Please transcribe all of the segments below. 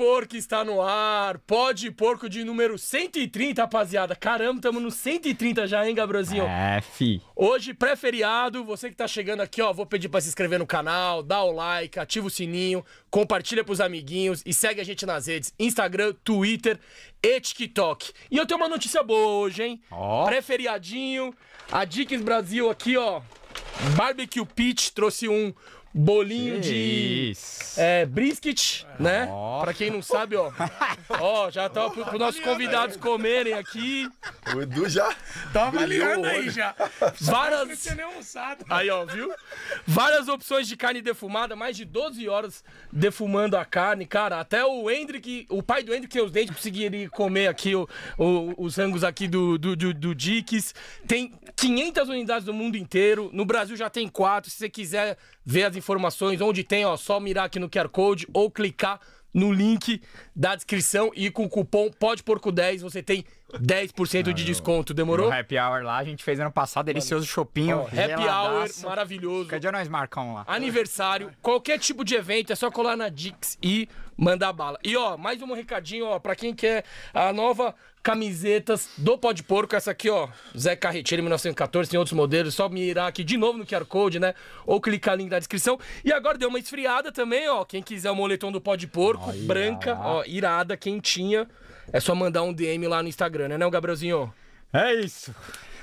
Porco está no ar. Pode Porco de número 130, rapaziada. Caramba, estamos no 130 já, hein, Gabrozinho? É, fi. Hoje, pré-feriado, você que tá chegando aqui, ó, vou pedir para se inscrever no canal, dá o like, ativa o sininho, compartilha pros amiguinhos e segue a gente nas redes Instagram, Twitter e TikTok. E eu tenho uma notícia boa hoje, hein? Ó. Oh. Pré-feriadinho, a Dicks Brasil aqui, ó. Barbecue Peach trouxe um bolinho de é, brisket, né? Oh. Pra quem não sabe, ó. ó, já tava tá pro, pro nossos tá convidados comerem aqui. O Edu já. Tava tá avaliando aí já. Várias. Aí, ó, viu? Várias opções de carne defumada, mais de 12 horas defumando a carne, cara. Até o Hendrick, o pai do Hendrick tem os dentes, conseguir comer aqui o, o, os rangos aqui do, do, do, do Tem 500 unidades no mundo inteiro. No Brasil já tem quatro. Se você quiser ver as informações onde tem, ó, só mirar aqui no QR Code ou clicar no link da descrição e com o cupom pode porco 10 você tem 10% de desconto, demorou? happy hour lá, a gente fez ano passado, delicioso chopinho. happy hour maravilhoso. Cadê nós marcamos lá? Aniversário, qualquer tipo de evento, é só colar na Dix e mandar bala. E ó, mais um recadinho, ó, pra quem quer a nova camisetas do Pó de Porco. Essa aqui, ó, Zé Carretilho 1914, tem outros modelos. Só mirar aqui de novo no QR Code, né? Ou clicar no link na descrição. E agora deu uma esfriada também, ó. Quem quiser o moletom do Pó de Porco, oh, branca, ó, irada, quentinha. É só mandar um DM lá no Instagram, né, não, Gabrielzinho? É isso.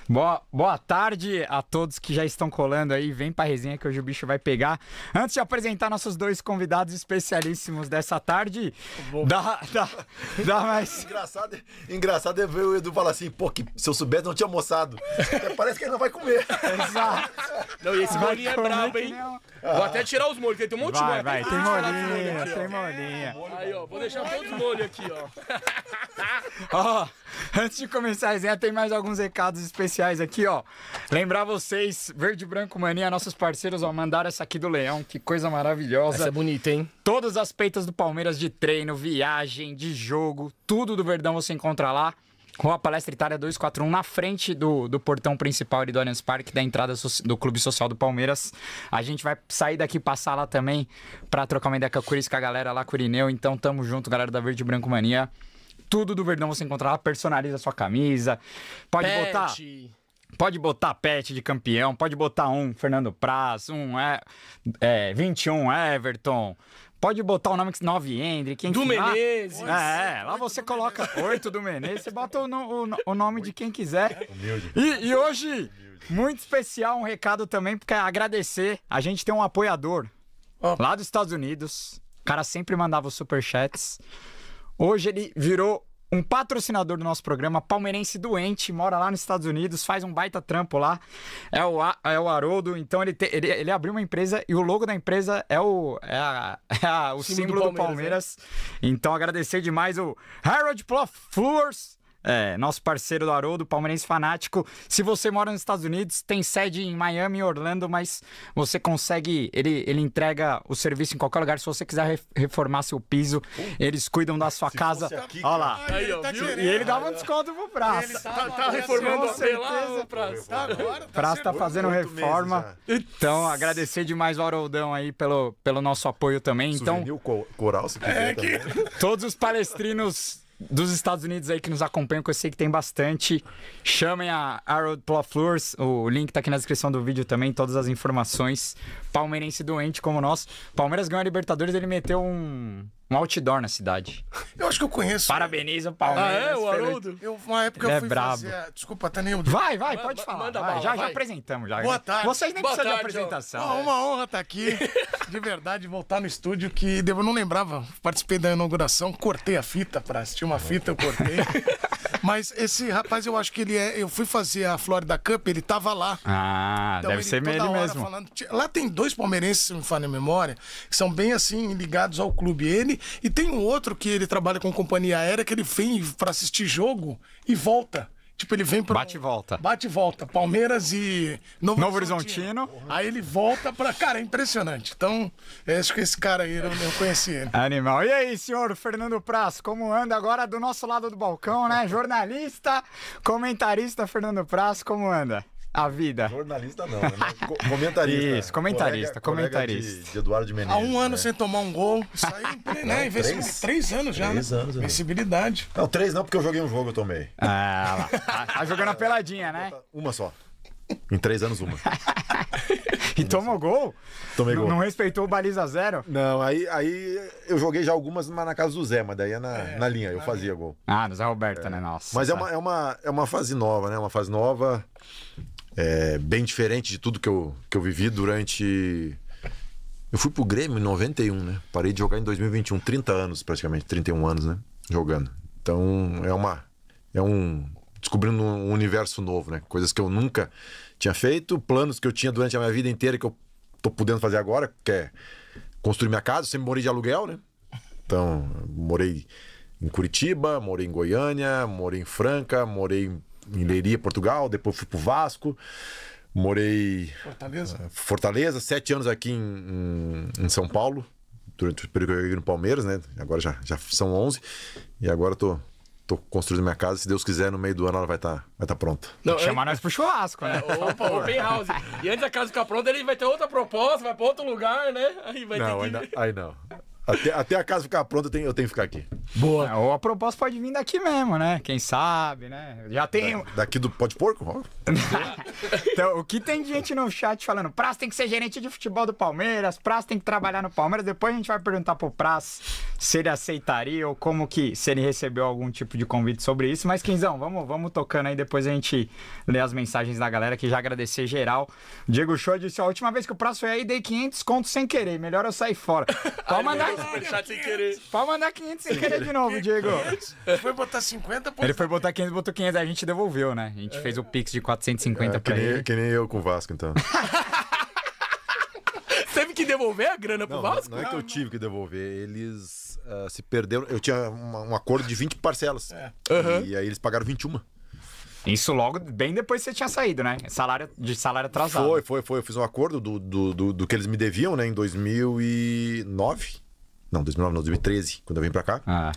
Boa, boa tarde a todos que já estão colando aí. Vem pra resenha que hoje o bicho vai pegar. Antes de apresentar nossos dois convidados especialíssimos dessa tarde, dá, dá, dá mais. Engraçado, engraçado é ver o Edu falar assim: pô, que se eu soubesse não tinha almoçado. parece que ele não vai comer. Exato. Não, e esse bolinho é brabo, hein? Vou até tirar os molhos, que tem um monte vai, de molho. Vai, tem ah, molinha, tem molinha. Aí, ó, vou deixar todos os molhos aqui, ó. Ó. Antes de começar a resenha, tem mais alguns recados especiais aqui, ó. Lembrar vocês, Verde Branco Mania, nossos parceiros, ó, mandaram essa aqui do Leão, que coisa maravilhosa. Essa é bonita, hein? Todas as peitas do Palmeiras de treino, viagem, de jogo, tudo do Verdão você encontra lá. Rua Palestra Itália 241, na frente do, do portão principal ali do Allianz Parque, da entrada do Clube Social do Palmeiras. A gente vai sair daqui passar lá também para trocar uma ideia com a Curis, com a galera lá, Curineu. Então, tamo junto, galera da Verde Branco Mania tudo do Verdão você encontra lá, personaliza sua camisa. Pode Pet. botar. Pode botar pet de campeão, pode botar um Fernando Praz, um é, é, 21 Everton, Pode botar o nome que 9 Hendrick, Do quiser. Menezes. É, é, lá você coloca 8 do Menezes, você bota o, o, o nome de quem quiser. E, e hoje, muito especial, um recado também, porque é agradecer. A gente tem um apoiador lá dos Estados Unidos. O cara sempre mandava os superchats. Hoje ele virou um patrocinador do nosso programa, palmeirense doente, mora lá nos Estados Unidos, faz um baita trampo lá. É o, é o Haroldo, então ele, te, ele, ele abriu uma empresa e o logo da empresa é o, é, a, é a, o símbolo, do Palmeiras. Do né? Palmeiras. Então agradecer demais o Harold Flores é, nosso parceiro do Haroldo, palmeirense fanático. Se você mora nos Estados Unidos, tem sede em Miami e Orlando, mas você consegue. Ele, ele entrega o serviço em qualquer lugar. Se você quiser reformar seu piso, eles cuidam da sua casa. Olha lá. Aí, ele tá e ele dava um desconto pro Praça. Ele tá, tá, tá reformando a certeza. Praça tá, agora, tá, tá praça tá fazendo reforma. Então, agradecer demais o Haroldão aí pelo, pelo nosso apoio também. Então, o coral, se quiser. É que... Todos os palestrinos dos Estados Unidos aí que nos acompanham, que eu sei que tem bastante, chamem a Harold Floors o link tá aqui na descrição do vídeo também, todas as informações. Palmeirense doente como nós. Palmeiras ganhou a Libertadores, ele meteu um um outdoor na cidade. Eu acho que eu conheço. Parabeniza o Palmeiras. Ah, é, o Haroldo? Eu, uma época Ele eu é fui é brabo. fazer... Desculpa, até nem eu... Vai, vai, pode falar. Manda vai, bala, já, vai. já apresentamos. Já. Boa tarde. Vocês nem Boa precisam tarde, de apresentação. É uma honra estar tá aqui, de verdade, voltar no estúdio que eu não lembrava. Participei da inauguração, cortei a fita para assistir uma fita, eu cortei. Mas esse rapaz, eu acho que ele é. Eu fui fazer a Florida Cup, ele tava lá. Ah, então, deve ele, ser ele mesmo. Falando... lá tem dois palmeirenses, se me falha a memória, que são bem assim ligados ao clube. Ele e tem um outro que ele trabalha com companhia aérea que ele vem para assistir jogo e volta. Tipo, ele vem para Bate e volta. Bate e volta. Palmeiras e Novo, Novo Horizontino. Horizontino. Aí ele volta para Cara, é impressionante. Então, acho é que esse cara aí, eu, eu conheci ele. Animal. E aí, senhor Fernando Praz, como anda agora do nosso lado do balcão, né? Jornalista, comentarista Fernando Praz, como anda? A vida. Jornalista não, né? Comentarista. Isso, comentarista, colega, comentarista. Colega de, de, Eduardo de Menezes. Há um ano né? sem tomar um gol, né? Três, três anos já, né? três né? Invencibilidade. Não, três não, porque eu joguei um jogo, eu tomei. Ah, lá. Tá, tá jogando a peladinha, né? Uma só. Em três anos, uma. e tomou gol? Tomei gol. Não, não respeitou o baliza zero? Não, aí, aí eu joguei já algumas na casa do Zé, mas daí é na, é, na linha, eu fazia gol. Ah, no Zé Roberto, né? é. né? Nossa. Mas é uma, é, uma, é uma fase nova, né? Uma fase nova é, bem diferente de tudo que eu, que eu vivi durante. Eu fui pro Grêmio em 91, né? Parei de jogar em 2021, 30 anos praticamente, 31 anos, né? Jogando. Então é uma. É um. Descobrindo um universo novo, né? Coisas que eu nunca tinha feito, planos que eu tinha durante a minha vida inteira que eu tô podendo fazer agora, que é construir minha casa. Eu sempre morei de aluguel, né? Então, morei em Curitiba, morei em Goiânia, morei em Franca, morei em em Leiria, Portugal, depois fui pro Vasco. Morei. Fortaleza? Eh, Fortaleza, sete anos aqui em, em, São Paulo, durante o período que eu joguei no Palmeiras, né? Agora já, já são onze E agora eu tô tô construindo minha casa. Se Deus quiser, no meio do ano ela vai estar tá, vai tá pronta. Não, eu... chamar nós pro churrasco, né? É, opa, open house. E antes da casa ficar pronta, ele vai ter outra proposta, vai pra outro lugar, né? Aí vai não, ter que... não. Aí não. Até, até a casa ficar pronta, eu tenho, eu tenho que ficar aqui. Boa. É, ou a proposta pode vir daqui mesmo, né? Quem sabe, né? Já tem. Da, daqui do Pode Porco? então, o que tem gente no chat falando? Praça tem que ser gerente de futebol do Palmeiras, Praça tem que trabalhar no Palmeiras. Depois a gente vai perguntar pro Praça se ele aceitaria ou como que. Se ele recebeu algum tipo de convite sobre isso. Mas, Quinzão, vamos, vamos tocando aí. Depois a gente lê as mensagens da galera que já agradecer geral. Diego Show disse: a última vez que o Praça foi aí, dei 500 contos sem querer. Melhor eu sair fora. Toma na superchat sem querer. Pode mandar 500 sem querer de novo, Diego. Ele foi botar 50, pô. Ele foi botar 500, botou 500, a gente devolveu, né? A gente é. fez o Pix de 450 é, pra nem, ele. Que nem eu com o Vasco, então. Teve que devolver a grana pro Vasco? Não, é que eu tive que devolver, eles uh, se perderam. Eu tinha um, um acordo de 20 parcelas. É. Uhum. E aí eles pagaram 21. Isso logo, bem depois que você tinha saído, né? Salário, de salário atrasado. Foi, foi, foi. Eu fiz um acordo do, do, do, do que eles me deviam, né? Em 2009. Não, 2009 não, 2013, quando eu vim pra cá. Ah.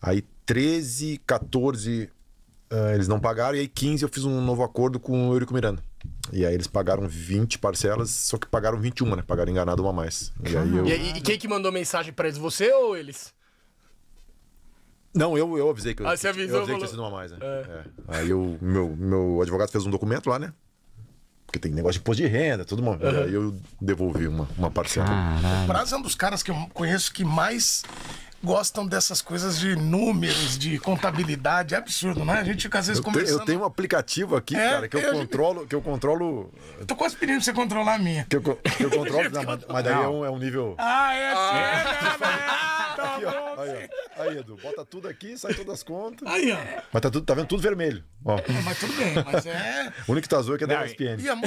Aí 13, 14, uh, eles não pagaram. E aí 15 eu fiz um novo acordo com o Eurico Miranda. E aí eles pagaram 20 parcelas, só que pagaram 21, né? Pagaram enganado uma a mais. E, aí eu... e, e quem que mandou mensagem pra eles? Você ou eles? Não, eu, eu avisei que eu, ah, você avisou, eu avisei falou... que tinha sido uma a mais, né? É. É. Aí o meu, meu advogado fez um documento lá, né? porque tem negócio de imposto de renda, tudo uma uhum. Aí eu devolvi uma, uma parcela. Caralho. O Braz é um dos caras que eu conheço que mais gostam dessas coisas de números, de contabilidade, é absurdo, né? A gente fica às vezes eu conversando. Tenho, eu tenho um aplicativo aqui, é, cara, que eu, é, eu controlo, gente... que eu controlo. tô quase pedindo pra você controlar a minha. Que eu, que eu controlo, não, mas, daí é um, é um nível. Ah, é, ah. é, é, é, é, é. Tá aqui, Aí, ó. Aí, Edu, bota tudo aqui, sai todas as contas. Aí, ó. Mas tá, tudo, tá vendo tudo vermelho. Ó. É, mas tudo bem, mas é. O único que tá azul é que é da ESPN.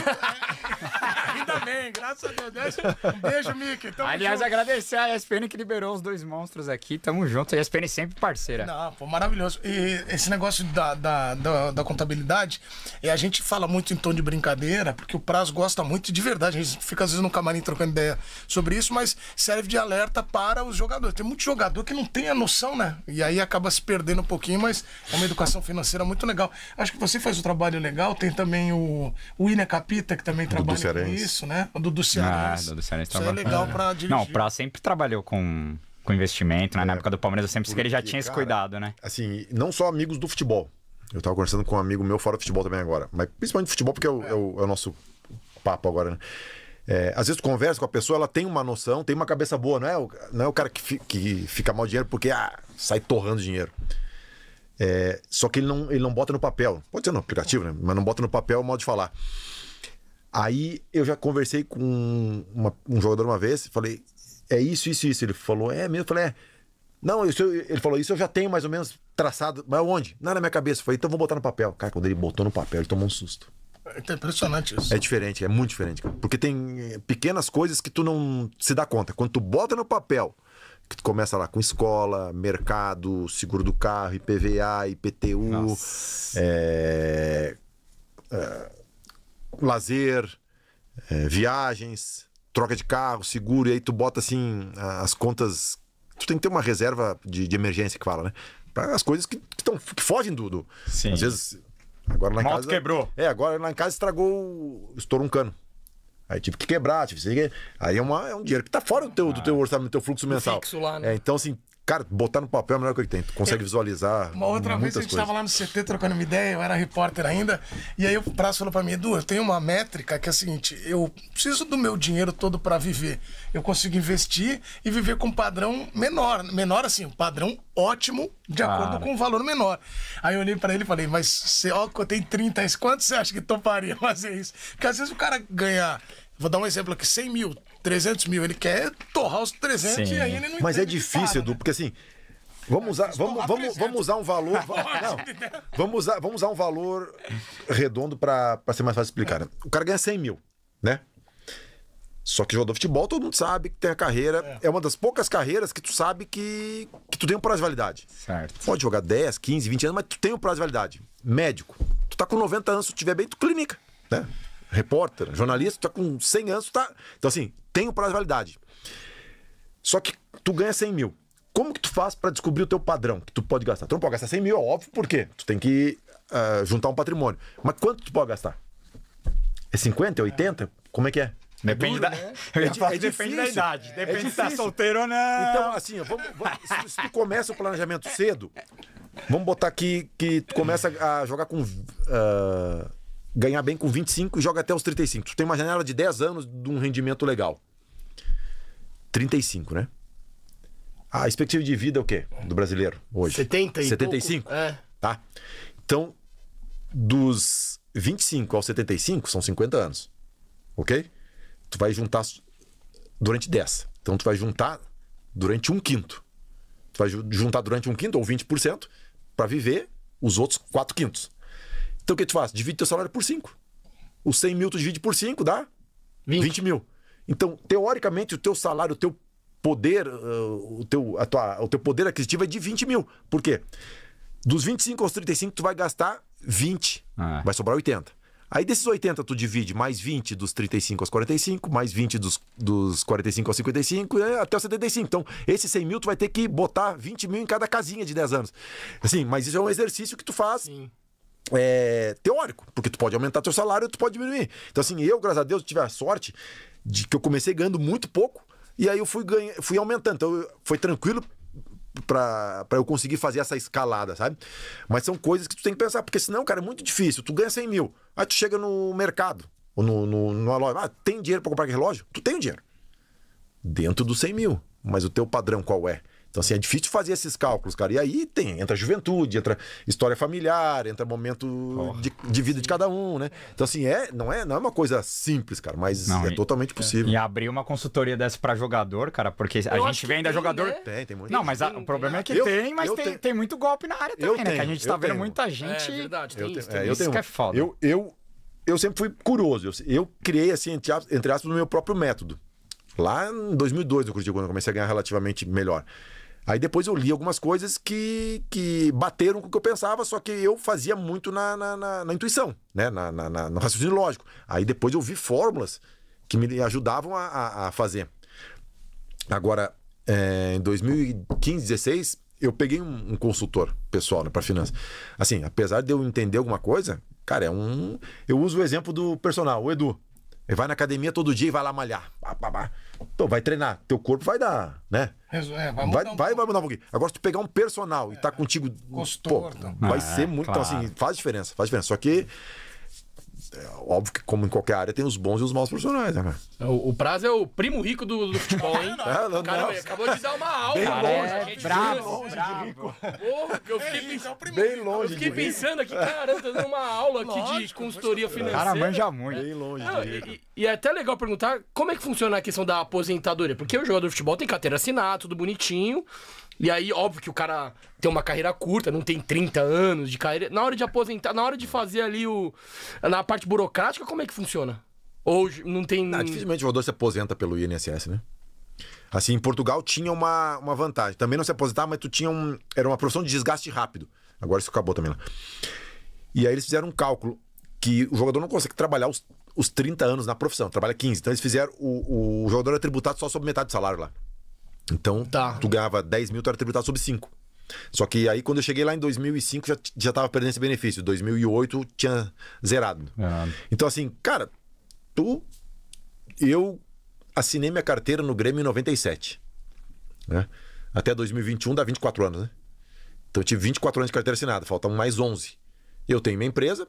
Ainda bem, graças a Deus. Um beijo, Mickey. Tamo Aliás, junto. agradecer a ESPN que liberou os dois monstros aqui. Tamo junto. A ESPN é sempre parceira. Não, maravilhoso. E esse negócio da, da, da, da contabilidade, é, a gente fala muito em tom de brincadeira, porque o prazo gosta muito de verdade. A gente fica às vezes no camarim trocando ideia sobre isso, mas serve de alerta para os jogadores. Tem muito muito jogador que não tem a noção, né? E aí acaba se perdendo um pouquinho, mas é uma educação financeira muito legal. Acho que você faz um trabalho legal, tem também o, o William Capita, que também trabalha com isso, né? O Dudu ah, Cearense. Ah, Dudu Cearense isso é legal pra dirigir. Não, o Pra sempre trabalhou com, com investimento, né? Na é. época do Palmeiras eu sempre disse que ele já tinha esse cuidado, né? Assim, não só amigos do futebol. Eu tava conversando com um amigo meu fora do futebol também agora, mas principalmente do futebol, porque é o, é, é o, é o nosso papo agora, né? É, às vezes conversa com a pessoa, ela tem uma noção, tem uma cabeça boa, não é o, não é o cara que, fi, que fica mal dinheiro porque ah, sai torrando dinheiro. É, só que ele não, ele não bota no papel. Pode ser no aplicativo, né? Mas não bota no papel o modo de falar. Aí eu já conversei com uma, um jogador uma vez, falei, é isso, isso, isso. Ele falou, é mesmo? Eu falei, é. Não, isso, ele falou, isso eu já tenho mais ou menos traçado. Mas onde? Não, é na minha cabeça. Eu falei, então vou botar no papel. Cara, quando ele botou no papel, ele tomou um susto. É, é impressionante isso. É diferente, é muito diferente. Porque tem eh, pequenas coisas que tu não se dá conta. Quando tu bota no papel, que tu começa lá com escola, mercado, seguro do carro, IPVA, IPTU, é, é, eh, eh, lazer, é, viagens, troca de carro, seguro, e aí tu bota assim as contas. Tu tem que ter uma reserva de, de emergência que fala, né? Para as coisas que, que, tão, que fogem do. do Sim. Às vezes Agora na casa. quebrou. É, agora lá em casa estragou. Estourou um cano. Aí tive que quebrar, tive que... Aí é, uma, é um dinheiro que tá fora do teu, do teu orçamento, do teu fluxo mensal. Fixo lá, né? É, então, assim, Cara, botar no papel é a melhor coisa que tem. Tu consegue é, visualizar. Uma outra vez a gente estava lá no CT trocando uma ideia, eu era repórter ainda, e aí o Prazo falou para mim, Edu, eu tenho uma métrica que é a seguinte: eu preciso do meu dinheiro todo para viver. Eu consigo investir e viver com um padrão menor. Menor, assim, um padrão ótimo, de acordo com um valor menor. Aí eu olhei para ele e falei, mas você, ó, que eu tenho 30, quanto você acha que toparia fazer isso? Porque às vezes o cara ganha Vou dar um exemplo aqui: 100 mil, 300 mil. Ele quer torrar os 300 Sim. e aí ele não Mas é difícil, né? Edu, porque assim. Vamos usar, vamos, vamos, vamos usar um valor. Não, vamos, usar, vamos usar um valor redondo para ser mais fácil de explicar. Né? O cara ganha 100 mil, né? Só que jogador de futebol, todo mundo sabe que tem a carreira. É, é uma das poucas carreiras que tu sabe que, que tu tem um prazo de validade. Certo. Pode jogar 10, 15, 20 anos, mas tu tem um prazo de validade. Médico. Tu tá com 90 anos, se tu tiver bem, tu clínica né? Repórter, jornalista, tu tá com 100 anos, tu tá. Então, assim, tem o prazo de validade. Só que tu ganha 100 mil. Como que tu faz para descobrir o teu padrão que tu pode gastar? Tu não pode gastar 100 mil, é óbvio, por quê? Tu tem que uh, juntar um patrimônio. Mas quanto tu pode gastar? É 50, 80? É Como é que é? Depende, duro, da... Né? É, é depende da idade. É depende é se tá solteiro ou não. Então, assim, vamos, vamos, se, se, tu começa o planejamento cedo, vamos botar aqui que tu começa a jogar com uh, ganhar bem com 25 e joga até os 35. Tu tem uma janela de 10 anos de um rendimento legal. 35, né? A expectativa de vida é o quê? Do brasileiro hoje? 70 e 75? Pouco. É. Tá? Então, dos 25 aos 75 são 50 anos. OK? Tu vai juntar durante 10. Então tu vai juntar durante um quinto. Tu vai juntar durante um quinto ou 20% para viver os outros quatro quintos. Então o que tu faz? Divide teu salário por 5. Os 100 mil tu divide por 5, dá 20. 20 mil. Então, teoricamente, o teu salário, o teu poder, uh, o teu, a tua, o teu poder aquisitivo é de 20 mil. Por quê? Dos 25 aos 35, tu vai gastar 20. Ah. Vai sobrar 80. Aí desses 80, tu divide mais 20 dos 35 aos 45, mais 20 dos, dos 45 aos 55, até os 75. Então, esses 100 mil, tu vai ter que botar 20 mil em cada casinha de 10 anos. Assim, mas isso é um exercício que tu faz Sim é, teórico, porque tu pode aumentar teu salário ou tu pode diminuir. Então, assim, eu, graças a Deus, tive a sorte de que eu comecei ganhando muito pouco e aí eu fui, ganha, fui aumentando. Então, foi tranquilo para eu conseguir fazer essa escalada, sabe? Mas são coisas que tu tem que pensar, porque senão, cara, é muito difícil. Tu ganha 100 mil, aí tu chega no mercado, ou no, no, numa loja, ah, tem dinheiro para comprar aquele relógio? Tu tem o dinheiro. Dentro dos 100 mil, mas o teu padrão qual é? Então, assim, é difícil fazer esses cálculos, cara. E aí tem, entra juventude, entra história familiar, entra momento de, de, vida de cada um, né? Então, assim, é, não, é, não é uma coisa simples, cara, mas não, é e, totalmente possível. E abrir uma consultoria dessa para jogador, cara, porque eu a gente vê ainda tem, jogador. Né? Tem, tem muito. Não, mas a, o problema é que eu, tem, mas tem, tem muito golpe na área também, né? que a gente tá vendo tenho. muita é, gente. É verdade, tem eu isso. Tenho, é, isso que é foda. Eu, eu, eu sempre fui curioso. Eu, eu criei, assim, entre aspas, o meu próprio método. Lá em 2002, eu acredito, quando eu comecei a ganhar relativamente melhor. Aí depois eu li algumas coisas que, que bateram com o que eu pensava, só que eu fazia muito na, na, na, na intuição, né? Na, na, no raciocínio lógico. Aí depois eu vi fórmulas que me ajudavam a, a, a fazer. Agora, é, em 2015, 16, eu peguei um, um consultor pessoal né, para finanças. Assim, apesar de eu entender alguma coisa, cara, é um. Eu uso o exemplo do personal, o Edu. Ele vai na academia todo dia e vai lá malhar. Bah, bah, bah. Então, vai treinar. Teu corpo vai dar, né? É, vai, vai, mudar um vai, vai, mudar um pouquinho. Agora, se tu pegar um personal é, e tá é, contigo. Gostou, pô, então. vai ah, ser é, muito. Claro. Então, assim, faz diferença, faz diferença. Só que é óbvio que, como em qualquer área, tem os bons e os maus profissionais, né, cara? É, o, o Prazo é o primo rico do, do futebol, hein? é, não, cara, não. acabou de dar uma aula. Né? É, bem longe, é, bravo, longe bravo. rico. Porra, eu fiquei, é isso, bem longe eu fiquei pensando aqui, cara, eu tô dando uma aula aqui Lógico, de consultoria financeira. cara manja muito. Bem longe ah, de rico. E, e, é até legal perguntar como é que funciona a questão da aposentadoria, porque o jogador de futebol tem carteira assinada, tudo bonitinho, e aí, óbvio que o cara tem uma carreira curta, não tem 30 anos de carreira. Na hora de aposentar, na hora de fazer ali o. Na parte burocrática, como é que funciona? Ou não tem. Não, ah, dificilmente o jogador se aposenta pelo INSS, né? Assim, em Portugal tinha uma, uma vantagem. Também não se aposentava, mas tu tinha um. Era uma profissão de desgaste rápido. Agora isso acabou também lá. E aí eles fizeram um cálculo que o jogador não consegue trabalhar os, os 30 anos na profissão, trabalha 15. Então eles fizeram. O, o jogador é tributado só sobre metade do salário lá. Então, tá. tu ganhava 10 mil, tu era tributado sobre 5. Só que aí, quando eu cheguei lá em 2005, já, já tava perdendo esse benefício. 2008 tinha zerado. Ah. Então, assim, cara, tu. Eu assinei minha carteira no Grêmio em 97. Né? Até 2021 dá 24 anos, né? Então, eu tive 24 anos de carteira assinada, faltam mais 11. Eu tenho minha empresa,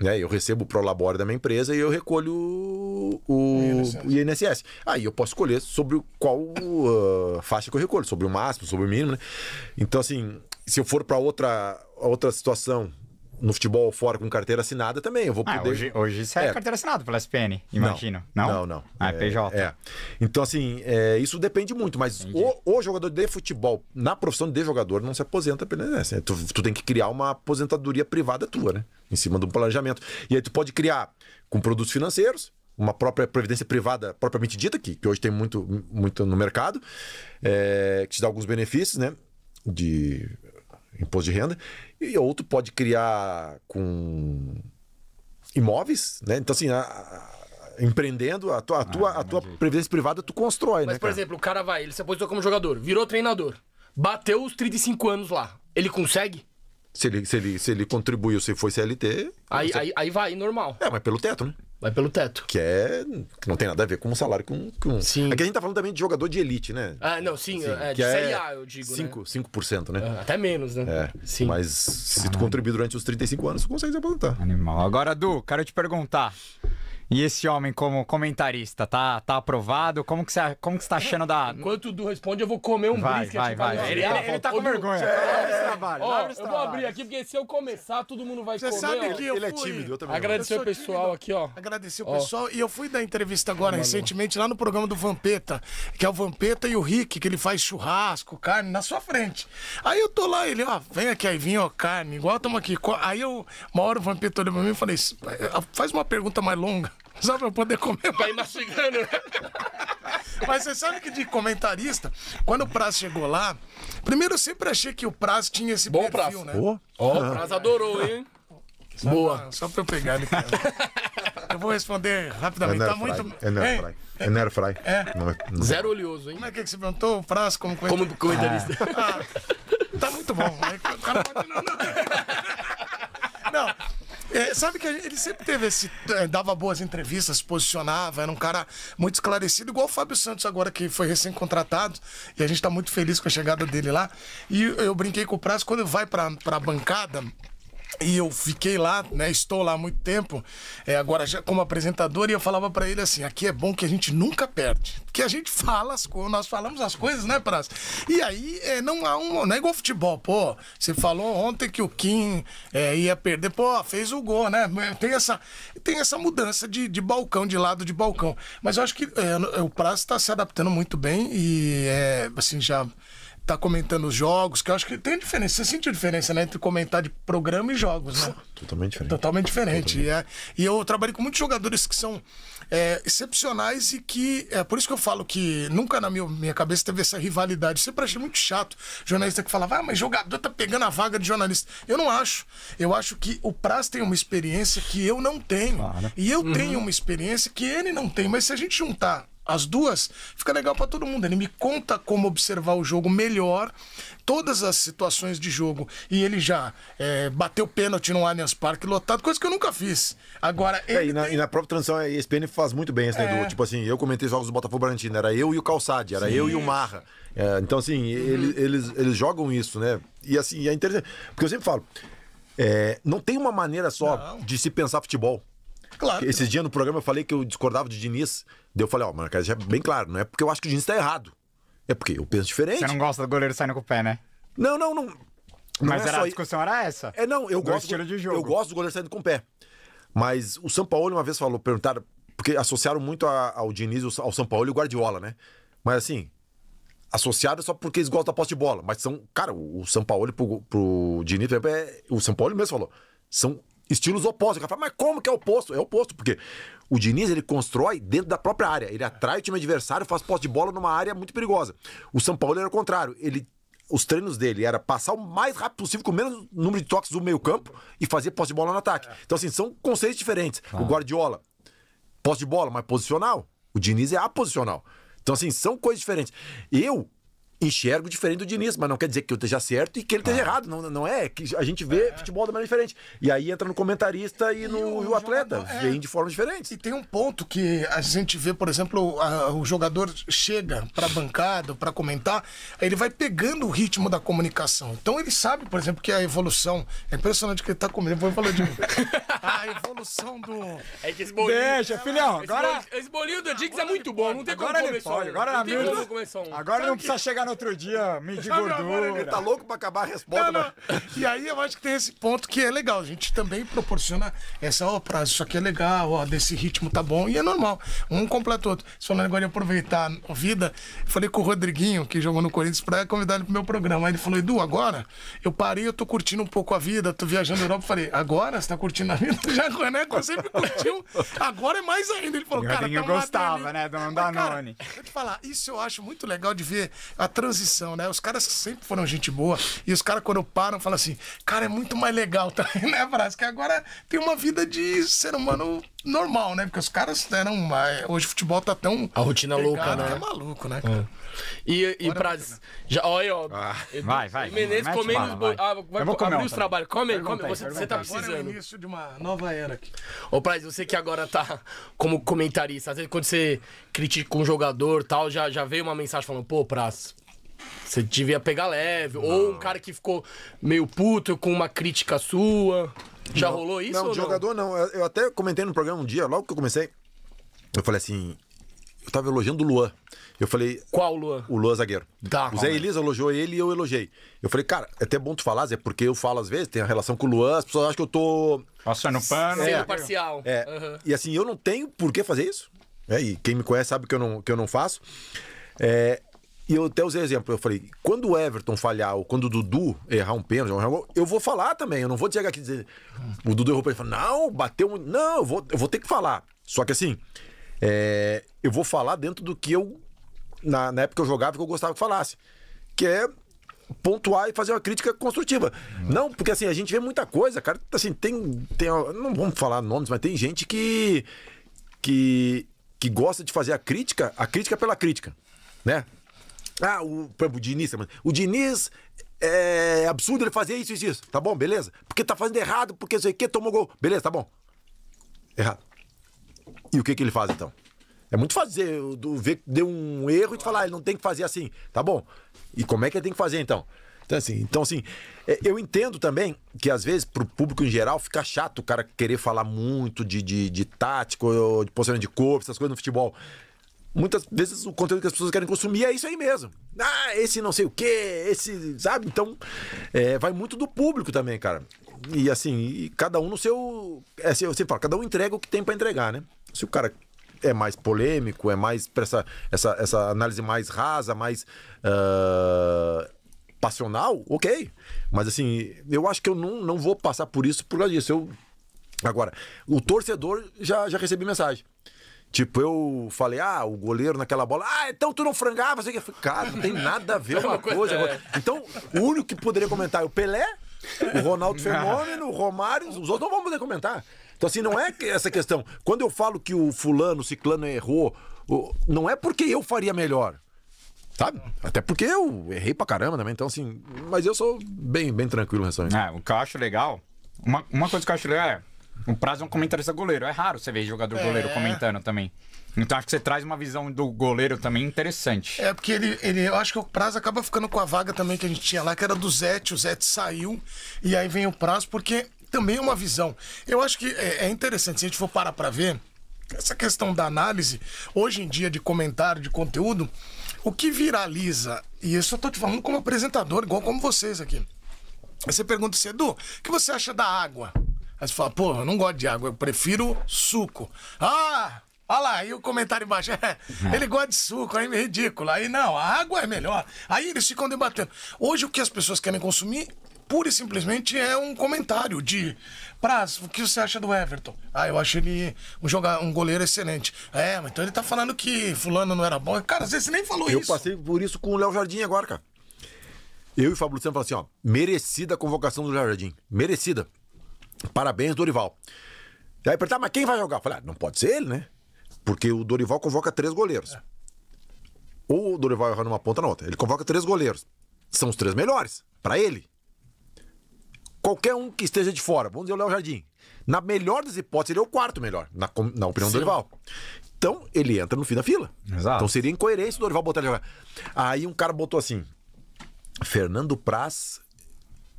né? Eu recebo o prolabore da minha empresa e eu recolho o, o INSS. INSS. Aí eu posso escolher sobre qual uh, faixa que eu recolho, sobre o máximo, sobre o mínimo. Né? Então, assim, se eu for para outra, outra situação no futebol fora com carteira assinada também. Eu vou ah, poder. Ah, hoje, hoje é, é. carteira assinada pela SPN, imagino. Não? Não, não. não. Ah, é, é PJ. É. Então, assim, é, isso depende muito, mas o, o, jogador de futebol, na profissão de jogador, não se aposenta pela né? tu, tu tem que criar uma aposentadoria privada tua, né? Em cima de um planejamento. E aí tu pode criar com produtos financeiros, uma própria previdência privada propriamente dita, que, que hoje tem muito, muito no mercado, é, que te dá alguns benefícios, né? De imposto de renda. E outro pode criar com imóveis, né? Então, assim, a, a, empreendendo, a tua, a ah, tua, ah, a tua previdência privada tu constrói, Mas, né? Mas, por cara? exemplo, o cara vai, ele se aposentou como jogador, virou treinador, bateu os 35 anos lá. Ele consegue? Se ele, se ele, se ele contribuiu, se foi CLT. Aí, aí, aí, vai, normal. É, mas pelo teto, né? Vai pelo teto. Que é. Que não tem nada a ver com o salário com. com... Sim. É a gente tá falando também de jogador de elite, né? Ah, não, sim, sim é, de é Série A, eu digo. 5%, né? 5% né? Ah, até menos, né? É. Sim. Mas se tu ah. contribuir durante os 35 anos, tu consegue se aposentar. Animal. Agora, Du, quero te perguntar. E esse homem como comentarista, tá, tá aprovado? Como que você como que você tá achando da... Enquanto o Du responde, eu vou comer um vai, brisket. Vai, vai, vai. Ele, ele, tá- ele, tá com vergonha. É. Esse trabalho, Ó, eu vou abrir aqui, porque se eu começar, todo mundo vai você comer. Você sabe que eu Ele é fui... é tímido, eu também. Agradecer o pessoal tímido. aqui, ó. Agradecer o pessoal. E eu fui dar entrevista agora, recentemente, lá no programa do Vampeta, que é o Vampeta e o Rick, que ele faz churrasco, carne, na sua frente. Aí eu tô lá, ele, ó, vem aqui, aí vinho, ó, carne, igual tamo aqui. Aí eu, uma hora o Vampeta olhou pra mim e falei, eh, faz uma pergunta mais longa. Só pra poder comer. Vai mastigando, né? Mas você sabe que de comentarista, quando o Praz chegou lá, primeiro eu sempre achei que o Praz tinha esse Bom perfil, prazo. né? Ó, oh, o Praz adorou, hein? Só Boa. Pra, só pra eu pegar ele, Eu vou responder rapidamente. É tá muito. É Nerfry. É Nerfry. É. Não, é- é. Zero oleoso, hein? Como é, é que você perguntou? O Praz como comentarista? Como comentarista. Ah. ah. tá muito bom. O cara pode... não, não. não. É, sabe que ele sempre teve esse. É, dava boas entrevistas, posicionava, era um cara muito esclarecido, igual o Fábio Santos, agora que foi recém-contratado. E a gente está muito feliz com a chegada dele lá. E eu brinquei com o prazo, quando vai para a bancada, e eu fiquei lá, né? Estou lá há muito tempo, é, agora já como apresentador, e eu falava para ele assim: aqui é bom que a gente nunca perde. Porque a gente fala as nós falamos as coisas, né, Praça? E aí é, não há um. Não é igual futebol, pô. Você falou ontem que o Kim é, ia perder, pô, fez o gol, né? Tem essa, tem essa mudança de, de balcão, de lado de balcão. Mas eu acho que é, o Praça está se adaptando muito bem e é, assim já tá comentando os jogos, que eu acho que tem diferença. Você a diferença, né? Entre comentar de programa e jogos, né? Totalmente diferente. Totalmente diferente. Totalmente. E, é, e eu trabalhei com muitos jogadores que são é, excepcionais e que. É por isso que eu falo que nunca na minha, minha cabeça teve essa rivalidade. sempre achei muito chato jornalista que falava, ah, mas jogador tá pegando a vaga de jornalista. Eu não acho. Eu acho que o Praz tem uma experiência que eu não tenho. Claro. E eu uhum. tenho uma experiência que ele não tem. Mas se a gente juntar as duas, fica legal para todo mundo. Ele me conta como observar o jogo melhor, todas as situações de jogo. E ele já é, bateu pênalti no Allianz Parque lotado, coisa que eu nunca fiz. Agora. É, e, na, e, na, própria transição, a ESPN faz muito bem esse é. Edu. Tipo assim, eu comentei jogos do Botafogo Bragantino, era eu e o Calçade, era Sim. eu e o Marra. É, então, assim, uhum. eles, eles, eles jogam isso, né? E assim, é interessante. Porque eu sempre falo, é, não tem uma maneira só não. de se pensar futebol. Claro. Esses dias no programa eu falei que eu discordava de Diniz. Daí eu falei, ó, casa mano, é bem claro, não é porque eu acho que o Diniz tá errado. É porque eu penso é diferente. Você não gosta do goleiro saindo com o pé, né? Não, não, não. Não mas é era, a discussão era essa. É, não, eu gosto. Estilo de jogo. Eu gosto do goleiro saindo com o pé. Mas o São Paulo uma vez falou, perguntaram, porque associaram muito a, ao Diniz, ao São Paulo e o Guardiola, né? Mas assim, associado é só porque eles gostam da posse de bola. Mas são, cara, o São Paulo pro, pro Diniz, por exemplo, é, o São Paulo mesmo falou, são estilos opostos. O cara fala, mas como que é oposto? É oposto, porque o Diniz ele constrói dentro da própria área. Ele atrai o time adversário, faz posse de bola numa área muito perigosa. O São Paulo era o contrário. Ele os treinos dele era passar o mais rápido possível com o menos número de toques do meio-campo e fazer posse de bola no ataque. É. Então assim, são conceitos diferentes. Ah. O Guardiola posse de bola, mas posicional. O Diniz é aposicional. Então assim, são coisas diferentes. Eu enxergo diferente do Diniz, mas não quer dizer que eu esteja certo e que ele esteja ah. errado. Não, não é. que A gente vê é. futebol de maneira diferente. E aí entra no comentarista e, e no o, atleta. Jogador, é. vem é. de forma diferente. E tem um ponto que a gente vê, por exemplo, a, o jogador chega para bancada, para comentar, ele vai pegando o ritmo da comunicação. Então ele sabe, por exemplo, que a evolução. É impressionante que ele tá comendo. Vou falar de A evolução do. É que esbolinho. Deixa, filhão. Agora... Esbolinho do Dix é muito bom. Não tem agora como ele começar. Pode. Agora não, é não Agora não precisa chegar no outro dia medir Sabe, gordura. Ele tá louco pra acabar a resposta. Não, não. Mas... E aí eu acho que tem esse ponto que é legal. A gente também proporciona essa, ó, oh, prazo, isso aqui é legal, ó, oh, desse ritmo tá bom. E é normal. Um completa o outro. Falando agora de aproveitar a vida, falei com o Rodriguinho, que jogou no Corinthians, pra convidar ele pro meu programa. Aí ele falou, Edu, agora eu parei, eu tô curtindo um pouco a vida, tô viajando na Europa. Eu falei, agora você tá curtindo a vida? Já né? Eu sempre curtiu. Agora é mais ainda. Ele falou, o cara, tá gostava, né? Do Danone. Vou eu te falar, isso eu acho muito legal de ver. Até transição, né? Os caras sempre foram gente boa. E os caras, quando param, falam assim: cara, é muito mais legal também, né, Brás? Que agora tem uma vida de ser humano normal, né? Porque os caras eram. Né, hoje o futebol tá tão. A rotina louca, né? É maluco, né, cara? É. E, e Brás. Já, olha, ó. Ah, vai, vai. Menezes comendo. vai. Ah, vai comer os trabalhos. Come, come. você, você tá precisando. Agora é o início de uma nova era aqui. Ô, Praz, você que agora tá como comentarista, às vezes quando você critica um jogador tal, já, já veio uma mensagem falando, pô, Praz, você devia pegar leve. Não. Ou um cara que ficou meio puto com uma crítica sua. Já não, rolou isso? Não, de jogador não. Eu, eu até comentei no programa um dia, logo que eu comecei, eu falei assim. Eu tava elogiando o Luan. Eu falei. Qual o Luan? O Luan zagueiro. Tá, o Zé Elisa elogiou ele e eu elogiei. Eu falei, cara, é até bom tu falar, Zé, porque eu falo às vezes, tem a relação com o Luan, as pessoas acham que eu tô. Passando pano. É, parcial. É. Uhum. E assim, eu não tenho por que fazer isso. É, e quem me conhece sabe que eu não, que eu não faço. É, e eu até usei exemplo. Eu falei, quando o Everton falhar, ou quando o Dudu errar um pênalti, eu vou falar também. Eu não vou chegar aqui e dizer. O Dudu errou pra ele. Não, bateu Não, eu vou, eu vou ter que falar. Só que assim, é, eu vou falar dentro do que eu. Na, na época que eu jogava, que eu gostava que falasse. Que é pontuar e fazer uma crítica construtiva. Não, porque assim, a gente vê muita coisa, cara. Assim, tem. tem não vamos falar nomes, mas tem gente que. que. que gosta de fazer a crítica, a crítica pela crítica. Né? Ah, o, o Diniz, o Diniz é, é absurdo ele fazer isso e isso. Tá bom, beleza? Porque tá fazendo errado, porque sei o que, tomou gol. Beleza, tá bom. Errado. E o que que ele faz então? É muito fazer, ver que deu um erro e te falar, ah, ele não tem que fazer assim, tá bom? E como é que ele tem que fazer então? Então assim, então, assim é, eu entendo também que às vezes pro público em geral fica chato o cara querer falar muito de, de, de tático, de posicionamento de corpo, essas coisas no futebol muitas vezes o conteúdo que as pessoas querem consumir é isso aí mesmo. Ah, esse não sei o quê, esse, sabe? Então, é, vai muito do público também, cara. E assim, e cada um no seu. É, você assim, fala, cada um entrega o que tem para entregar, né? Se o cara é mais polêmico, é mais para essa, essa, essa análise mais rasa, mais uh, passional, ok. Mas assim, eu acho que eu não, não vou passar por isso por causa disso. Eu, agora, o torcedor já, já recebi mensagem. Tipo, eu falei, ah, o goleiro naquela bola, ah, então tu não frangava. Assim, cara, não tem nada a ver é uma coisa. É. Então, o único que poderia comentar é o Pelé, o Ronaldo Fenômeno, o Romário, os outros não vão poder comentar. Então, assim, não é essa questão. Quando eu falo que o fulano, o ciclano errou, não é porque eu faria melhor. Sabe? Até porque eu errei pra caramba também, então assim. Mas eu sou bem, bem tranquilo nessa. É, o que eu acho legal. Uma, uma coisa que eu acho legal é o Prazo é um comentarista goleiro. É raro você ver jogador é. goleiro comentando também. Então acho que você traz uma visão do goleiro também interessante. É, porque ele, ele eu acho que o Prazo acaba ficando com a vaga também que a gente tinha lá, que era do Zete. O Zete saiu e aí vem o Prazo, porque também é uma visão. Eu acho que é, é interessante, se a gente for parar para ver, essa questão da análise, hoje em dia, de comentário, de conteúdo, o que viraliza, e isso eu tô te falando como apresentador, igual como vocês aqui. Você pergunta assim, Edu, o que você acha da água? Aí você fala, pô, eu não gosto de água, eu prefiro suco. Ah! Olha lá, aí o comentário embaixo, é, ele gosta de suco, aí é ridículo. Aí não, a água é melhor. Aí eles ficam debatendo. Hoje o que as pessoas querem consumir, pura e simplesmente, é um comentário de. pras o que você acha do Everton? Ah, eu acho ele um, um goleiro excelente. É, mas então ele tá falando que fulano não era bom. Cara, às vezes você nem falou eu isso. Eu passei por isso com o Léo Jardim agora, cara. Eu e o Fábio Luciano falamos assim, ó, merecida a convocação do Léo Jardim. Merecida. Parabéns, Dorival. E aí perguntar, ah, mas quem vai jogar? Eu falei, ah, não pode ser ele, né? Porque o Dorival convoca três goleiros. É. Ou o Dorival erra numa ponta na outra. Ele convoca três goleiros. São os três melhores, para ele. Qualquer um que esteja de fora, vamos dizer o Léo Jardim. Na melhor das hipóteses, ele é o quarto melhor, na, na opinião Sim. do Dorival. Então, ele entra no fim da fila. Exato. Então seria incoerência o Dorival botar ele jogar. Aí um cara botou assim: Fernando Praz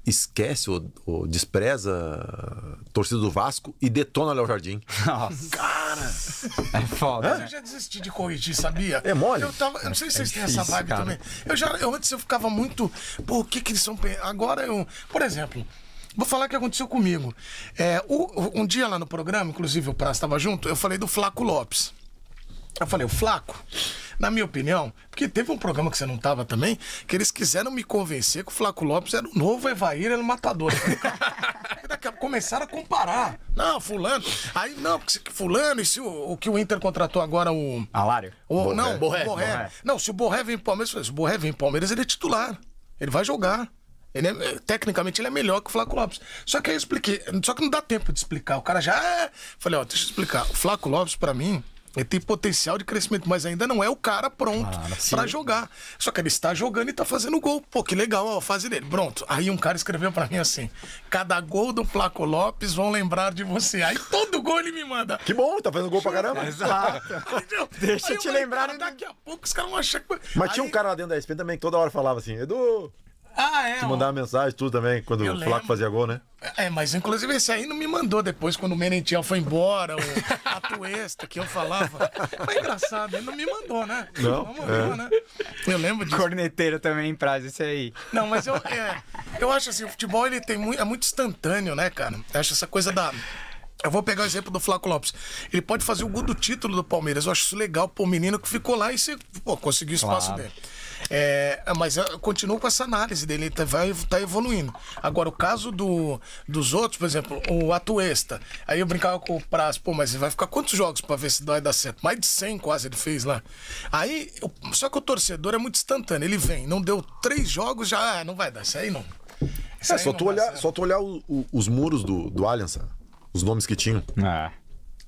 esquece ou, ou despreza a torcida do Vasco e detona Léo Jardim. Nossa. Cara! É foda. Né? Eu já desisti de corrigir, sabia? É mole? Eu, tava, eu não sei se vocês é têm essa vibe cara. também. Eu já, eu, antes eu ficava muito. Pô, o que, que eles são. Agora eu. Por exemplo. Vou falar o que aconteceu comigo. É, o, um dia lá no programa, inclusive o Praça estava junto, eu falei do Flaco Lopes. Eu falei, o Flaco, na minha opinião, porque teve um programa que você não estava também, que eles quiseram me convencer que o Flaco Lopes era o novo Evair, era o matador. Daqui a pouco começaram a comparar. Não, fulano. Aí, não, porque fulano, e se o, o que o Inter contratou agora o... Alário? O, Borré. Não, Borré, Borré. Borré. Não, se o Borré vem pro Palmeiras, se o Borré vem pro Palmeiras, ele é titular. Ele vai jogar. Ele é, tecnicamente ele é melhor que o Flaco Lopes. Só que aí eu expliquei. Só que não dá tempo de explicar. O cara já. Ah, falei, ó, deixa eu explicar. O Flaco Lopes, para mim, ele é, tem potencial de crescimento, mas ainda não é o cara pronto claro, para jogar. Só que ele está jogando e está fazendo gol. Pô, que legal a fase dele. Pronto. Aí um cara escreveu para mim assim: cada gol do Flaco Lopes vão lembrar de você. Aí todo gol ele me manda. Que bom, tá fazendo gol pra caramba. Exato. Aí, Deixa eu te lembrar. Cara, né? daqui a pouco os caras vão achar que. Mas aí... tinha um cara lá dentro da SP também que toda hora falava assim: Edu, ah, é. Te mandar mensagem, tudo também, quando eu o Flaco lembro. fazia gol, né? É, mas inclusive esse aí não me mandou depois, quando o Merentiel foi embora, o Atuesta, que eu falava. foi é engraçado, ele não me mandou, né? Não, não é. né? Eu lembro disso. Corneteiro também em prazo, isso aí. Não, mas eu, é, eu acho assim, o futebol ele tem muito, é muito instantâneo, né, cara? Eu acho essa coisa da... Eu vou pegar o exemplo do Flaco Lopes. Ele pode fazer o gol do título do Palmeiras. Eu acho isso legal pro menino que ficou lá e se, pô, conseguiu o espaço claro. dele. É, mas eu continuo com essa análise dele, ele tá, vai tá evoluindo. Agora, o caso do, dos outros, por exemplo, o Atuesta. Aí eu brincava com o Prazo, pô, mas vai ficar quantos jogos para ver se vai dar certo? Mais de 100 quase ele fez lá. Aí, só que o torcedor é muito instantâneo, ele vem, não deu três jogos, já ah, não vai dar, isso aí não. Isso é, aí só, não tu olhar, só tu olhar o, o, os muros do, do Allianz, os nomes que tinham. Ah.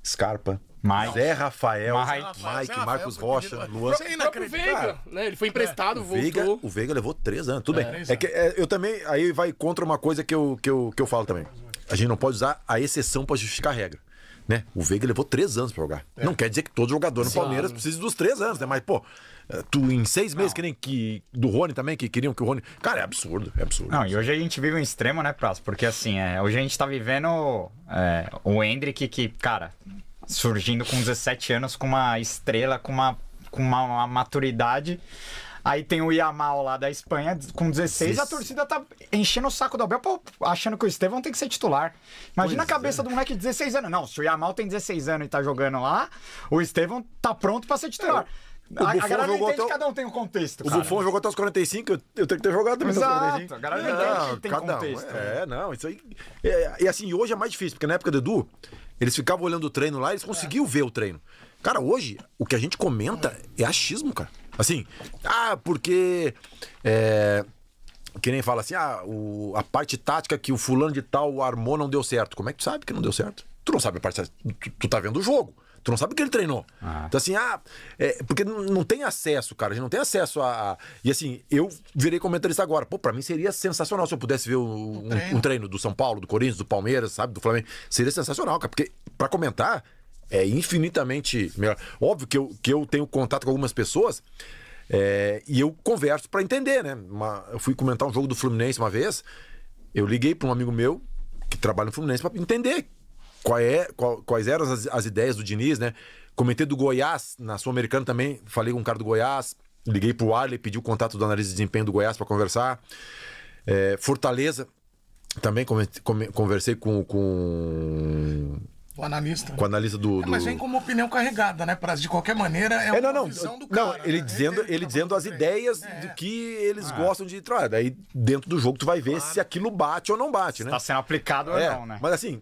Scarpa, Mike, Zé Rafael, Mike, Mike, Rafael, Marcos Rocha, pedido, Luan. Isso é inacreditável. Né? Ele foi emprestado, é. voltou. Veiga, o Veiga levou três anos. Tudo é, bem. É que, é, eu também. Aí vai contra uma coisa que eu, que, eu, que eu falo também. A gente não pode usar a exceção para justificar a regra. Né? O Veiga levou três anos para jogar. É. Não quer dizer que todo jogador no Sim, Palmeiras precise dos três anos, né? Mas, pô, é, tu em seis meses, não. que nem que. Do Rony também, que queriam que o Rony. Cara, é absurdo, é absurdo. Não, e hoje a gente vive um extremo, né, Prazo? Porque assim, é, hoje a gente tá vivendo é, o Hendrick que, cara, surgindo com 17 anos, com uma estrela, com uma, com uma, uma maturidade. Aí tem o Yamal lá da Espanha, com 16, a torcida tá enchendo o saco do Abel, achando que o Estevão tem que ser titular. Imagina pois a cabeça é. do moleque de 16 anos. Não, se o Yamal tem 16 anos e tá jogando lá, o Estevão tá pronto para ser titular. É. O a, a galera não entende, até... cada um tem um contexto. O Buffon jogou até os 45, eu, eu tenho que ter jogado também Exato, até os 45. A galera não, entende tem tem contexto. Um, é, né? não, isso aí. É, e assim, hoje é mais difícil, porque na época do Edu, eles ficavam olhando o treino lá, eles é. conseguiam ver o treino. Cara, hoje, o que a gente comenta é achismo, cara. Assim, ah, porque. É, que nem fala assim, ah, o, a parte tática que o fulano de tal armou não deu certo. Como é que tu sabe que não deu certo? Tu não sabe a parte tática. Tu, tu tá vendo o jogo. Tu não sabe o que ele treinou. Ah. Então, assim, ah, é, porque não tem acesso, cara. A gente não tem acesso a, a, E assim, eu virei comentarista agora. Pô, pra mim seria sensacional se eu pudesse ver um, um, treino. um treino. do São Paulo, do Corinthians, do Palmeiras, sabe, do Flamengo. Seria sensacional, cara, porque pra comentar é infinitamente melhor. Óbvio que eu, que eu tenho contato com algumas pessoas. É, e eu converso para entender, né? Uma, eu fui comentar um jogo do Fluminense uma vez. Eu liguei para um amigo meu que trabalha no Fluminense para entender qual é, qual, quais eram as, as ideias do Diniz, né? Comentei do Goiás, na Sul-Americana também, falei com um cara do Goiás, liguei pro Arley, pedi o contato do analista de desempenho do Goiás para conversar. É, Fortaleza, também conversei com, com... O analista. Com o analista do, do... É, mas vem como opinião carregada, né, De qualquer maneira, é, é não, não, visão do não, cara. Ele né? dizendo, ele, tá dizendo as ideias é. do que eles ah. gostam de trabalhar. Daí, dentro do jogo, tu vai ver claro. se aquilo bate ou não bate, né? Está sendo aplicado ou é, não, né? Mas assim,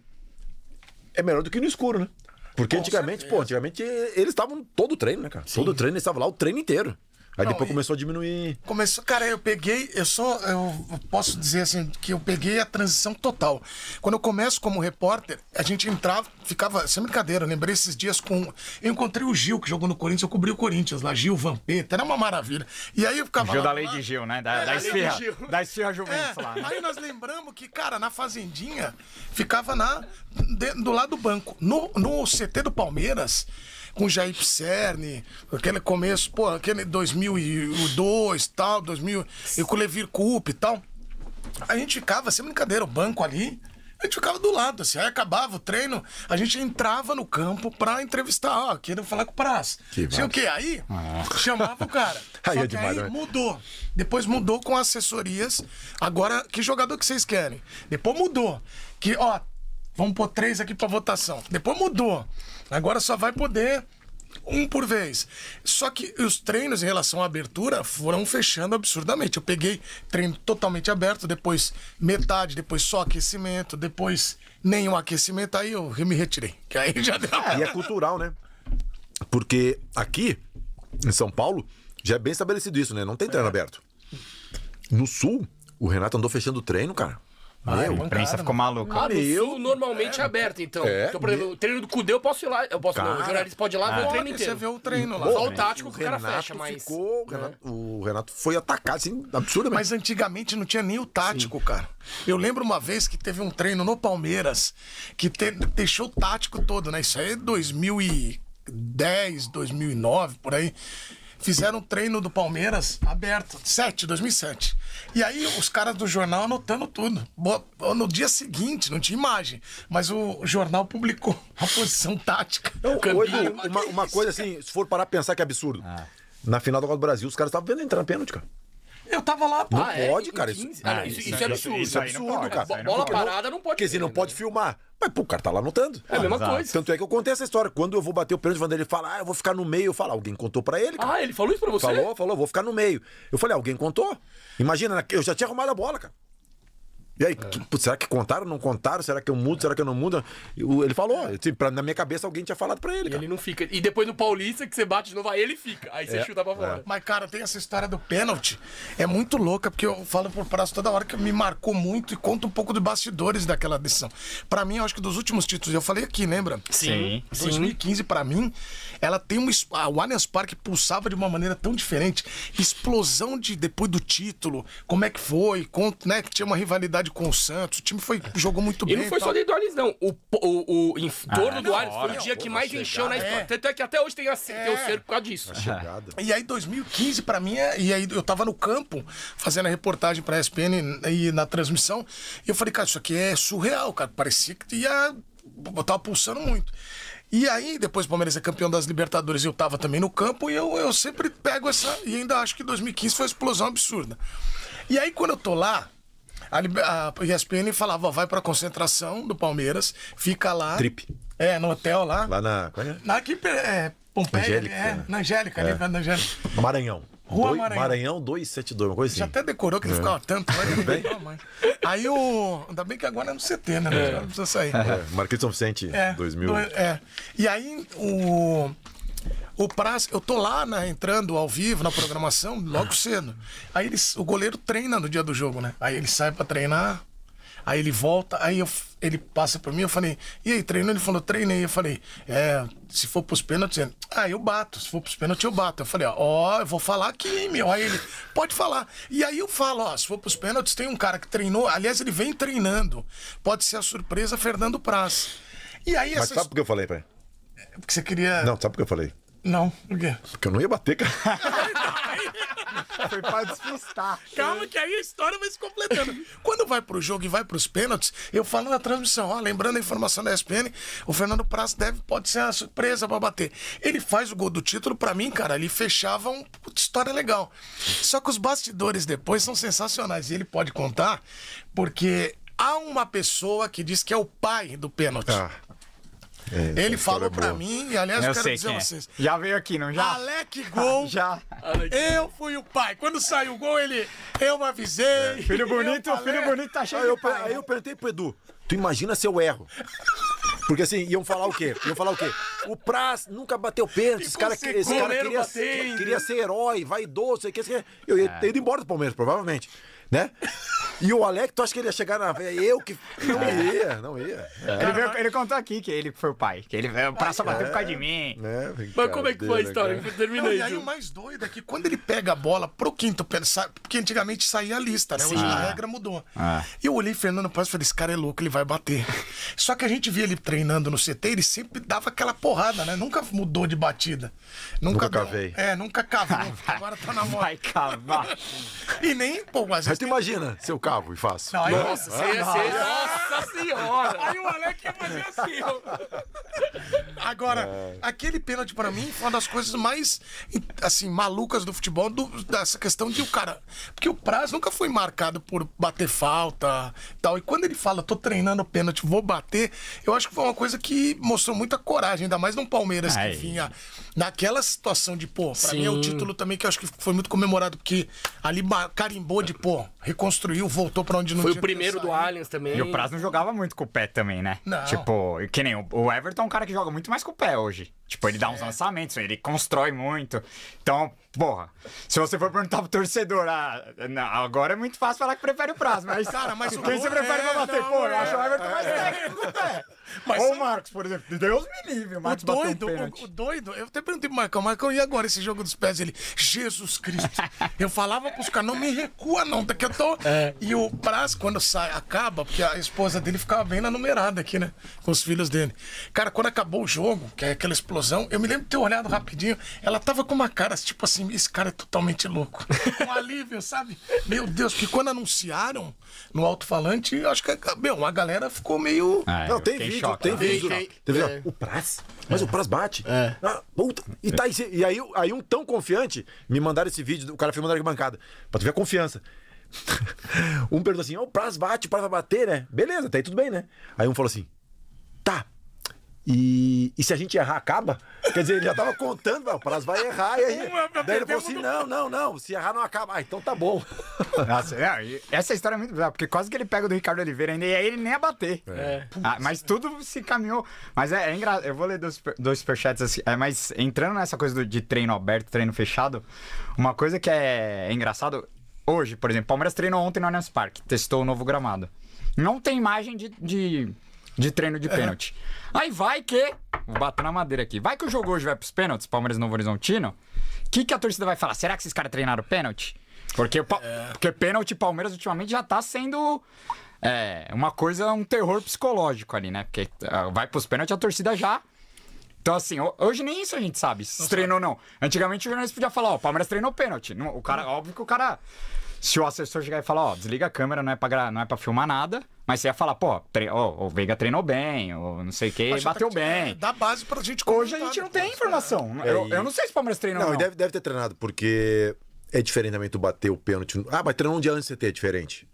é melhor do que no escuro, né? Porque antigamente, pô, antigamente eles estavam todo o treino, né, cara? Todo o treino eles estavam lá o treino inteiro. Aí não, depois começou a diminuir. Começou, cara, eu peguei, eu só eu posso dizer assim que eu peguei a transição total. Quando eu começo como repórter, a gente entrava, ficava, sem brincadeira, eu lembrei esses dias com eu encontrei o Gil que jogou no Corinthians, eu cobri o Corinthians lá, Gil Vampeta, era uma maravilha. E aí eu ficava Gil lá, da Lei de Gil, né? Da, é, da esfirra, da esfirra Juventus é, lá. Né? Aí nós lembramos que, cara, na fazendinha ficava na de, do lado do banco, no no CT do Palmeiras com Jair Pisserni, aquele começo, pô, aquele 2002 tal, 2000, e com o Levir Coupe e tal. A gente ficava, sem brincadeira, o banco ali, a gente ficava do lado, assim. Aí acabava o treino, a gente entrava no campo pra entrevistar. Ó, querendo falar com o Praz. assim, o quê? Aí ah. chamava o cara. aí, é demais, aí né? mudou. Depois mudou com assessorias. Agora, que jogador que vocês querem? Depois mudou. Que, ó, Vamos pôr três aqui para votação. Depois mudou. Agora só vai poder um por vez. Só que os treinos em relação à abertura foram fechando absurdamente. Eu peguei treino totalmente aberto, depois metade, depois só aquecimento, depois nenhum aquecimento, aí eu me retirei. Que aí já deu. É, e é cultural, né? Porque aqui, em São Paulo, já é bem estabelecido isso, né? Não tem treino é. aberto. No sul, o Renato andou fechando o treino, cara eu? A imprensa cara, ficou maluca. Ah, eu sul, normalmente é. aberto, então. É. Então, por exemplo, o treino do Cudeu, eu posso ir lá. Eu posso, cara, o jornalista pode ir lá ver o treino inteiro. Você vê o treino lá. Só o tático o que o cara fecha, mas. Ficou, o, né? Renato, o Renato foi atacado, assim, absurdo Mas antigamente não tinha nem o tático, Sim. cara. Eu lembro uma vez que teve um treino no Palmeiras que te, deixou o tático todo, né? Isso aí é e. 2010, 2009, por aí fizeram o treino do Palmeiras aberto, 7, 2007. E aí os caras do jornal anotando tudo. No dia seguinte, não tinha imagem, mas o jornal publicou a posição tática. Então, hoje, uma, uma, coisa assim, se for parar pensar que é absurdo. Ah. Na final da Copa do Brasil, os caras estavam vendo entrar pênalti, cara. Eu tava lá. Não ah, é? pode, é? cara. Isso, é ah, isso, isso, isso, é absurdo. Isso é absurdo, cara. Bola parada não pode. Quer dizer, não pode né? filmar. Mas, pô, o cara tá lá anotando. É a mesma Exato. coisa. Tanto é que eu contei essa história. Quando eu vou bater o pênalti, o Vanderlei fala, ah, eu vou ficar no meio. Eu falo, alguém contou pra ele, cara. Ah, ele falou isso pra você? Falou, falou, vou ficar no meio. Eu falei, alguém contou? Imagina, eu já tinha arrumado a bola, cara. E aí, é. será que contaram? Não contaram? Será que eu mudo? Será que eu não mudo? Ele falou, é. tipo, pra, na minha cabeça alguém tinha falado pra ele. Cara. Ele não fica. E depois no Paulista, que você bate de novo, aí ele fica. Aí você é. chuta pra fora. É. Mas, cara, tem essa história do pênalti. É muito louca, porque eu falo por prazo toda hora que me marcou muito e conta um pouco dos bastidores daquela decisão. Pra mim, eu acho que dos últimos títulos, eu falei aqui, lembra? Sim. 2015, pra mim, ela tem uma. A Allianz Park pulsava de uma maneira tão diferente. Explosão de depois do título, como é que foi, conto, né? Que tinha uma rivalidade com o Santos. O time foi, jogou muito e bem. E não foi só dentro do Allianz, não. O, o, o em ah, torno ah, do Allianz foi o dia que mais encheu na história. Tanto é que até hoje tem, assim, o é. cerco por causa disso. E aí, 2015, pra mim, é, e aí eu tava no campo fazendo a reportagem pra ESPN e na transmissão. E eu falei, cara, isso aqui é surreal, cara. Parecia que ia. Eu tava pulsando muito. E aí, depois o Palmeiras é campeão das Libertadores, eu tava também no campo e eu, eu sempre pego essa. E ainda acho que 2015 foi uma explosão absurda. E aí, quando eu tô lá, a, a ESPN falava, ó, vai pra concentração do Palmeiras, fica lá. Trip. É, no hotel lá. Lá na. É? Na aqui, é, Pompeia, Angélica, é, né? na Angélica, é. ali, na Angélica. Maranhão. Rua Doi, Maranhão. Maranhão 272, uma coisa assim. Já até decorou que ele é. ficava tanto, mas né? bem. Aí o. Ainda bem que agora é no CT, né? É. Não precisa sair. É. Marquinhos São Vicente, é. 2000. Do, é. E aí o. O prazo, eu tô lá né, entrando ao vivo na programação logo ah. cedo. Aí eles, o goleiro treina no dia do jogo, né? Aí ele sai para treinar, aí ele volta, aí eu, ele passa para mim, eu falei, e aí, treinou? Ele falou, treinei. Eu falei, é, se for pros pênaltis, ele, é. ah, eu bato, se for pros pênaltis, eu bato. Eu falei, ó, eu vou falar aqui, meu. Aí ele, pode falar. E aí eu falo, ó, se for pros pênaltis, tem um cara que treinou, aliás, ele vem treinando. Pode ser a surpresa, Fernando Praz. E aí, Mas sabe por que eu falei, pai? É, porque você queria. Não, sabe por que eu falei? Não, por quê? Porque eu não ia bater, cara. Foi pra desfrustar. Calma que aí a história vai se completando. Quando vai pro jogo e vai pros pênaltis, eu falo na transmissão, ó, lembrando a informação da ESPN, o Fernando Praça deve, pode ser a surpresa pra bater. Ele faz o gol do título, pra mim, cara, ele fechava uma história legal. Só que os bastidores depois são sensacionais, e ele pode contar, porque há uma pessoa que diz que é o pai do pênalti. Ah. É, ele falou é para mim, e aliás, eu, eu quero dizer é. vocês. Já veio aqui, não já? Alec Gol. já. Eu fui o pai. Quando saiu o gol, ele. Eu avisei. É. Filho bonito, filho bonito tá cheio. Aí eu, pai, aí né? eu perguntei pro Edu: tu imagina se eu erro? Porque assim, iam falar o quê? Iam falar o quê? O Praz nunca bateu pênalti, esse cara, esse cara queria, queria ser herói, vaidoso, sei que. Eu ia é. ter ido embora do Palmeiras, provavelmente. Né? E o Alec, tu acha que ele ia chegar na. Eu que. Não é. ia, não ia. É. Ele, veio, ele contou aqui que ele foi o pai. Que ele veio pra só bater por causa de é. mim. É, Mas como é que foi a história? Cara. Termina aí. E aí o mais doido é que quando ele pega a bola pro quinto pé, porque antigamente saía a lista, né? Hoje ah. a regra mudou. Ah. E eu olhei Fernando Paz e falei: esse cara é louco, ele vai bater. Só que a gente via ele treinando no CT, ele sempre dava aquela porrada, né? Nunca mudou de batida. Nunca, nunca cavei. É, nunca cavou. Agora tá na moda. Vai cavar. e nem, pô, mas. Mas tu imagina, seu cara cavo e faço. Não, não. Nossa, é? nossa senhora! Aí o Alec ia fazer assim, Agora, é. aquele pênalti pra mim foi uma das coisas mais, assim, malucas do futebol, do, dessa questão de o cara. Porque o prazo nunca foi marcado por bater falta tal. E quando ele fala, tô treinando pênalti, vou bater, eu acho que foi uma coisa que mostrou muita coragem, ainda mais no Palmeiras Ai. Ah, que é. vinha naquela situação de, pô, pra Sim. mim é o um título também que eu acho que foi muito comemorado, porque ali carimbou de, pô, reconstruiu, voltou pra onde não Foi o primeiro do Allianz também. E o Praz não jogava muito com o pé também, né? Não. Tipo, que nem o Everton é um cara que joga muito mais com o pé hoje. Tipo, ele dá é. uns lançamentos, ele constrói muito. Então, porra, se você for perguntar pro torcedor, ah, não, agora é muito fácil falar que prefere o prazo, mas. cara, mas quem você prefere é, pra bater? Não, pô, eu é. acho o Everton mais é. técnico do pé. Mas Ou o Marcos, por exemplo. Deus me livre, o Marcos o doido, um o, o, doido, eu até perguntei pro Marcão, Marcão, e agora esse jogo dos pés? Ele, Jesus Cristo. eu falava pros caras, não me recua não, daqui tá eu tô... É. E o Praz, quando sai, acaba, porque a esposa dele ficava bem na numerada aqui, né? Com os filhos dele. Cara, quando acabou o jogo, que é aquela explosão, eu me lembro de ter olhado rapidinho, ela tava com uma cara, tipo assim, esse cara é totalmente louco. Um alívio, sabe? Meu Deus, porque quando anunciaram no alto-falante, acho que, meu, a galera ficou meio... Ah, não, tem vídeo vídeo, tem né? vídeo. Tem, é. O Praz? Mas é. o Praz bate. É. Ah, puta. E, tá, e aí, aí um tão confiante, me mandaram esse vídeo, o cara filmando a bancada. Pra tu ver a confiança. um perguntou assim: oh, o Praz bate, o Praz vai bater, né? Beleza, tá aí tudo bem, né? Aí um falou assim: tá, e, e se a gente errar, acaba? Quer dizer, ele já tava contando, o prazo vai errar. E aí, daí ele falou assim: não, não, não, se errar não acaba. Ah, então tá bom. Nossa, é, essa história é muito bizarra, porque quase que ele pega o do Ricardo Oliveira ainda, e aí ele nem ia bater. É. Ah, mas tudo se caminhou. Mas é, é engraçado. Eu vou ler dois, dois superchats assim. É, mas entrando nessa coisa do, de treino aberto, treino fechado, uma coisa que é, é engraçado. Hoje, por exemplo, Palmeiras treinou ontem no Allianz Parque, testou o novo gramado. Não tem imagem de, de de treino de pênalti. Aí vai que. Vou bater na madeira aqui. Vai que o jogo hoje vai pros pênaltis, Palmeiras e Novo Horizontino. O que, que a torcida vai falar? Será que esses caras treinaram pênalti? Porque, é... porque pênalti Palmeiras ultimamente já tá sendo. É, uma coisa, um terror psicológico ali, né? Porque ah, vai pros pênaltis, a torcida já então, assim, hoje nem isso a gente sabe se não treinou ou não. Antigamente o jornalista podia falar, ó, o Palmeiras treinou pênalti. O cara, óbvio que o cara se o assessor chegar e falar, ó, desliga a câmera, não é pra, não é para filmar nada, mas você ia falar, pô, tre... oh, o Veiga treinou bem, ou não sei o quê, bateu tá... bem. Dá base pra gente Hoje a gente não tem informação. Né? É. Eu, eu, não sei se o Palmeiras treinou não. Não, deve, deve ter treinado, porque é diferente também tu bater o pênalti. Ah, mas treinou um dia antes você ter, é diferente.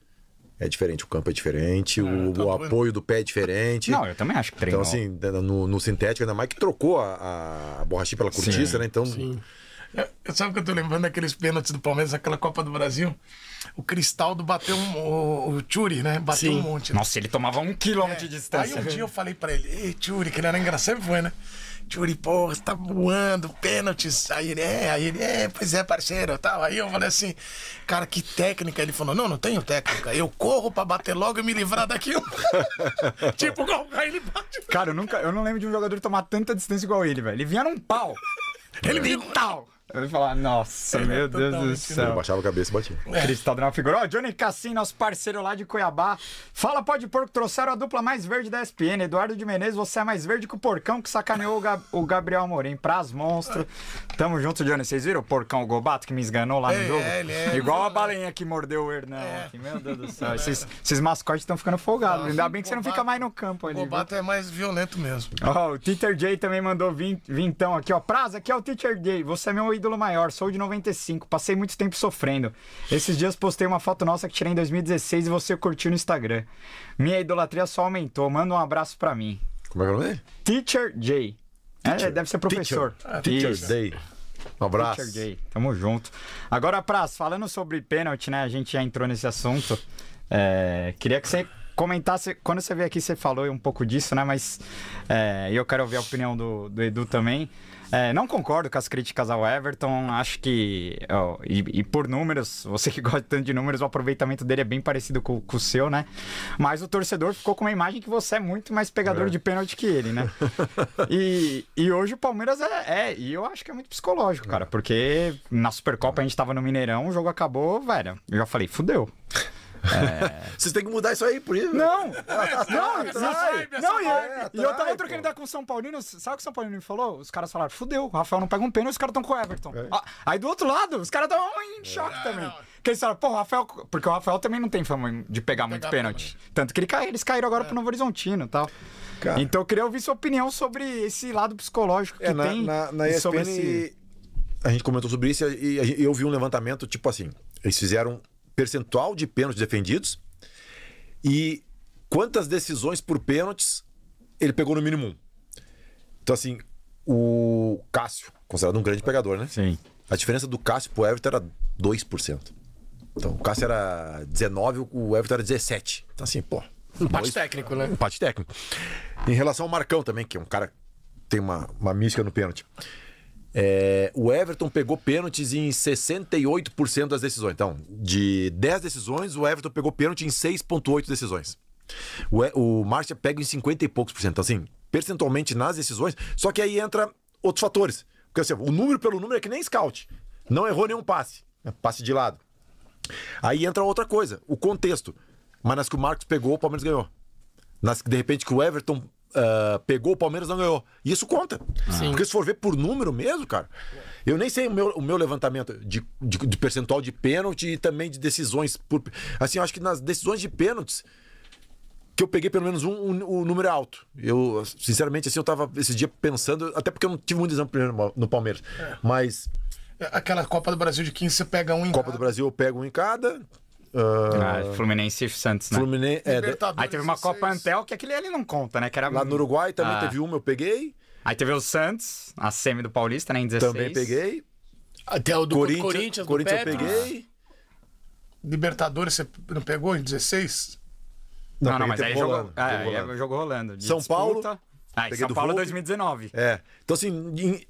É diferente, o campo é diferente, é, o, tá o apoio do pé é diferente. Não, eu também acho que treinou. Então, assim, no, no sintético, ainda mais que trocou a, a borrachinha pela cortiça, né? Então. Sim eu é, Sabe que eu tô lembrando daqueles pênaltis do Palmeiras, aquela Copa do Brasil? O Cristaldo bateu um, o, o Churi, né? Bateu Sim. um monte. Né? Nossa, ele tomava um quilômetro é. de distância. Aí um dia eu falei pra ele, ei, Churi, que ele era engraçado, foi, né? Churi, porra, você tá voando, pênaltis. Aí ele, é, aí ele, é, pois é, parceiro, tal. Aí eu falei assim, cara, que técnica. Ele falou, não, não tenho técnica. Eu corro pra bater logo e me livrar daquilo. tipo, aí ele bate. Cara, eu, nunca, eu não lembro de um jogador tomar tanta distância igual ele, velho. Ele vinha num pau. ele vinha num pau. Eu ia falar, nossa, é, meu Deus do né? céu. Eu baixava a cabeça e batia. É. Cristal tá uma figura. Ó, oh, Johnny Cassim, nosso parceiro lá de Cuiabá. Fala, pode porco, trouxeram a dupla mais verde da SPN. Eduardo de Menezes, você é mais verde que o porcão que sacaneou o, Gab o Gabriel Amorim. Pras monstro. Tamo junto, Johnny. Vocês viram o porcão o Gobato que me esganou lá no é, jogo? É, Igual é a balinha que mordeu o Hernão. É. meu Deus do céu. É. Esses, esses mascotes estão ficando folgados. Ainda bem que você não fica mais no campo ali. O Gobato é mais violento mesmo. Ó, oh, o Teacher J também mandou vintão aqui, ó. Praza, aqui é o Teacher J. Você é meu ideal ídolo maior, sou de 95, passei muito tempo sofrendo. Esses dias postei uma foto nossa que tirei em 2016 e você curtiu no Instagram. Minha idolatria só aumentou, manda um abraço para mim. Como é que é Teacher J. É, teacher. É, deve ser professor. Teacher, ah, teacher Um abraço. Teacher Day. Tamo junto. Agora, Praz, falando sobre pênalti, né? A gente já entrou nesse assunto. É, queria que você comentasse, quando você veio aqui, você falou um pouco disso, né? Mas é, eu quero ouvir a opinião do, do Edu também. É, não concordo com as críticas ao Everton. Acho que, oh, e, e, por números, você que gosta tanto de números, o aproveitamento dele é bem parecido com, com, o seu, né? Mas o torcedor ficou com uma imagem que você é muito mais pegador é. de pênalti que ele, né? e, e hoje o Palmeiras é, é, e eu acho que é muito psicológico, cara, é. porque na Supercopa a gente tava no Mineirão, o jogo acabou, velho. Eu já falei, fudeu. É. Vocês têm que mudar isso aí, por isso. Não! não, atrai, não, não e, é, eu, ele tava trocando ideia com o São Paulino. Sabe o que o São Paulino me falou? Os caras falaram: fudeu, o Rafael não pega um pênalti, os caras estão com o Everton. É. Ah, aí do outro lado, os caras estão em é. choque também. Porque eles falaram, pô, o Rafael. Porque o Rafael também não tem fama de pegar, pegar muito pênalti. Tanto que ele cai, eles caíram agora é. pro Novo Horizontino e tal. Cara. Então eu queria ouvir sua opinião sobre esse lado psicológico que na, tem. Na, na ESPN, sobre esse... a gente comentou sobre isso e, e eu vi um levantamento, tipo assim, eles fizeram percentual de pênaltis defendidos e quantas decisões por pênaltis ele pegou no mínimo um. Então, assim, o Cássio, considerado um grande pegador, né? Sim. A diferença do Cássio pro Everton era 2%. Então, o Cássio era 19, o Everton era 17. Então, assim, pô. Um empate técnico, né? Empate técnico. Em relação ao Marcão também, que é um cara que tem uma, uma mística no pênalti. É, o Everton pegou pênaltis em 68% das decisões. Então, de 10 decisões, o Everton pegou pênalti em 6,8 decisões. O, o Márcia pega em 50 e poucos por cento. Então, assim, percentualmente nas decisões. Só que aí entra outros fatores. Porque assim, o número pelo número é que nem scout. Não errou nenhum passe. Né? Passe de lado. Aí entra outra coisa, o contexto. Mas nas que o Marcos pegou, o Palmeiras ganhou. Nas que, de repente, que o Everton uh, pegou o Palmeiras não ganhou. E isso conta. Sim. Porque se for ver por número mesmo, cara, eu nem sei o meu, o meu levantamento de, de, de percentual de pênalti e também de decisões. Por, assim, eu acho que nas decisões de pênaltis que eu peguei pelo menos um, um, um, número é alto. Eu, sinceramente, assim, eu tava esse dia pensando, até porque eu não tive muito exame primeiro no Palmeiras, é. mas... Aquela Copa do Brasil de 15, você pega um em Copa cada. do Brasil eu pego um em cada, Uh... Ah, Fluminense e Santos, né? Fluminense, é, aí teve uma Copa Antel, que aquele ele não conta, né? Que era... Lá no Uruguai também ah. teve uma, eu peguei. Aí teve o Santos, a semi do Paulista, né? Em 16. Também peguei. Até o do Corinthians, Corinthians, do Corinthians eu peguei. Libertadores você não pegou em 16? Não, não, não mas é, aí rolando, jogou, é, aí jogou rolando. São disputa. Paulo. Ah, São Paulo 2019. Ah, é. Então, assim, em,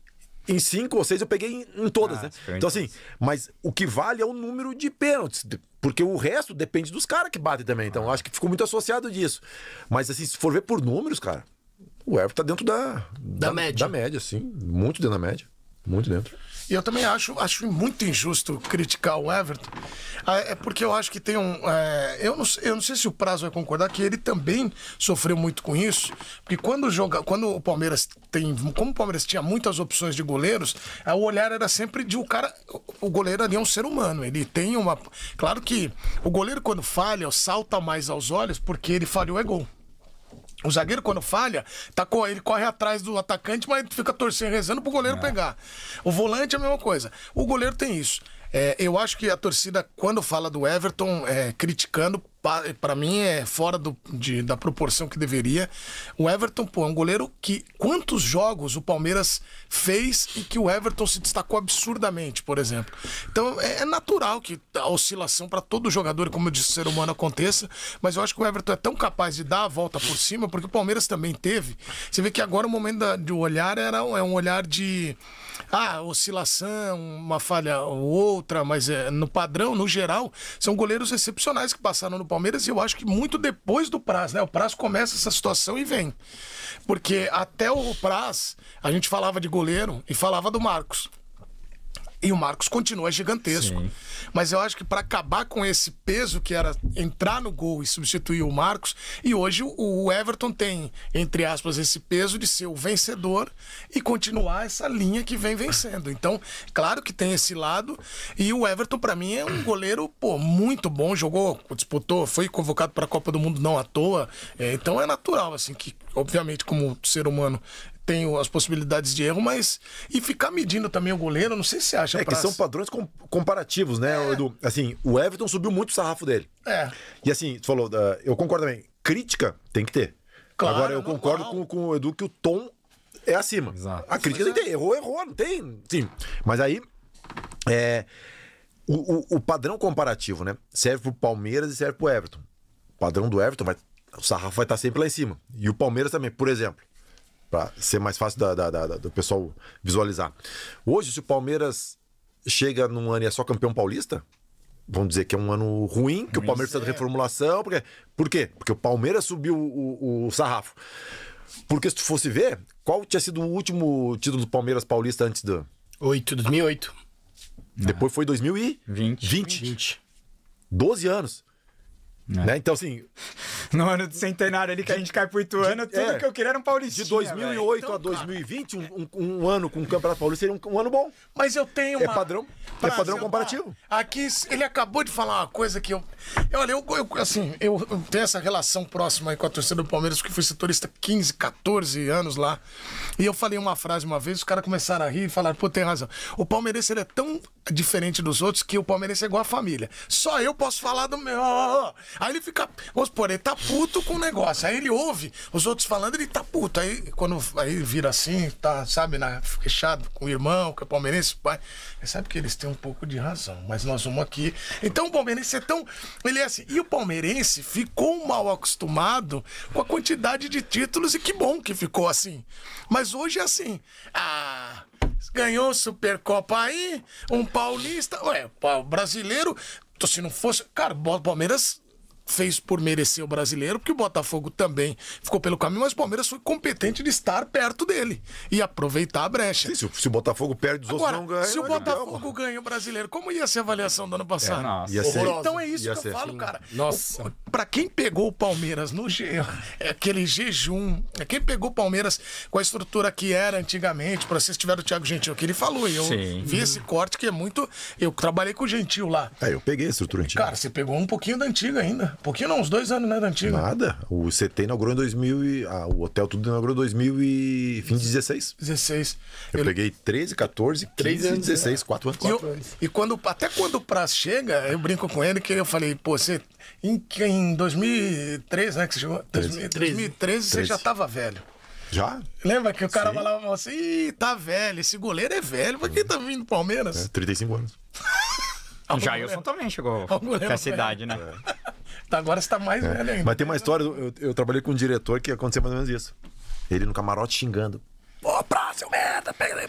em cinco ou seis eu peguei em, em todas, ah, né? Então, assim, mas o que vale é o número de pênaltis. Porque o resto depende dos caras que batem também. Então, acho que ficou muito associado disso. Mas, assim, se for ver por números, cara, o Everton tá dentro da, da, da média. Da média, sim. Muito dentro da média. Muito dentro. E eu também acho, acho muito injusto criticar o Everton, ah, é porque eu acho que tem um. É, eu, não, eu não sei se o Prazo vai concordar que ele também sofreu muito com isso, porque quando, joga, quando o Palmeiras tem. Como o Palmeiras tinha muitas opções de goleiros, o olhar era sempre de o cara. O goleiro ali é um ser humano, ele tem uma. Claro que o goleiro, quando falha, salta mais aos olhos porque ele falhou é gol. O zagueiro, quando falha, tá, ele corre atrás do atacante, mas fica torcendo, rezando pro goleiro é. pegar. O volante é a mesma coisa. O goleiro tem isso. É, eu acho que a torcida, quando fala do Everton, é, criticando, para mim é fora do, de, da proporção que deveria. O Everton, pô, é um goleiro que quantos jogos o Palmeiras fez e que o Everton se destacou absurdamente, por exemplo. Então é, é natural que a oscilação para todo jogador, como eu disse, ser humano aconteça, mas eu acho que o Everton é tão capaz de dar a volta por cima, porque o Palmeiras também teve. Você vê que agora o momento da, de olhar era, é um olhar de ah, oscilação, uma falha ou outra, mas é, no padrão, no geral, são goleiros excepcionais que passaram no Palmeiras e eu acho que muito depois do Praz, né? O Praz começa essa situação e vem. Porque até o Praz, a gente falava de goleiro e falava do Marcos. E o Marcos continua gigantesco. Sim. Mas eu acho que para acabar com esse peso que era entrar no gol e substituir o Marcos, e hoje o Everton tem, entre aspas, esse peso de ser o vencedor e continuar essa linha que vem vencendo. Então, claro que tem esse lado. E o Everton, para mim, é um goleiro pô, muito bom. Jogou, disputou, foi convocado para a Copa do Mundo não à toa. É, então é natural, assim, que, obviamente, como ser humano, tenho as possibilidades de erro, mas. E ficar medindo também o goleiro, não sei se acha. É que são padrões com, comparativos, né, é. Edu? Assim, o Everton subiu muito o sarrafo dele. É. E assim, tu falou, eu concordo também. Crítica tem que ter. Claro, Agora, eu concordo com, com o Edu que o tom é acima. Exato. A crítica mas tem que é. ter. Errou, errou, não tem. Sim. Mas aí. É, o, o, o padrão comparativo, né? Serve pro Palmeiras e serve pro Everton. O padrão do Everton vai o sarrafo vai estar sempre lá em cima. E o Palmeiras também, por exemplo para ser mais fácil da, da, da, do pessoal visualizar. Hoje, se o Palmeiras chega num ano e é só campeão paulista, vamos dizer que é um ano ruim, que ruim o Palmeiras precisa de é. reformulação. Porque, por quê? Porque o Palmeiras subiu o, o, o, sarrafo. Porque se tu fosse ver, qual tinha sido o último título do Palmeiras paulista antes do. 8, 2008. Depois ah. foi 2020. 20. 20. 12 anos. É. Né? Então, assim. No ano do centenário ali que a gente cai pro Ituano, de, tudo é, que eu queria era um paulistano De 2008 então, a 2020, um, um, ano com o Campeonato Paulista seria um, um ano bom. Mas eu tenho é uma... É padrão. Pra, é padrão comparativo. Ah, aqui, ele acabou de falar uma coisa que eu. olha, eu, eu, assim, eu tenho essa relação próxima com a torcida do Palmeiras, que fui setorista 15, 14 anos lá. E eu falei uma frase uma vez, os caras começaram a rir e falaram, pô, tem razão. O palmeirense ele é tão diferente dos outros que o palmeirense é igual a família. Só eu posso falar do meu. Aí ele fica, vamos supor, ele tá puto com o negócio. Aí ele ouve os outros falando, ele tá puto. Aí quando aí vira assim, tá, sabe, na, fechado com o irmão, com o palmeirense, pai. Você sabe que eles têm um pouco de razão, mas nós vamos aqui. Então o palmeirense é tão. Ele é assim. E o palmeirense ficou mal acostumado com a quantidade de títulos e que bom que ficou assim. Mas mas hoje é assim. Ah, ganhou Supercopa aí, um paulista. Ué, o brasileiro. Se não fosse. Cara, o Palmeiras fez por merecer o brasileiro, porque o Botafogo também ficou pelo caminho, mas o Palmeiras foi competente de estar perto dele e aproveitar a brecha. Sim, se, o, se, o Botafogo perde, os Agora, outros não ganham. Se o Botafogo ganha o brasileiro, como ia ser a avaliação do ano é, passado? É, então é isso que eu falo, assim. cara. Nossa. Para quem pegou o Palmeiras no é aquele jejum, é quem pegou o Palmeiras com a estrutura que era antigamente, para vocês tiveram o Thiago Gentil que ele falou, e eu Sim. vi esse corte que é muito, eu trabalhei com o Gentil lá. É, eu peguei a estrutura antiga. Cara, você pegou um pouquinho da antiga ainda. Pouquinho não, uns dois anos, né, da antiga. Nada. O CT inaugurou em 2000 e... Ah, o hotel tudo inaugurou em 2000 e... Fim de 16. 16. Eu, né? eu... peguei 13, 14, 15 anos, 16, 4 anos. 4 anos. E, quando, até quando o prazo chega, eu brinco com ele que eu falei, pô, você... Em, em 2003, né, que você chegou? 2013, 2013 você já tava velho. Já? Lembra que o cara Sim. falava assim, Ih, tá velho, esse goleiro é velho, por que uhum. tá vindo Palmeiras? É, 35 anos. Jailson também chegou com essa idade, né? É. Tá, agora você tá mais é. velho ainda. Mas tem uma história, eu, eu, trabalhei com um diretor que aconteceu mais ou menos isso. Ele no camarote xingando. Ô, oh, pra, seu merda, pega aí,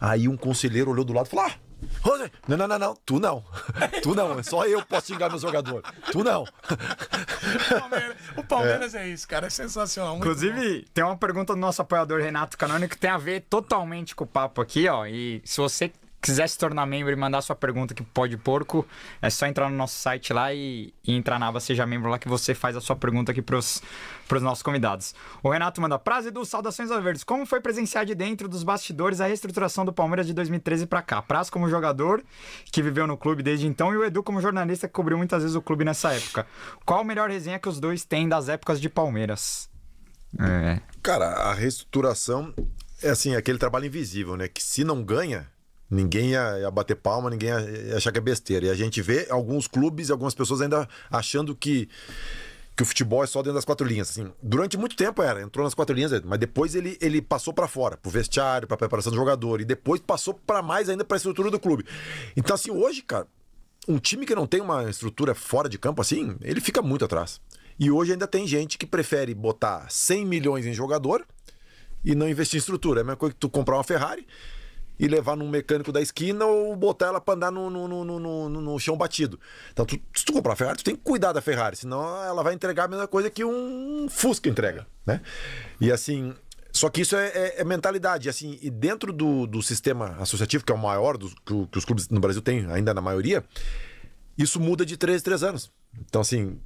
Aí um conselheiro olhou do lado e falou: ah, não, não, não, não. Tu não. Tu não. Só eu posso xingar meu jogador. Tu não. O Palmeiras, o Palmeiras é. é. isso, cara. É sensacional. Inclusive, bom. tem uma pergunta do nosso apoiador Renato Canônico que tem a ver totalmente com o papo aqui, ó. E se você quiser se tornar membro e mandar sua pergunta que pode porco, é só entrar no nosso site lá e, e entrar na aba Seja Membro lá que você faz a sua pergunta aqui pros, os nossos convidados. O Renato manda, prazo do saudações verdes. Como foi presenciar de dentro dos bastidores a reestruturação do Palmeiras de 2013 para cá? Prazo como jogador que viveu no clube desde então e o Edu como jornalista que cobriu muitas vezes o clube nessa época. Qual a melhor resenha que os dois têm das épocas de Palmeiras? É. Cara, a reestruturação é assim, aquele trabalho invisível, né? Que se não ganha, ninguém ia, ia, bater palma, ninguém ia, ia, achar que é besteira. E a gente vê alguns clubes e algumas pessoas ainda achando que, que o futebol é só dentro das quatro linhas. Assim, durante muito tempo era, entrou nas quatro linhas, mas depois ele, ele passou para fora, pro vestiário, pra preparação do jogador, e depois passou para mais ainda pra estrutura do clube. Então, assim, hoje, cara, um time que não tem uma estrutura fora de campo assim, ele fica muito atrás. E hoje ainda tem gente que prefere botar 100 milhões em jogador e não investir em estrutura. É a mesma coisa que tu comprar uma Ferrari e levar num mecânico da esquina ou botar ela pra andar no, no, no, no, chão batido. Então, tu, se tu comprar a Ferrari, tu tem que cuidar da Ferrari, senão ela vai entregar a mesma coisa que um Fusca entrega, né? E assim, só que isso é, é, é, mentalidade, assim, e dentro do, do sistema associativo, que é o maior dos, que, que, os clubes no Brasil têm, ainda na maioria, isso muda de 3 em 3 anos. Então, assim,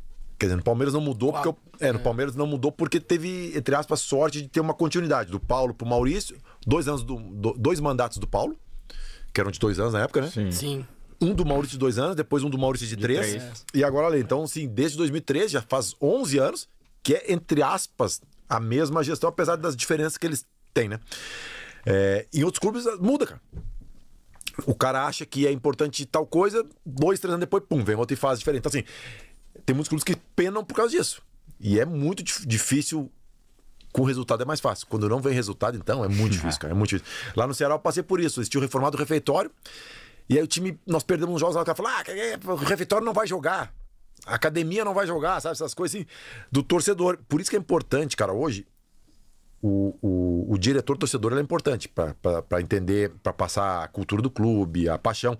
Quer dizer, no Palmeiras não mudou porque. Eu, ah, é, no é. Palmeiras não mudou porque teve, entre aspas, sorte de ter uma continuidade do Paulo pro Maurício, dois anos do, do dois mandatos do Paulo, que eram de dois anos na época, né? Sim. Sim. Um do Maurício de dois anos, depois um do Maurício de, de três, três. E agora ali. Então, assim, desde 2013, já faz 11 anos, que é, entre aspas, a mesma gestão, apesar das diferenças que eles têm, né? É, em outros clubes muda, cara. O cara acha que é importante tal coisa, dois, três anos depois, pum, vem outra fase diferente. Então, assim, tem muitos clubes que penam por causa disso. E é muito difícil. Com resultado é mais fácil. Quando não vem resultado, então, é muito difícil, cara. É muito difícil. Lá no Ceará eu passei por isso. Eles tinham reformado o refeitório. E aí o time, nós perdemos uns jogos lá, o cara falou: ah, o refeitório não vai jogar. A academia não vai jogar, sabe? Essas coisas assim, do torcedor. Por isso que é importante, cara, hoje, o, o, o diretor torcedor é importante para entender, para passar a cultura do clube, a paixão.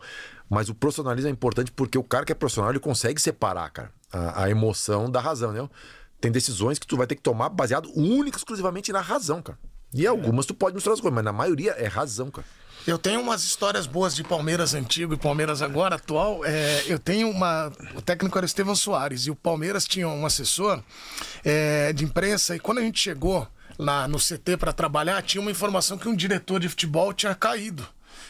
Mas o profissionalismo é importante porque o cara que é profissional, ele consegue separar, cara a, a emoção da razão, né? Tem decisões que tu vai ter que tomar baseado única exclusivamente na razão, cara. E é. algumas tu pode mostrar as coisas, mas na maioria é razão, cara. Eu tenho umas histórias boas de Palmeiras antigo e Palmeiras agora atual. É, eu tenho uma. O técnico era Estevão Estevam Soares e o Palmeiras tinha um assessor é, de imprensa. E quando a gente chegou lá no CT para trabalhar, tinha uma informação que um diretor de futebol tinha caído.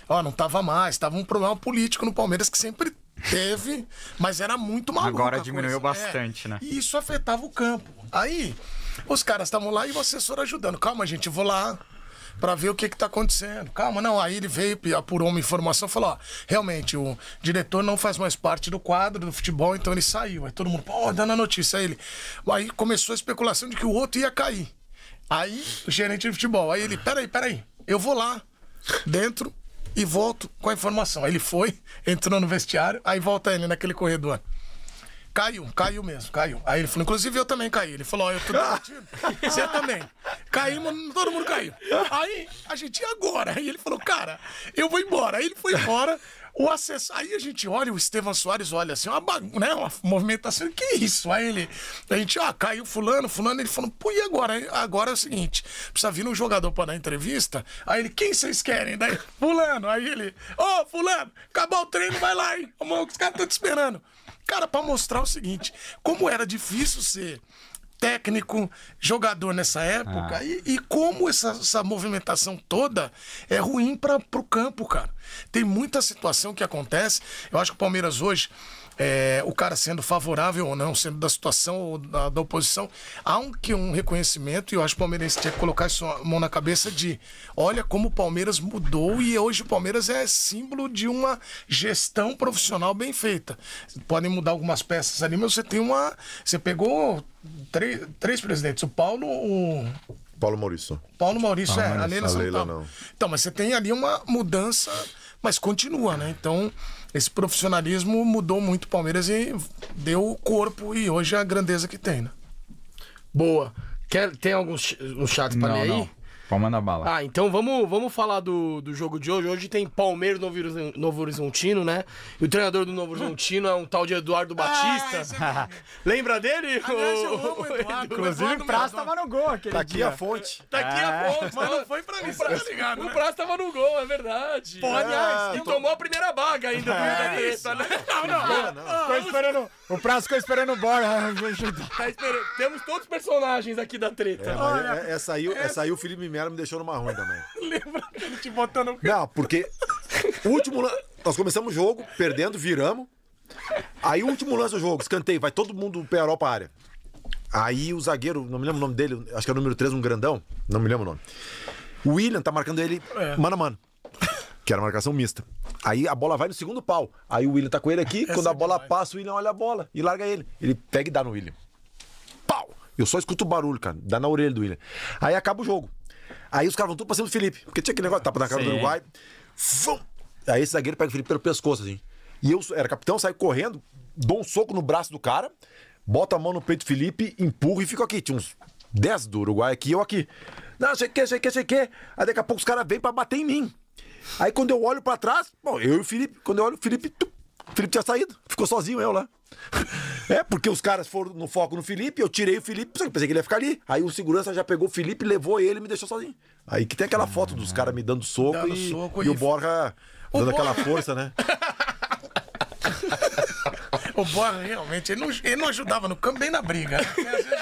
Ó, não estava mais, Tava um problema político no Palmeiras que sempre Teve, mas era muito maluco. Agora diminuiu é, bastante, é, né? E isso afetava o campo. Aí, os caras estavam lá e o assessor ajudando. Calma, gente, vou lá para ver o que está acontecendo. Calma, não. Aí ele veio, apurou uma informação, falou: ó, realmente, o diretor não faz mais parte do quadro do futebol, então ele saiu. Aí todo mundo, pô, dando a notícia. Aí ele. Aí começou a especulação de que o outro ia cair. Aí o gerente de futebol. Aí ele, peraí, peraí, eu vou lá dentro e volto com a informação. Aí ele foi, entrou no vestiário, aí volta ele naquele corredor. Caiu, caiu mesmo, caiu. Aí ele falou, inclusive eu também caí. Ele falou, ó, oh, eu tô Você também. Caímos, todo mundo caiu. Aí a gente e agora. Aí ele falou, cara, eu vou embora. Aí ele foi embora. O acesso... Aí a gente olha, o Estevam Soares olha assim, uma, bag... né, uma movimentação, que isso? Aí ele, a gente, ó, caiu fulano, fulano, ele falou, pô, e agora? agora é o seguinte, precisa vir um jogador para dar entrevista, aí ele, quem vocês querem? Daí, fulano, aí ele, ô, oh, fulano, acabou o treino, vai lá, hein? Os caras estão te esperando. Cara, para mostrar o seguinte, como era difícil ser técnico, jogador nessa época. Ah. E, e, como essa, essa, movimentação toda é ruim para o campo, cara. Tem muita situação que acontece. Eu acho que o Palmeiras hoje é, o cara sendo favorável ou não, sendo da situação ou da, da oposição, há um, que um reconhecimento, e eu acho que o palmeirense tinha que colocar a mão na cabeça de olha como o Palmeiras mudou e hoje o Palmeiras é símbolo de uma gestão profissional bem feita. Podem mudar algumas peças ali, mas você tem uma. Você pegou três, três presidentes, o Paulo, o. Paulo Maurício. Paulo Maurício, ah, é, a Leila, a Leila não. Então, mas você tem ali uma mudança, mas continua, né? Então esse profissionalismo mudou muito o Palmeiras e deu o corpo e hoje a grandeza que tem, né? Boa. Quer, tem algum ch um chat para mim aí? Não. Palma na bala. Ah, então vamos, vamos falar do, do jogo de hoje. Hoje tem Palmeiras Novo, Novo Horizontino, né? E o treinador do Novo Horizontino é um tal de Eduardo ah, Batista. Ah, é Lembra dele? Aliás, eu amo o Eduardo. Inclusive, o Praça tava no gol aquele Tá aqui dia. a fonte. Tá aqui a é. fonte. Tá mas não foi pra mim, pra tá ligado. O né? Praça tava no gol, é verdade. Pô, aliás, ah, e tô... tomou a primeira baga ainda do é, isso, né? Não, não. não. Ah, esperando, o Praça ficou esperando o Borja. tá esperando. Temos todos os personagens aqui da treta. É, é, é essa aí, essa aí o Felipe me deixou numa ruim também. Lembra ele te botando... Não, porque... último... Nós começamos o jogo, perdendo, viramos. Aí o último lance do jogo, escanteio, vai todo mundo pé Europa área. Aí o zagueiro, não me lembro o nome dele, acho que é o número 3, um grandão, não me lembro o nome. O William tá marcando ele é. mano a mano. Que era marcação mista. Aí a bola vai no segundo pau. Aí o William tá com ele aqui, Essa quando é a bola demais. passa, o William olha a bola e larga ele. Ele pega e dá no William. Pau! Eu só escuto o barulho, cara, dá na orelha do William. Aí acaba o jogo. Aí os caras vão tudo pra cima do Felipe, porque tinha aquele negócio, tapa na cara Sim. do Uruguai. Vum! Aí esse zagueiro pega o Felipe pelo pescoço, assim. E eu era capitão, saio correndo, dou um soco no braço do cara, bota a mão no peito do Felipe, empurro e fico aqui. Tinha uns 10 do Uruguai aqui, eu aqui. Não, sei que, sei que, sei que. Aí daqui a pouco os caras vêm pra bater em mim. Aí quando eu olho pra trás, bom, eu e o Felipe, quando eu olho o Felipe, o Felipe tinha saído, ficou sozinho eu lá. É, porque os caras foram no foco no Felipe, eu tirei o Felipe, só que pensei que ele ia ficar ali. Aí o segurança já pegou o Felipe, levou ele e me deixou sozinho. Aí que tem aquela foto dos ah. caras me dando soco, dando e, soco e, e, o Borra dando Borja... aquela força, né? o Borra realmente, ele não, ele não ajudava no campo nem na briga. Né? Às vezes,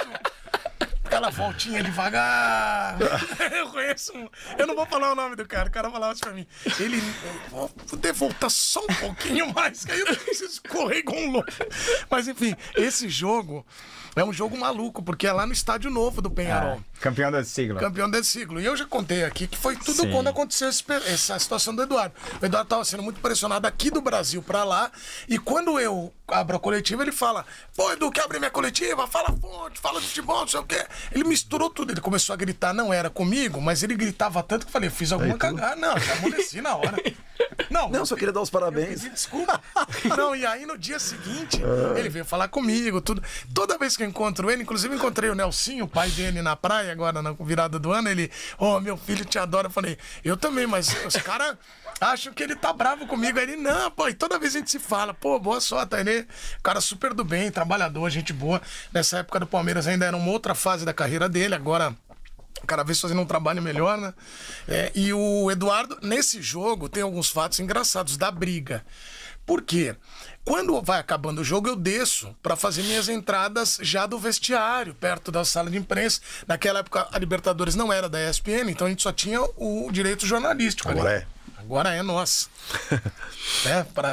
aquela voltinha devagar. eu conheço um. Eu não vou falar o nome do cara. O cara falava isso pra mim. Ele. Vou poder voltar só um pouquinho mais, que aí eu com um louco. Mas enfim, esse jogo. É um jogo maluco, porque é lá no estádio novo do Penharol. Ah, campeão desse siglo. Campeão desse siglo. E eu já contei aqui que foi tudo Sim. quando aconteceu esse, essa situação do Eduardo. O Eduardo estava sendo muito pressionado aqui do Brasil para lá. E quando eu abre a coletiva, ele fala: Pô, Edu, quer abrir minha coletiva? Fala fonte, fala de futebol, não sei o quê. Ele misturou tudo, ele começou a gritar, não era comigo, mas ele gritava tanto que eu falei: Fiz alguma tá cagada. Não, já amoleci na hora. Não, não só queria dar os parabéns. desculpa. Não, e aí no dia seguinte, ah. ele veio falar comigo, tudo. Toda vez que eu encontro ele, inclusive encontrei o Nelsinho, o pai dele, na praia agora, na virada do ano, ele, ô, oh, meu filho te adora. Eu falei, eu também, mas os caras acham que ele tá bravo comigo. Aí ele, não, pô, e toda vez a gente se fala, pô, boa sorte, Aine. Né? Cara super do bem, trabalhador, gente boa. Nessa época do Palmeiras ainda era uma outra fase da carreira dele, agora cada vez fazendo um trabalho melhor, né? É, e o Eduardo, nesse jogo, tem alguns fatos engraçados da briga. Por quê? Quando vai acabando o jogo, eu desço para fazer minhas entradas já do vestiário, perto da sala de imprensa. Naquela época, a Libertadores não era da ESPN, então a gente só tinha o direito jornalístico. Agora ali. é agora é nós. é, para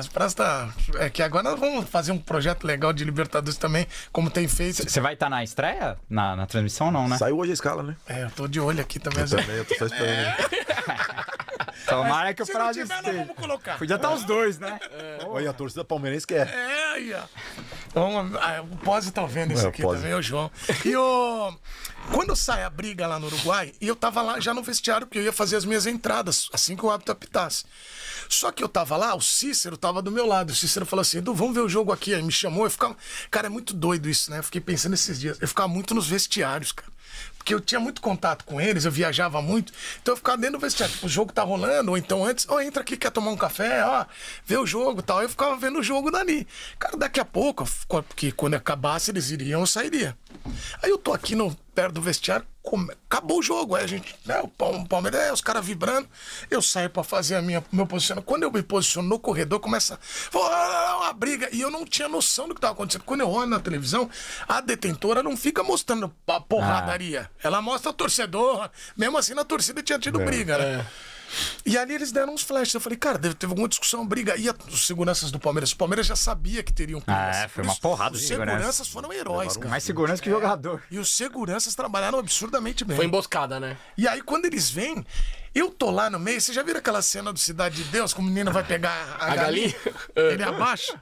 é que agora nós vamos fazer um projeto legal de Libertadores também, como tem feito. Você vai estar tá na estreia? Na, na transmissão, não, né? Saiu hoje a escala, né? É, eu tô de olho aqui também. Eu também, eu tô só esperando. É. Tomara que o fraude colocar. Podia estar tá os dois, né? É. Olha, a torcida palmeirense quer. É, aí, ó. Então, ah, o Pose tá vendo isso é, aqui também, o João. E o. Quando sai a briga lá no Uruguai, e eu tava lá já no vestiário, porque eu ia fazer as minhas entradas, assim que o hábito apitasse. Só que eu tava lá, o Cícero tava do meu lado. O Cícero falou assim: Edu, vamos ver o jogo aqui. Aí me chamou, eu ficava. Cara, é muito doido isso, né? Eu fiquei pensando esses dias. Eu ficava muito nos vestiários, cara porque eu tinha muito contato com eles, eu viajava muito, então eu ficava dentro do vestiário, tipo, o jogo tá rolando, ou então antes, ó, oh, entra aqui, quer tomar um café, ó, vê o jogo tal. Eu ficava vendo o jogo dali. Cara, daqui a pouco, porque quando acabasse eles iriam, eu sairia. Aí eu tô aqui no perto do vestiário, come... acabou o jogo. Aí a gente, né, o Palmeiras, é, os caras vibrando. Eu saio para fazer a minha, meu posicionamento. Quando eu me posiciono no corredor, começa uma briga. E eu não tinha noção do que tava acontecendo. Quando eu olho na televisão, a detentora não fica mostrando a porradaria. Ah. Ela mostra o torcedor. Mesmo assim, na torcida tinha tido é. briga, né? É. E ali eles deram uns flashes. Eu falei, cara, teve alguma discussão, briga. E os seguranças do Palmeiras? O Palmeiras já sabia que teriam Ah, é, foi uma porrada Os seguranças foram heróis, cara. Mais segurança que é. jogador. E os seguranças trabalharam absurdamente bem. Foi emboscada, né? E aí, quando eles vêm, eu tô lá no meio, você já viram aquela cena do Cidade de Deus, que o menino vai pegar a, a galinha? galinha? É. Ele abaixa.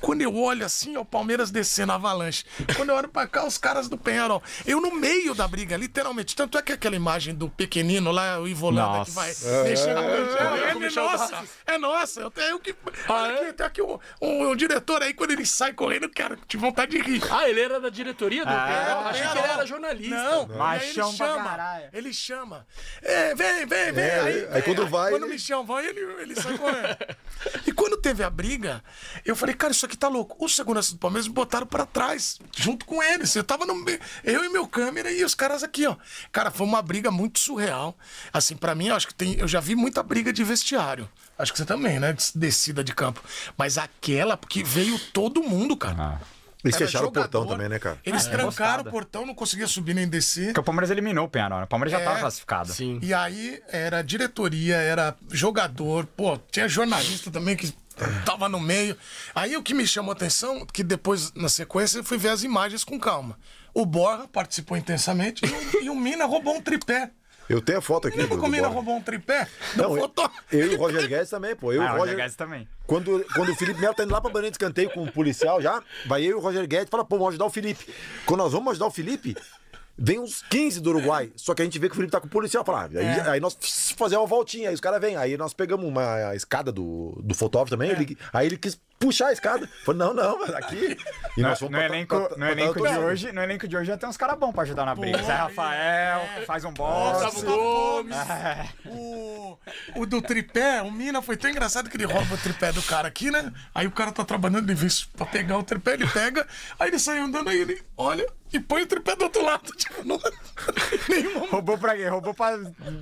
Quando eu olho assim, ó, o Palmeiras descendo a avalanche. Quando eu olho pra cá, os caras do Penharol. Eu no meio da briga, literalmente. Tanto é que aquela imagem do pequenino lá, o Ivolanda, que vai é, É, é, é, nossa, é nossa. Eu tenho que. Ah, é? tem aqui um, um, um, diretor aí, quando ele sai correndo, cara, de vontade de rir. Ah, ele era da diretoria do ah, Penharol? Achei que ele era jornalista. Não, Não. Ele, chama, ele chama. Ele é, chama. vem, vem Vem, vem, é, aí, aí, aí, quando vai. Quando o Michel vai, ele, ele sai correndo. e quando teve a briga, eu falei, cara, isso aqui tá louco. Os seguranças do Palmeiras me botaram pra trás, junto com eles. Assim, eu tava no. Eu e meu câmera e os caras aqui, ó. Cara, foi uma briga muito surreal. Assim, para mim, eu acho que tem. Eu já vi muita briga de vestiário. Acho que você também, né? Descida de campo. Mas aquela, porque veio todo mundo, cara. Ah. Eles Era fecharam jogador. o portão também, né, cara? Eles ah, trancaram o portão, não conseguia subir nem descer. Porque o Palmeiras eliminou o Penarol. Né? O Palmeiras é, já estava classificado. Sim. E aí era diretoria, era jogador, pô, tinha jornalista também que tava no meio. Aí o que me chamou a atenção, que depois, na sequência, eu fui ver as imagens com calma. O Borra participou intensamente e, o, e o Mina roubou um tripé. Eu tenho a foto aqui. Lembra como ele roubou um tripé? Não, não foto. Eu, eu e o Roger Guedes também, pô. Eu ah, o Roger Guedes também. Quando, quando o Felipe Melo tá indo lá pra banheiro de escanteio com o um policial já, vai eu e o Roger Guedes fala, pô, vamos ajudar o Felipe. Quando nós vamos ajudar o Felipe, Vem uns 15 do Uruguai, só que a gente vê que o Felipe tá com o policial pra ah, Aí, é. aí nós fazemos uma voltinha, aí os caras vêm. Aí nós pegamos uma escada do, do fotógrafo também, é. ele, aí ele quis puxar a escada. Falei, não, não, mas aqui. E nós no, no elenco, pra, pra, no é elenco de hoje, no é elenco de hoje já tem uns caras bons pra ajudar na briga. Zé Rafael, é, faz um boss. O, É. O, o do tripé, o Mina foi tão engraçado que ele rouba o tripé do cara aqui, né? Aí o cara tá trabalhando, de vez pra pegar o tripé, ele pega, aí ele sai andando, aí ele olha, e põe o tripé do outro lado. Tipo, não... Nenhum... Roubou pra quê? Roubou pra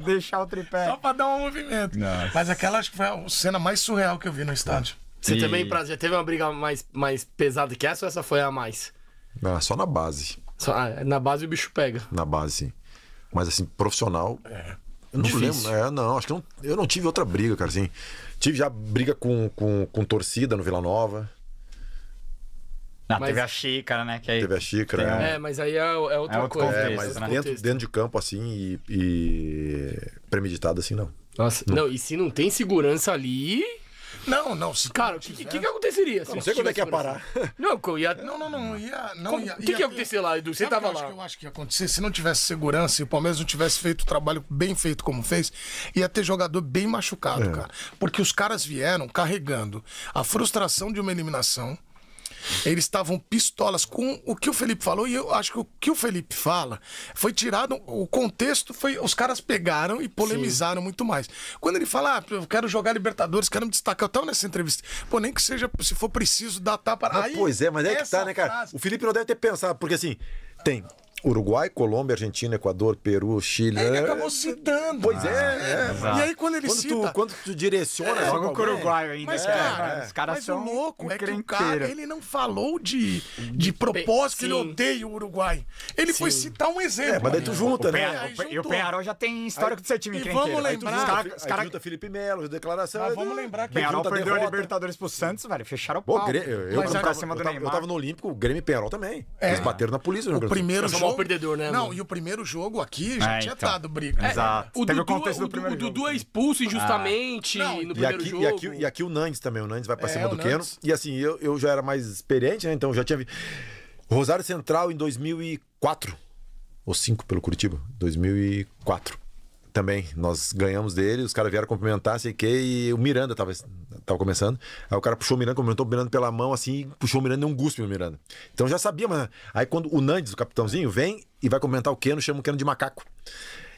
deixar o tripé. Só pra dar um movimento. Nossa. Mas aquela acho que foi a cena mais surreal que eu vi no estádio. Você e... também, Prazo, já teve uma briga mais, mais pesada que essa ou essa foi a mais? Não, só na base. Só, ah, na base o bicho pega. Na base, sim. Mas assim, profissional. É. Eu não Difícil. lembro. É, não, acho que não, eu não tive outra briga, cara. Assim, tive já briga com, com, com torcida no Vila Nova mas... Teve a xícara, né? Que aí... Teve a xícara. Tem... É. é... mas aí é, é outra é coisa. é, mas né? dentro, dentro de campo, assim, e, e... premeditado, assim, não. Nossa, não. não, e se não tem segurança ali, não, não. Se cara, o que, que, que, aconteceria? Não, não sei quando é que ia parar. Não, eu ia... não, não, não. Ia, não o que, ia, que ia acontecer lá, Edu? Você estava lá. eu acho que ia acontecer. Se não tivesse segurança e o Palmeiras não tivesse feito o trabalho bem feito como fez, ia ter jogador bem machucado, é. cara. Porque os caras vieram carregando a frustração de uma eliminação eles estavam pistolas com o que o Felipe falou, e eu acho que o que o Felipe fala foi tirado. O contexto foi. Os caras pegaram e polemizaram Sim. muito mais. Quando ele fala, ah, eu quero jogar Libertadores, quero me destacar, eu tava nessa entrevista. Pô, nem que seja, se for preciso, dar tapa. Mas, Aí, pois é, mas é que tá, né, cara? Frase... O Felipe não deve ter pensado, porque assim, tem Uruguai, Colômbia, Argentina, Equador, Peru, Chile. Ele acabou citando. Pois é. Ah, é. é. E aí quando ele quando cita... Tu, quando tu direciona... É, com o Uruguai ainda. Mas, cara, os caras são o louco é que o cara, ele não falou de, de propósito, que ele odeia o Uruguai. Ele Sim. foi citar um exemplo. É, mas daí tu junta, o né? E o Penharol já tem histórico aí, do seu time e vamos lembrar... Os caras junta Felipe Melo, declaração... Mas vamos lembrar que... Penharol perdeu a Libertadores pro Santos, velho. Fecharam o pau. Eu tava no Olímpico, o Grêmio e Penharol também. É. Eles bateram na polícia. O primeiro jogo principal perdedor, né? Não, mano? e o primeiro jogo aqui já é, tinha então. dado briga. É, Exato. O Teve Dudu, o do primeiro o, jogo. é né? expulso injustamente ah. não, no primeiro aqui, jogo. E aqui, e aqui o Nandes também. O Nandes vai pra é, cima do Keno. E assim, eu, eu já era mais experiente, né? Então já tinha... Rosário Central em 2004. Ou 5 pelo Curitiba. 2004 também. Nós ganhamos dele, os caras vieram cumprimentar, sei que, e o Miranda tava, tava começando. Aí o cara puxou o Miranda, cumprimentou o Miranda pela mão, assim, puxou o Miranda e um guspe o Miranda. Então já sabia, mas. Aí quando o Nandes, o capitãozinho, vem e vai comentar o Keno, chama o Keno de macaco.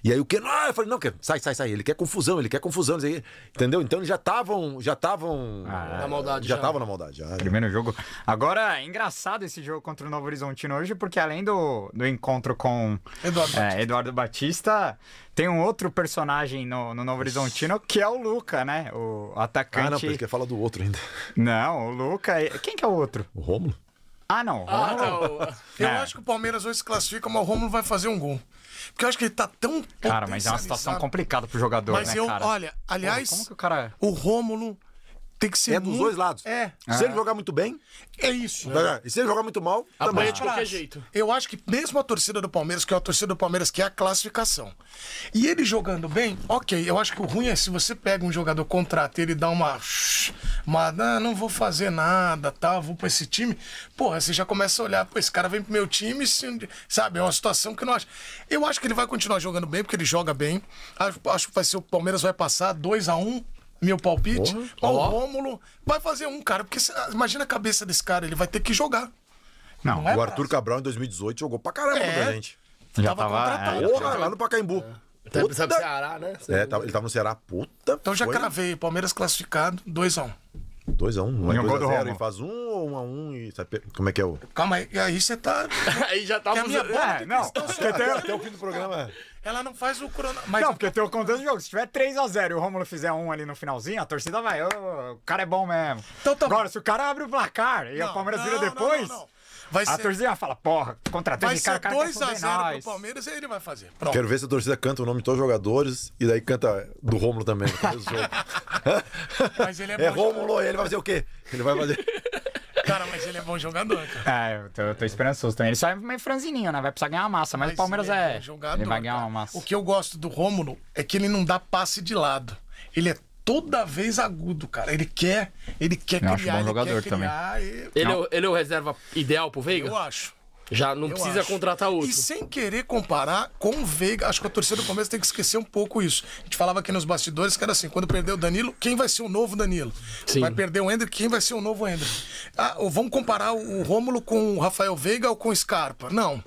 E aí o que ah, eu falei, não, que sai, sai, sai. Ele quer confusão, ele quer confusão. Ele... Entendeu? Então eles já estavam. Já estavam. Ah, é. na maldade. Já estavam na maldade. Já, Primeiro já. jogo. Agora, é engraçado esse jogo contra o Novo Horizontino hoje, porque além do, do encontro com Eduardo, é, Batista. Eduardo Batista, tem um outro personagem no, no Novo Horizontino que é o Luca, né? O atacante. Ah, não, porque fala do outro ainda. Não, o Luca. Quem que é o outro? O Romulo. Ah, não. Ah, não. É. Eu é. acho que o Palmeiras hoje se classifica, mas o Romulo vai fazer um gol. Porque eu acho que ele tá tão. Cara, mas é uma situação complicada pro jogador, mas né, eu, cara? Olha, aliás, Pô, como que o cara. O Rômulo tem que ser. É dos muito... dois lados. É. Se ele jogar muito bem. É isso. É. E se ele jogar muito mal, também é de qualquer jeito. Eu acho que mesmo a torcida do Palmeiras, que é a torcida do Palmeiras, que é a classificação. E ele jogando bem, ok. Eu acho que o ruim é se você pega um jogador, contrata ele dá uma. Mas não, ah, não vou fazer nada, tá? Vou pra esse time. Porra, você já começa a olhar, pô, esse cara vem pro meu time, sabe? É uma situação que não acho. Eu acho que ele vai continuar jogando bem, porque ele joga bem. Acho, acho que vai ser o Palmeiras vai passar 2 a 1 um, meu palpite, oh, ao Rômulo. Vai fazer um, cara, porque imagina a cabeça desse cara, ele vai ter que jogar. Não, não é o Arthur Cabral em 2018 jogou pra caramba é. pra gente. Já tava, tava é. contratado. É, Porra, lá no Pacaembu. É. Puta... Sabe Ceará, né? É, tá, ele tava no Ceará, puta. Então já cravei, Palmeiras classificado, 2x1. 2x1, um. é 2x0 e faz 1 um, ou 1 x 1 e sabe, como é que é o. Calma aí, aí você tá. aí já tá. Que a minha bola, é, não. Até, até o fim do programa ela não faz o cronômetro. Mas... Não, porque eu tenho conteúdo do jogo. Se tiver 3x0 e o Romulo fizer um ali no finalzinho, a torcida vai. Oh, o cara é bom mesmo. Então, tá Agora, se o cara abre o placar e não, o Palmeiras vira depois. Não, não, Vai a ser... torcida fala, porra, contratei vai esse cara, cara 2x0 pro Palmeiras e ele vai fazer. Pronto. Quero ver se a torcida canta o nome de todos os jogadores e daí canta do Rômulo também. Mas ele é, é Rômulo, ele vai fazer o quê? Ele vai fazer... Cara, mas ele é bom jogador, cara. É, eu tô, eu tô esperançoso também. Ele só é meio franzininho, né? Vai precisar ganhar uma massa, mas, mas o Palmeiras ele é. é jogador, ele vai ganhar uma massa. O que eu gosto do Rômulo é que ele não dá passe de lado. Ele é toda vez agudo, cara. Ele quer, ele quer eu criar, acho bom jogador ele quer criar, também. E... Ele, é ele é o reserva ideal pro Veiga? Eu acho. Já não eu precisa acho. contratar outro. E sem querer comparar com o Veiga, acho que a torcida do Palmeiras tem que esquecer um pouco isso. A gente falava aqui nos bastidores que era assim, quando perder o Danilo, quem vai ser o novo Danilo? Sim. Vai perder o Ender, quem vai ser o novo Ender? Ah, vamos comparar o Rômulo com o Rafael Veiga ou com o Scarpa? Não.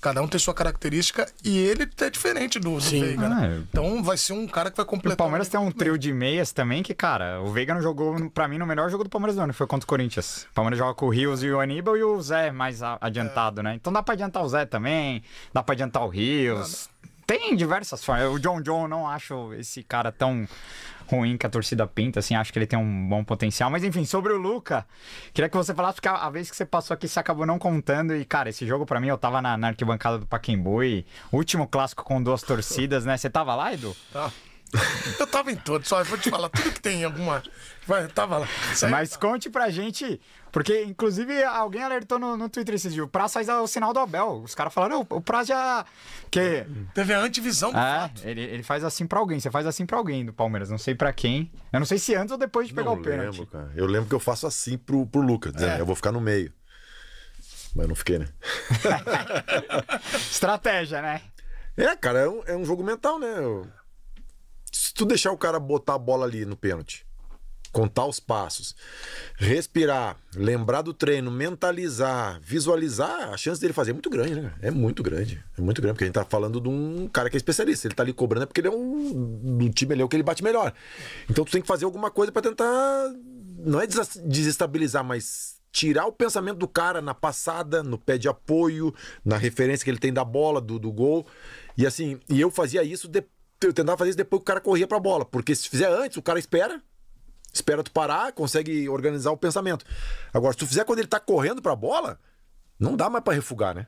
Cada um tem sua característica e ele é diferente do, do Veiga. Né? Ah, é. então vai ser um cara que vai completar. O Palmeiras tem um trio de meias também que, cara, o Veiga não jogou, pra mim, no melhor jogo do Palmeiras do ano, foi contra o Corinthians. O Palmeiras joga com o Rios e o Aníbal e o Zé mais adiantado, é. né? Então dá pra adiantar o Zé também, dá pra adiantar o Rios. Ah, tem diversas formas. O John John não acho esse cara tão ruim que a torcida pinta, assim, acho que ele tem um bom potencial. Mas enfim, sobre o Luca, queria que você falasse, porque a, vez que você passou aqui, você acabou não contando. E, cara, esse jogo para mim, eu tava na, na arquibancada do Paquembu e último clássico com duas torcidas, né? Você tava lá, Edu? Tá. Eu tava em todos, só vou te falar tudo que tem em alguma. Vai, tava lá. Mas tava. conte pra gente, porque inclusive alguém alertou no, no Twitter esses dias: o prazo faz o sinal do Abel. Os caras falaram: o prazo já. Que... Teve a antivisão do é, fato. Ele, ele faz assim pra alguém, você faz assim pra alguém do Palmeiras, não sei pra quem. Eu não sei se antes ou depois de pegar não o lembro, pênalti. Cara. Eu lembro que eu faço assim pro, pro Lucas, dizendo: né? é. eu vou ficar no meio. Mas eu não fiquei, né? Estratégia, né? É, cara, é um, é um jogo mental, né? Eu... Se tu deixar o cara botar a bola ali no pênalti, contar os passos, respirar, lembrar do treino, mentalizar, visualizar, a chance dele fazer é muito grande, né? É muito grande. É muito grande, porque a gente tá falando de um cara que é especialista. Ele tá ali cobrando é porque ele é um do time, ele é o que ele bate melhor. Então tu tem que fazer alguma coisa para tentar não é desestabilizar, mas tirar o pensamento do cara na passada, no pé de apoio, na referência que ele tem da bola, do, do gol. E assim, e eu fazia isso depois eu tentava fazer isso depois que o cara corria pra bola. Porque se fizer antes, o cara espera. Espera tu parar, consegue organizar o pensamento. Agora, se tu fizer quando ele tá correndo pra bola, não dá mais para refugar, né?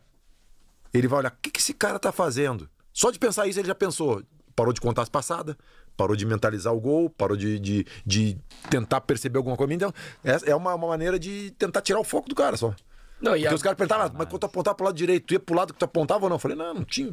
Ele vai olhar, o que, que esse cara tá fazendo? Só de pensar isso, ele já pensou. Parou de contar as passadas, parou de mentalizar o gol, parou de, de, de tentar perceber alguma coisa. Então, é, é uma, uma maneira de tentar tirar o foco do cara só. Não, Porque a... os caras perguntavam, ah, mas ah, quando tu apontava pro lado direito, tu ia pro lado que tu apontava ou não? Eu falei, não, não tinha.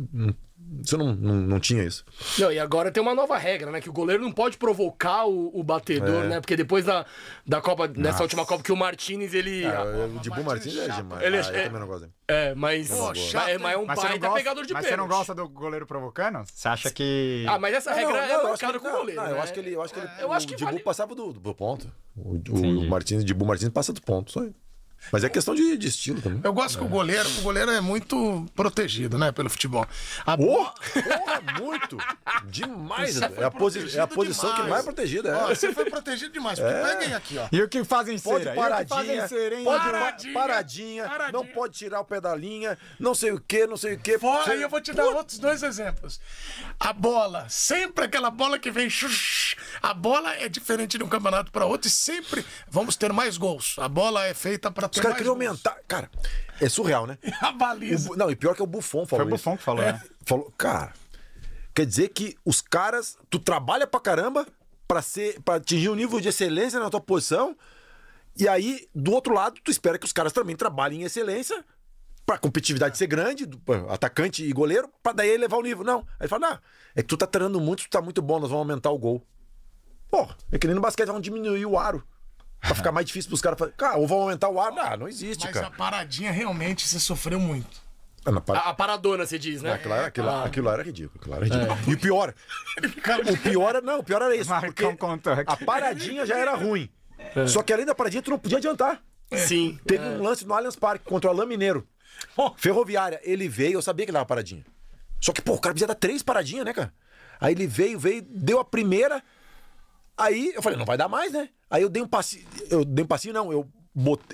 você não, não, não, tinha isso. Não, e agora tem uma nova regra, né? Que o goleiro não pode provocar o, o batedor, é. né? Porque depois da, da Copa, Nossa. nessa última Copa, que o Martinez, ele. É, a, ah, o Dibu Martinez é, é demais. Ele é, ah, é, não é, mas. Pô, chato, é, mas é um mas baita gosta, pegador de mas pênalti. Mas você não gosta do goleiro provocando? Você acha que. Ah, mas essa regra é marcada com o tá- goleiro. Não, eu né? acho que ele. Eu acho que ele eu o acho que Dibu vale... passava do, do ponto. O, o, o Martins, Dibu Martins passa do ponto, só isso. Mas é questão de, de estilo também. Eu gosto é. que o é. goleiro, o goleiro é muito protegido, né, pelo futebol. A... Porra, porra é muito! Demais, é a, posi... é a posição demais. que mais protegida é. Ó, você foi protegido demais, porque é. peguem aqui, ó. E o que fazem cera? Pode paradinha, cera, hein? Pode paradinha, paradinha, paradinha, não pode tirar o pé da linha, não sei o que, não sei o que. Fora, aí eu vou te dar outros dois exemplos. A bola, sempre aquela bola que vem... a bola é diferente de um campeonato para outro e sempre vamos ter mais gols. A bola é feita para os caras queriam aumentar. Cara, é surreal, né? a baliza. O, não, e pior que é o Buffon falou. Foi o Buffon que falou, é. né? Falou, cara. Quer dizer que os caras, tu trabalha pra caramba pra, ser, pra atingir um nível de excelência na tua posição. E aí, do outro lado, tu espera que os caras também trabalhem em excelência pra competitividade ser grande, atacante e goleiro, pra daí levar o nível. Não. Aí ele fala, não, é que tu tá treinando muito, tu tá muito bom, nós vamos aumentar o gol. Pô, é que nem no basquete, vamos diminuir o aro. Pra ficar mais difícil pros caras fazer. Cara, ou vão aumentar o ar? Não, ah, não existe, Mas cara. a paradinha realmente você sofreu muito. Ah, par... a, a paradona, você diz, né? É, claro, aquilo, ah. aquilo ah. era ridículo. Aquilo era ridículo. É. E o pior. o pior era. É, não, o pior era isso. porque A paradinha já era ruim. É. Só que além da paradinha, tu não podia adiantar. É. Sim. Teve um é. lance no Allianz Parque contra o Alain Mineiro. Oh. Ferroviária, ele veio, eu sabia que ele dava paradinha. Só que, pô, o cara precisa dar três paradinhas, né, cara? Aí ele veio, veio, deu a primeira. Aí eu falei, não vai dar mais, né? Aí eu dei um passinho. Eu dei um passinho, não. Eu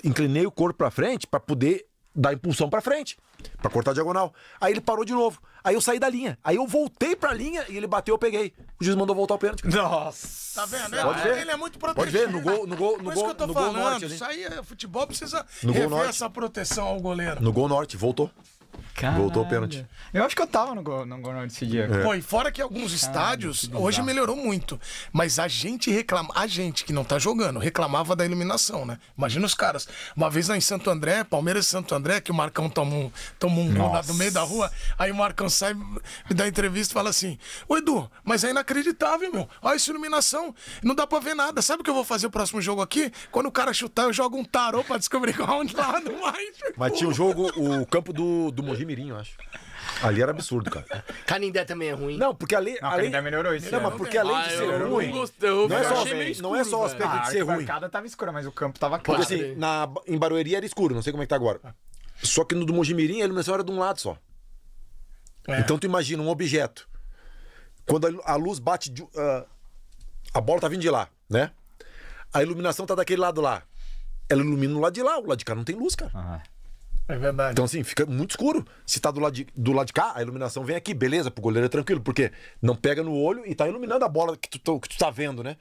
inclinei o corpo pra frente para poder dar impulsão para frente, para cortar a diagonal. Aí ele parou de novo. Aí eu saí da linha. Aí eu voltei pra linha e ele bateu, eu peguei. O juiz mandou voltar o pênalti. Nossa! Tá vendo? Pode ele, ver. ele é muito protegido. Pode ver, no gol, no gol, no Por gol, isso que eu tô falando, norte. Isso aí, futebol precisa no rever essa proteção ao goleiro. No gol norte, voltou. Caralho. Voltou o pênalti. Eu acho que eu tava no gol, no gol nesse dia. É. Pô, e fora que alguns estádios, hoje melhorou muito. Mas a gente reclama, a gente que não tá jogando, reclamava da iluminação, né? Imagina os caras. Uma vez lá em Santo André, Palmeiras e Santo André, que o Marcão tomou um, tomou um gol lá do meio da rua, aí o Marcão sai, me dá entrevista e fala assim: Ô Edu, mas é inacreditável, meu. Olha essa iluminação, não dá pra ver nada. Sabe o que eu vou fazer o próximo jogo aqui? Quando o cara chutar, eu jogo um tarô pra descobrir qual é o lado mais. Mas tinha o um jogo, o campo do, do Mogi Mirim, eu acho. Ali era absurdo, cara. Canindé também é ruim. Não, porque ali. Não, Canindé melhorou isso. Não, mas porque além de ah, ser ruim. Não, é só, é o aspecto velho. de ah, ser ruim. A arcada tava escura, mas o campo tava claro. Porque assim, na, em Barueri era escuro, não sei como é que tá agora. Só que no do Mojimirim a iluminação era de um lado só. É. Então tu imagina um objeto. Quando a, luz bate. De, uh, a bola tá vindo de lá, né? A iluminação tá daquele lado lá. Ela ilumina o lado de lá, o lado de cá não tem luz, cara. Ah. É verdade. Então, assim, fica muito escuro. Se tá do lado, de, do lado de cá, a iluminação vem aqui, beleza, pro goleiro é tranquilo, porque não pega no olho e tá iluminando a bola que tu, tá, que tu tá vendo, né?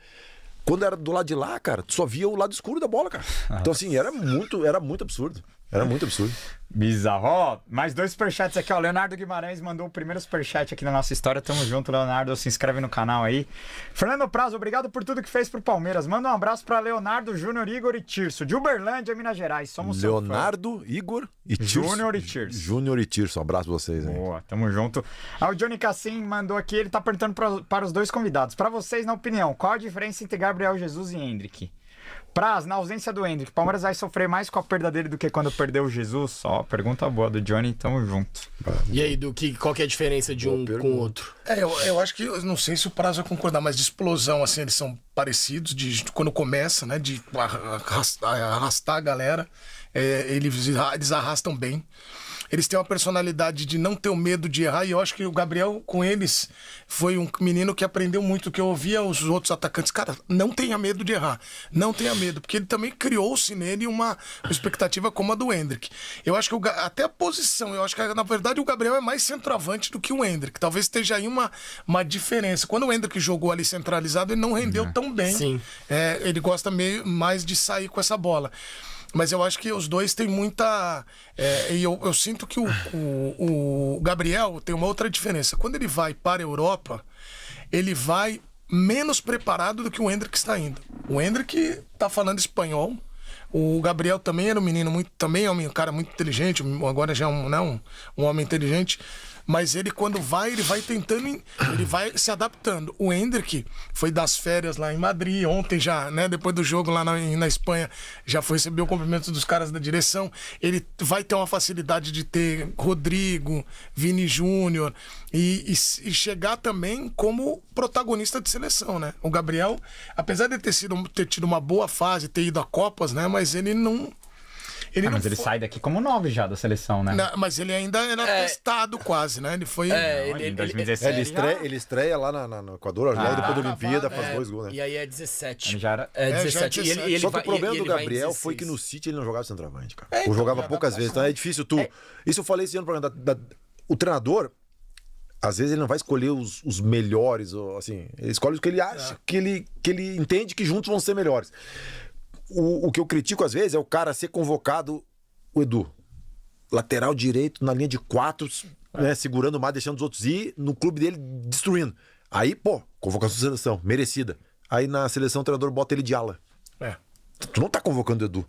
Quando era do lado de lá, cara, tu só via o lado escuro da bola, cara. Ah. Então, assim, era muito, era muito absurdo. Era muito absurdo. Bizarro. mais dois superchats aqui, ó. Leonardo Guimarães mandou o primeiro superchat aqui na nossa história. Tamo junto, Leonardo. Se inscreve no canal aí. Fernando Prazo, obrigado por tudo que fez pro Palmeiras. Manda um abraço pra Leonardo, Júnior, Igor e Tirso, de Uberlândia, Minas Gerais. Somos Leonardo, Igor e Tirso. Júnior e Tirso. Júnior e Tirso. Um abraço pra vocês aí. Boa, tamo junto. Ah, o Johnny Cassim mandou aqui, ele tá perguntando pra, para os dois convidados. Para vocês, na opinião, qual a diferença entre Gabriel Jesus e Hendrick? Praz, na ausência do Hendrick, o Palmeiras vai sofrer mais com a perda dele do que quando perdeu o Jesus? Só pergunta boa do Johnny, tamo junto. E aí, do que, qual que é a diferença de boa um pergunta. com o outro? É, eu, eu acho que, eu não sei se o Praz vai concordar, mas de explosão, assim, eles são parecidos, de quando começa, né, de arrastar, arrastar a galera, é, eles, eles arrastam bem. Eles têm uma personalidade de não ter o medo de errar, e eu acho que o Gabriel, com eles, foi um menino que aprendeu muito, que eu ouvia os outros atacantes, cara, não tenha medo de errar, não tenha medo, porque ele também criou-se nele uma expectativa como a do Hendrick. Eu acho que o, até a posição, eu acho que na verdade o Gabriel é mais centroavante do que o Hendrick, talvez esteja aí uma, uma diferença. Quando o Hendrick jogou ali centralizado, ele não rendeu uhum. tão bem. É, ele gosta meio mais de sair com essa bola. Mas eu acho que os dois têm muita. É, e eu, eu, sinto que o, o, o Gabriel tem uma outra diferença. Quando ele vai para a Europa, ele vai menos preparado do que o Hendrick está indo. O Hendrick está falando espanhol. O Gabriel também era um menino muito. Também é um cara muito inteligente. Agora já é um, não né, um homem inteligente. Mas ele, quando vai, ele vai tentando, ele vai se adaptando. O Hendrick foi das férias lá em Madrid, ontem já, né? Depois do jogo lá na, na Espanha, já foi receber o cumprimento dos caras da direção. Ele vai ter uma facilidade de ter Rodrigo, Vini Júnior e, e, e chegar também como protagonista de seleção, né? O Gabriel, apesar de ter, sido, ter tido uma boa fase, ter ido a Copas, né? Mas ele não ele ah, mas ele sai daqui como nove já da seleção, né? Não, mas ele ainda era é... testado quase, né? Ele foi. É, não, ele, em 2017. Ele, ele, é, estreia, ele estreia lá na, na, no Equador, ah, depois da tá, tá, tá. Olimpíada, faz é, dois gols, né? E aí é 17. Ele já era... É 17. É, 17. É e ele, Só que o problema do Gabriel foi que no City ele não jogava centroavante, cara. Ou então, jogava poucas vezes. Então é difícil tu. Isso eu falei esse ano pra da, O treinador, às vezes ele não vai escolher os, os melhores, ou, assim, ele escolhe os que ele acha, é. que, ele, que ele entende que juntos vão ser melhores o, o que eu critico às vezes é o cara ser convocado, o Edu, lateral direito na linha de quatro, é. né, segurando mais, deixando os outros ir, no clube dele destruindo. Aí, pô, convocação de seleção, merecida. Aí na seleção o treinador bota ele de ala. É. Tu não tá convocando o Edu,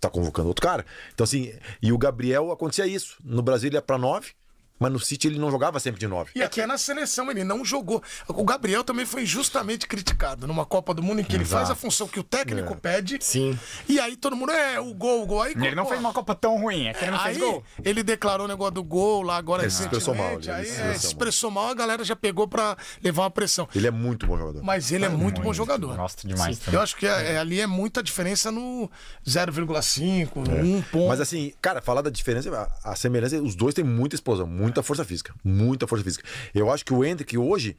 tá convocando outro cara. Então, assim, e o Gabriel acontecia isso. No Brasil ele ia pra nove, mas no City ele não jogava sempre de 9. E aqui é na seleção ele não jogou. O Gabriel também foi injustamente criticado numa Copa do Mundo em que ele faz a função que o técnico é. pede. Sim. E aí todo mundo, é, o gol, o gol. Aí, ele não fez uma Copa tão ruim, é que ele não aí, fez gol. Ele declarou o negócio do gol lá agora ele recentemente. Expressou mal, ele aí, é, expressou mal. mal, a galera já pegou pra levar uma pressão. Ele é muito bom jogador. Mas ele é, é muito, muito, bom jogador. Gosto demais. Eu acho que é, é, ali é muita diferença no 0,5, é. 1 ponto. Mas assim, cara, falar da diferença, a, a semelhança, os dois têm muita explosão, muito Muita força física. Muita força física. Eu acho que o Hendrick hoje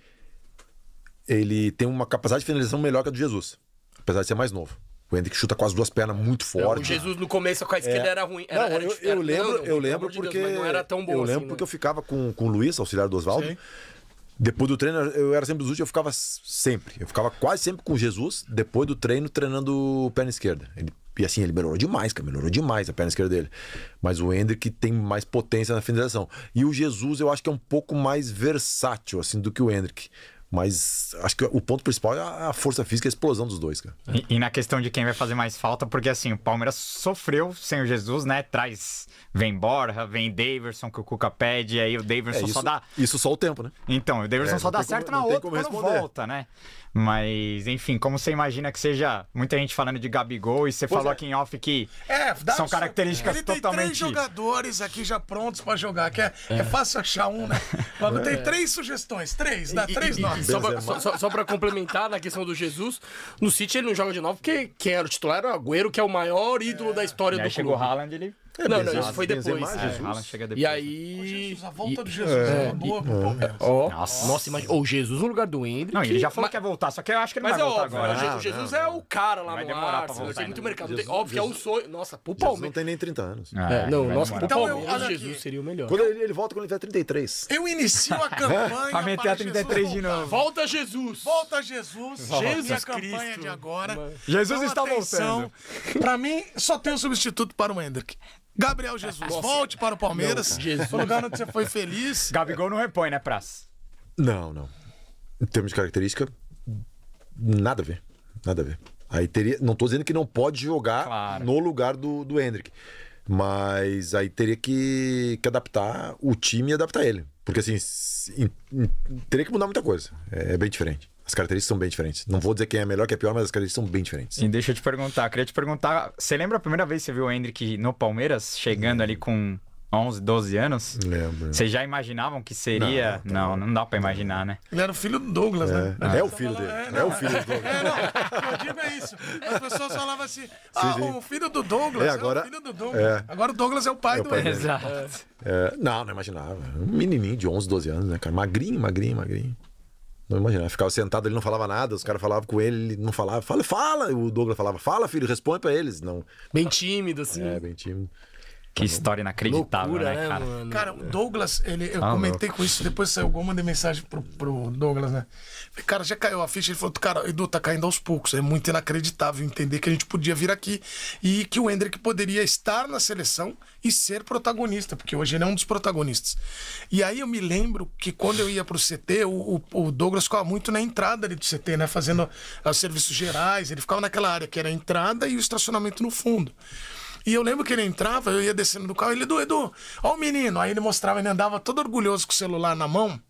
ele tem uma capacidade de finalização melhor que a do Jesus. Apesar de ser mais novo. O Hendrick chuta com as duas pernas muito forte. o Jesus no começo com a esquerda é. era ruim. Era, não, era, eu, eu lembro, não, não, eu lembro porque. Deus, não era tão bom eu assim, lembro né? porque eu ficava com, com o Luiz, auxiliar do Oswaldo. Depois do treino, eu era sempre dos últimos, eu ficava sempre. Eu ficava quase sempre com o Jesus, depois do treino, treinando perna esquerda. Ele e assim, ele melhorou demais, cara, melhorou demais a perna esquerda dele. Mas o Hendrick tem mais potência na finalização. E o Jesus, eu acho que é um pouco mais versátil, assim, do que o Hendrick. Mas acho que o ponto principal é a força física a explosão dos dois, cara. E, e, na questão de quem vai fazer mais falta, porque assim, o Palmeiras sofreu sem o Jesus, né? Traz. Vem Borja, vem Daverson que o Cuca pede, aí o Daverson é, só dá. Isso só o tempo, né? Então, o Daverson é, só dá certo como, na outra quando responder. volta, né? Mas, enfim, como você imagina que seja muita gente falando de Gabigol e você pois falou é. aqui em off que é, são características ele totalmente. Tem três jogadores aqui já prontos para jogar, que é, é, é. fácil achar um, né? Mas eu tem é. três sugestões, três, dá três nomes. só, para complementar na questão do Jesus, no City ele não joga de novo porque quem era o titular era o Agüero, que é o maior ídolo é. da história do chegou clube. Chegou Haaland, ele é, não, não, isso foi depois. Benzema, é, chega depois. E aí. Né? Oh, Jesus, a volta e... do Jesus é, é boa pro Palmeiras. É, ó, nossa, nossa imagina. Ou Jesus no lugar do Hendrick. Não, ele já falou mas... que ia voltar, só que eu acho que ele mas vai é voltar óbvio, agora. Né? Não, o Jesus não, é o cara lá vai no demorar ar, pra voltar, tem muito né? mercado. Jesus, óbvio que é um sonho. Nossa, pro Palmeiras. não tem nem 30 anos. É, não, nossa, pro então, Palmeiras Jesus seria o melhor. Quando ele volta quando ele tiver 33. Eu inicio a campanha. Pra meter a 33 de novo. Volta Jesus! Volta Jesus! Jesus! a campanha de agora. Jesus então, está voltando. Pra mim, só tem um substituto para o Hendrick. Gabriel Jesus, Nossa. volte para o Palmeiras. Não, lugar onde você foi feliz. Gabigol não repõe, né, Praça? Não, não. Em termos de característica, nada a ver. Nada a ver. Aí teria. Não estou dizendo que não pode jogar claro. no lugar do, do Hendrick. Mas aí teria que, que adaptar o time e adaptar ele. Porque assim, teria que mudar muita coisa. É, é bem diferente. As características são bem diferentes. Não vou dizer quem é melhor, quem é pior, mas as características são bem diferentes. E deixa eu te perguntar, queria te perguntar, você lembra a primeira vez que você viu o Hendrick no Palmeiras, chegando ali com 11, 12 anos? Lembro. Vocês já imaginavam que seria? Não, não, não, não dá para imaginar, né? Ele era o filho do Douglas, né? é. né? Ah. É o filho dele. É, não. é o filho do Douglas. É, não, eu digo é isso. As pessoas falavam assim: ah, sim, sim. o filho do Douglas. É, agora, é o filho do Douglas. É. Agora o Douglas é o pai, é o pai do Hendrick. Exato. É, não, não imaginava. Um menininho de 11, 12 anos, né, cara? Magrinho, magrinho, magrinho. Não imagina, né? Ficava sentado, ele não falava nada, os caras falavam com ele, ele não falava. Fala, fala! O Douglas falava, fala, filho, responde pra eles. Não. Bem tímido, assim. É, bem tímido. Que história inacreditável, Loucura, né, né, cara? Mano. Cara, o Douglas, ele, eu ah, comentei louco. com isso, depois saiu eu mandei mensagem pro, pro Douglas, né? Falei, cara, já caiu a ficha. Ele falou, cara, Edu, tá caindo aos poucos. É muito inacreditável entender que a gente podia vir aqui e que o Hendrick poderia estar na seleção e ser protagonista, porque hoje ele é um dos protagonistas. E aí eu me lembro que quando eu ia pro CT, o, o, o Douglas ficava muito na entrada ali do CT, né? Fazendo os ah, serviços gerais, ele ficava naquela área que era a entrada e o estacionamento no fundo. E eu lembro que ele entrava, eu ia descendo do carro, ele, Edu, Edu, ó o menino. Aí ele mostrava, ele andava todo orgulhoso com o celular na mão.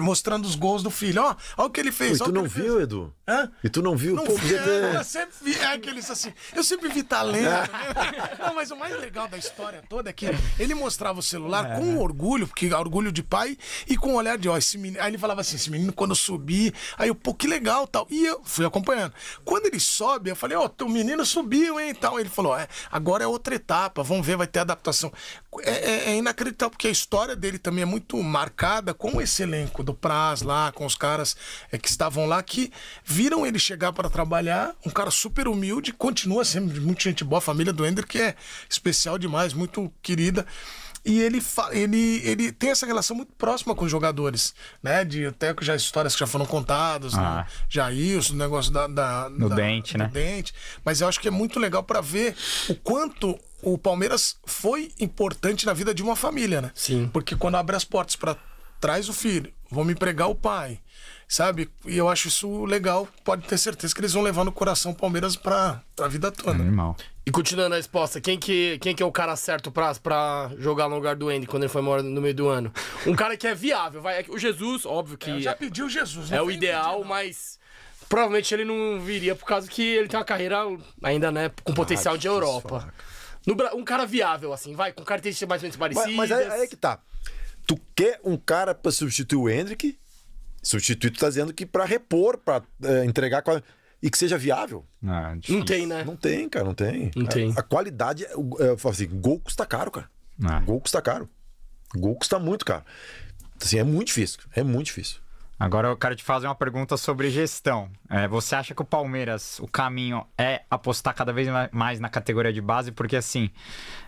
Mostrando os gols do filho. Ó, ó o que ele fez. Pô, e tu não viu, fez. Edu? Hã? E tu não viu? Não Pô, vi, é, eu sempre vi. É aqueles assim. Eu sempre vi talento. Né? não, mas o mais legal da história toda é que ele mostrava o celular é. com né? orgulho, porque orgulho de pai, e com um olhar de, ó, esse menino. Aí ele falava assim: esse menino, quando eu subir, aí eu, pô, que legal tal. E eu fui acompanhando. Quando ele sobe, eu falei, ó, oh, o menino subiu, hein? Tal. Ele falou: é, agora é outra etapa, vamos ver, vai ter adaptação. É, é, é inacreditável, porque a história dele também é muito marcada com esse elenco né? do Praz lá, com os caras é, que estavam lá, que viram ele chegar para trabalhar, um cara super humilde, continua sendo muita gente boa, a família do Ender, que é especial demais, muito querida e ele, ele, ele tem essa relação muito próxima com os jogadores, né? De até já histórias que já foram contadas, né, ah. né? já isso, o negócio da, da, no da, dente, né? dente. Mas eu acho que é muito legal para ver o quanto o Palmeiras foi importante na vida de uma família, né? Sim. Porque quando abre as portas para traz o filho, me empregar o pai, sabe? E eu acho isso legal, pode ter certeza que eles vão levar no coração o Palmeiras pra, pra vida toda. Animal. E continuando a resposta, quem que, quem que é o cara certo pra, pra jogar no lugar do Andy quando ele foi embora no meio do ano? Um cara que é viável, vai. É o Jesus, óbvio que. É, já pediu o Jesus, É o ideal, pedir, mas provavelmente ele não viria por causa que ele tem uma carreira ainda, né, com potencial ah, de Europa. No, um cara viável, assim, vai, com características mais ou menos parecidas. Mas, mas aí, aí é que tá tu quer um cara para substituir o Hendrick, substituir, tu tá dizendo que para repor, para é, entregar e que seja viável. Ah, é não tem, né? Não tem, cara, não tem. Não a, tem. A qualidade, é, eu falo assim, gol custa caro, cara. Ah. Gol custa caro. Gol custa muito, cara. Assim, é muito difícil. É muito difícil. Agora eu quero te fazer uma pergunta sobre gestão. É, você acha que o Palmeiras, o caminho é apostar cada vez mais na categoria de base? Porque assim,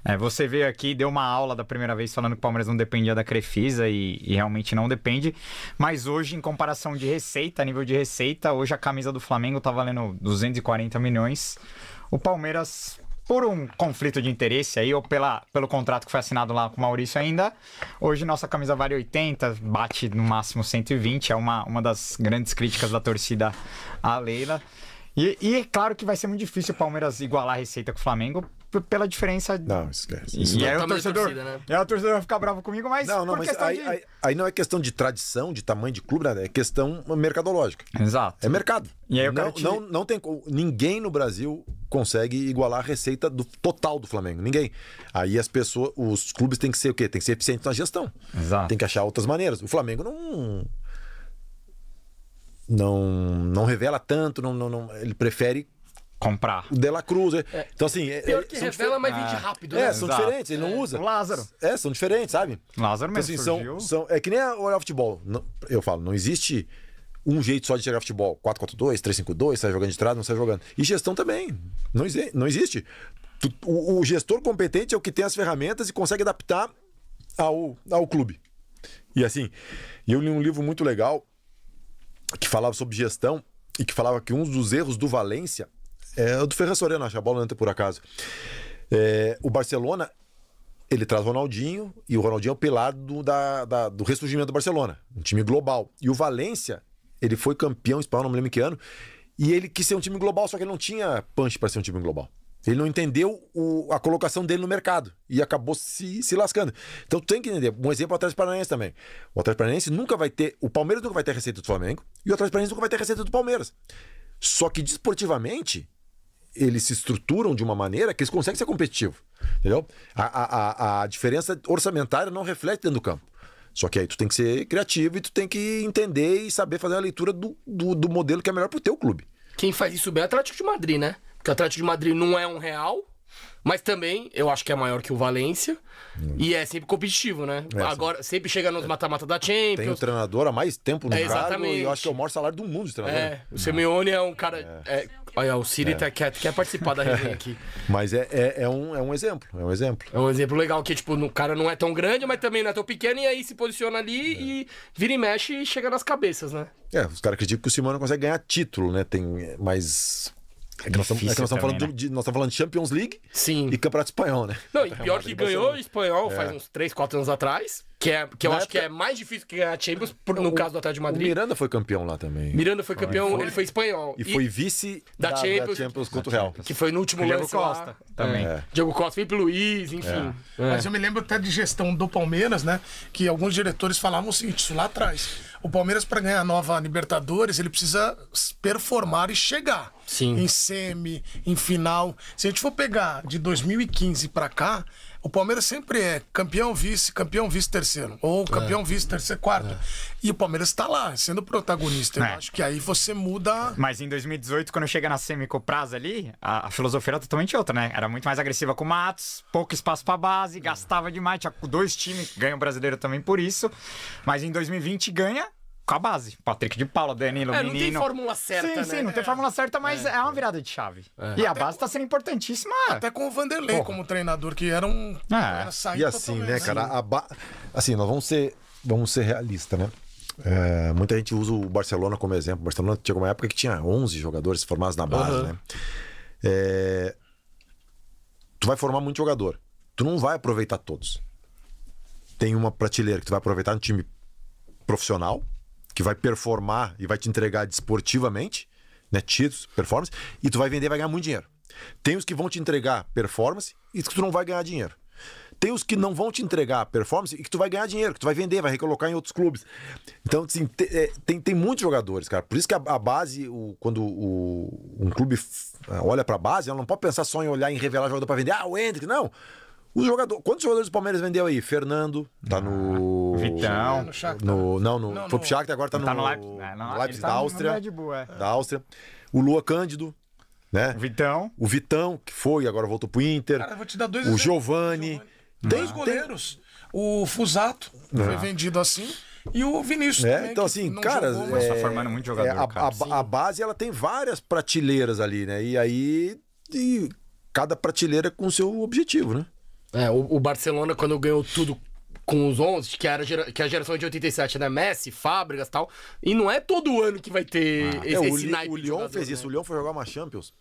é, você veio aqui deu uma aula da primeira vez falando que o Palmeiras não dependia da Crefisa e, e, realmente não depende. Mas hoje, em comparação de receita, nível de receita, hoje a camisa do Flamengo tá valendo 240 milhões. O Palmeiras por um conflito de interesse aí, ou pela, pelo contrato que foi assinado lá com o Maurício ainda, hoje nossa camisa vale 80, bate no máximo 120, é uma, uma das grandes críticas da torcida à Leila. E, e é claro que vai ser muito difícil o Palmeiras igualar a receita com o Flamengo pela diferença. Não, esquece. Isso e é o torcedor, torcida, né? aí o torcedor vai ficar bravo comigo, mas. Não, não, mas aí, de... aí, aí, não é questão de tradição, de tamanho de clube, nada. É questão mercadológica. Exato. É mercado. E aí eu não, te... não, não tem Ninguém no Brasil consegue igualar a receita do total do Flamengo. Ninguém. Aí as pessoas, os clubes têm que ser o quê? Tem que ser eficiente na gestão. Exato. Tem que achar outras maneiras. O Flamengo não não não revela tanto, não, não, não ele prefere comprar. Dela Cruz. É. é. Então, assim. É, é Pior que revela, mas vende ah, rápido, né? É, são Exato. diferentes, ele não é. usa. O Lázaro. É, são diferentes, sabe? Lázaro mesmo. Então, assim, são, são, é que nem olhar futebol. eu falo, não existe um jeito só de jogar futebol. 4-4-2, 3-5-2, sai jogando de trás, não sai jogando. E gestão também. Não, não existe. O, o, gestor competente é o que tem as ferramentas e consegue adaptar ao, ao clube. E assim, eu li um livro muito legal que falava sobre gestão e que falava que um dos erros do Valência é o do Ferran Soriano, acho. A bola não entra por acaso. É, o Barcelona, ele traz o Ronaldinho e o Ronaldinho é o pilar do, da, da, do ressurgimento do Barcelona, um time global. E o Valência, ele foi campeão espanhol, não me lembro que ano, e ele quis ser um time global, só que ele não tinha punch para ser um time global. Ele não entendeu o, a colocação dele no mercado e acabou se, se lascando. Então tem que entender. Um exemplo é o Atlético Paranaense também. O Atlético Paranaense nunca vai ter. O Palmeiras nunca vai ter receita do Flamengo e o Atlético Paranaense nunca vai ter receita do Palmeiras. Só que desportivamente, eles se estruturam de uma maneira que eles conseguem ser competitivos. Entendeu? A, a, a diferença orçamentária não reflete dentro do campo. Só que aí tu tem que ser criativo e tu tem que entender e saber fazer a leitura do, do, do modelo que é melhor pro teu clube. Quem faz isso bem é o Atlético de Madrid, né? Porque o Atlético de Madrid não é um real, mas também, eu acho que é maior que o Valência. Hum. E é sempre competitivo, né? É, Agora, sim. sempre chega nos é. mata-mata da Champions. Tem o treinador há mais tempo no é, exatamente. Cargo, eu acho que é o maior salário do mundo de treinador. É, né? o Simeone é um cara... É. é olha, o Siri é. tá quer, quer participar da resenha aqui. Mas é, é, um, é um exemplo, é um exemplo. É um exemplo legal que, tipo, o cara não é tão grande, mas também não é tão pequeno. E aí se posiciona ali e vira e mexe e chega nas cabeças, né? É, os caras acreditam que o Simeone não consegue ganhar título, né? Tem, mais é nós estamos é falando, de, nós falando Champions League Sim. e Campeonato Espanhol, né? Não, e pior que ganhou o Espanhol é. faz uns 3, 4 anos atrás, que, é, que eu Na acho época... que é mais difícil que ganhar Champions por, no o, caso do Atlético de Madrid. O Miranda foi campeão lá também. Miranda foi ah, campeão, foi. ele foi espanhol. E, e foi vice da, da, Champions, da Champions contra o Real. Que foi no último Diego lance Costa lá. também. É. Diego Costa, Felipe Luiz, enfim. É. Mas eu me lembro até de gestão do Palmeiras, né? Que alguns diretores falavam o seguinte, isso lá atrás. O Palmeiras, para ganhar a nova Libertadores, ele precisa performar e chegar. Sim. em semi, em final. Se a gente for pegar de 2015 para cá, o Palmeiras sempre é campeão, vice, campeão, vice, terceiro. Ou é. campeão, é. vice, terceiro, quarto. É. E o Palmeiras está lá, sendo protagonista. É. Eu acho que aí você muda. Mas em 2018, quando chega na semicoprasa ali, a, a, filosofia era totalmente outra, né? Era muito mais agressiva com o Matos, pouco espaço pra base, é. gastava demais. Tinha dois times, ganha o brasileiro também por isso. Mas em 2020 ganha com a base. Patrick de Paula, Danilo, é, não Menino. Não tem fórmula certa, sim, né? Sim, não é. tem fórmula certa, mas é, é uma virada de chave. É. E a base com... tá sendo importantíssima. Até com o Vanderlei Porra. como treinador, que era um... É. Era e assim, né, cara? A ba... Assim, nós vamos ser, vamos ser realistas, né? É, muita gente usa o Barcelona como exemplo. O Barcelona tinha uma época que tinha 11 jogadores formados na base, uhum. né? É... Tu vai formar muito jogador. Tu não vai aproveitar todos. Tem uma prateleira que tu vai aproveitar no time profissional, que vai performar e vai te entregar desportivamente, né? Títulos, performance, e tu vai vender e vai ganhar muito dinheiro. Tem os que vão te entregar performance e que tu não vai ganhar dinheiro. Tem os que não vão te entregar performance e que tu vai ganhar dinheiro, que tu vai vender, vai recolocar em outros clubes. Então, assim, tem, é, tem, tem, muitos jogadores, cara. Por isso que a, a base, o, quando o, um clube olha pra base, ela não pode pensar só em olhar em revelar jogador pra vender. Ah, o Hendrick, não. Os jogador, quantos jogadores do Palmeiras vendeu aí? Fernando, tá no. Ah, Vitão. Tá no, não, no, não, foi pro Shakhtar, agora tá, tá no, no Leipzig, é, não, Leipzig da tá Áustria. Bull, é. Da Áustria. O Lua Cândido, né? Vitão. O Vitão, que foi, agora voltou pro Inter. Cara, vou te dar dois O Giovani. Dois goleiros. Tem... O Fusato ah. foi vendido assim. E o Vinícius é, Então, assim, cara. Jogou, é, tá formando muito é, jogador. É, a, cara, a, a, base ela tem várias prateleiras ali, né? E aí. E cada prateleira com o seu objetivo, né? É, o, o Barcelona, quando ganhou tudo com os 11, que, era, que a geração de 87, né? Messi, Fábricas e tal. E não é todo ano que vai ter ah, esse, é, esse o, naipe. O Lyon fez isso. Né? O Lyon foi jogar uma Champions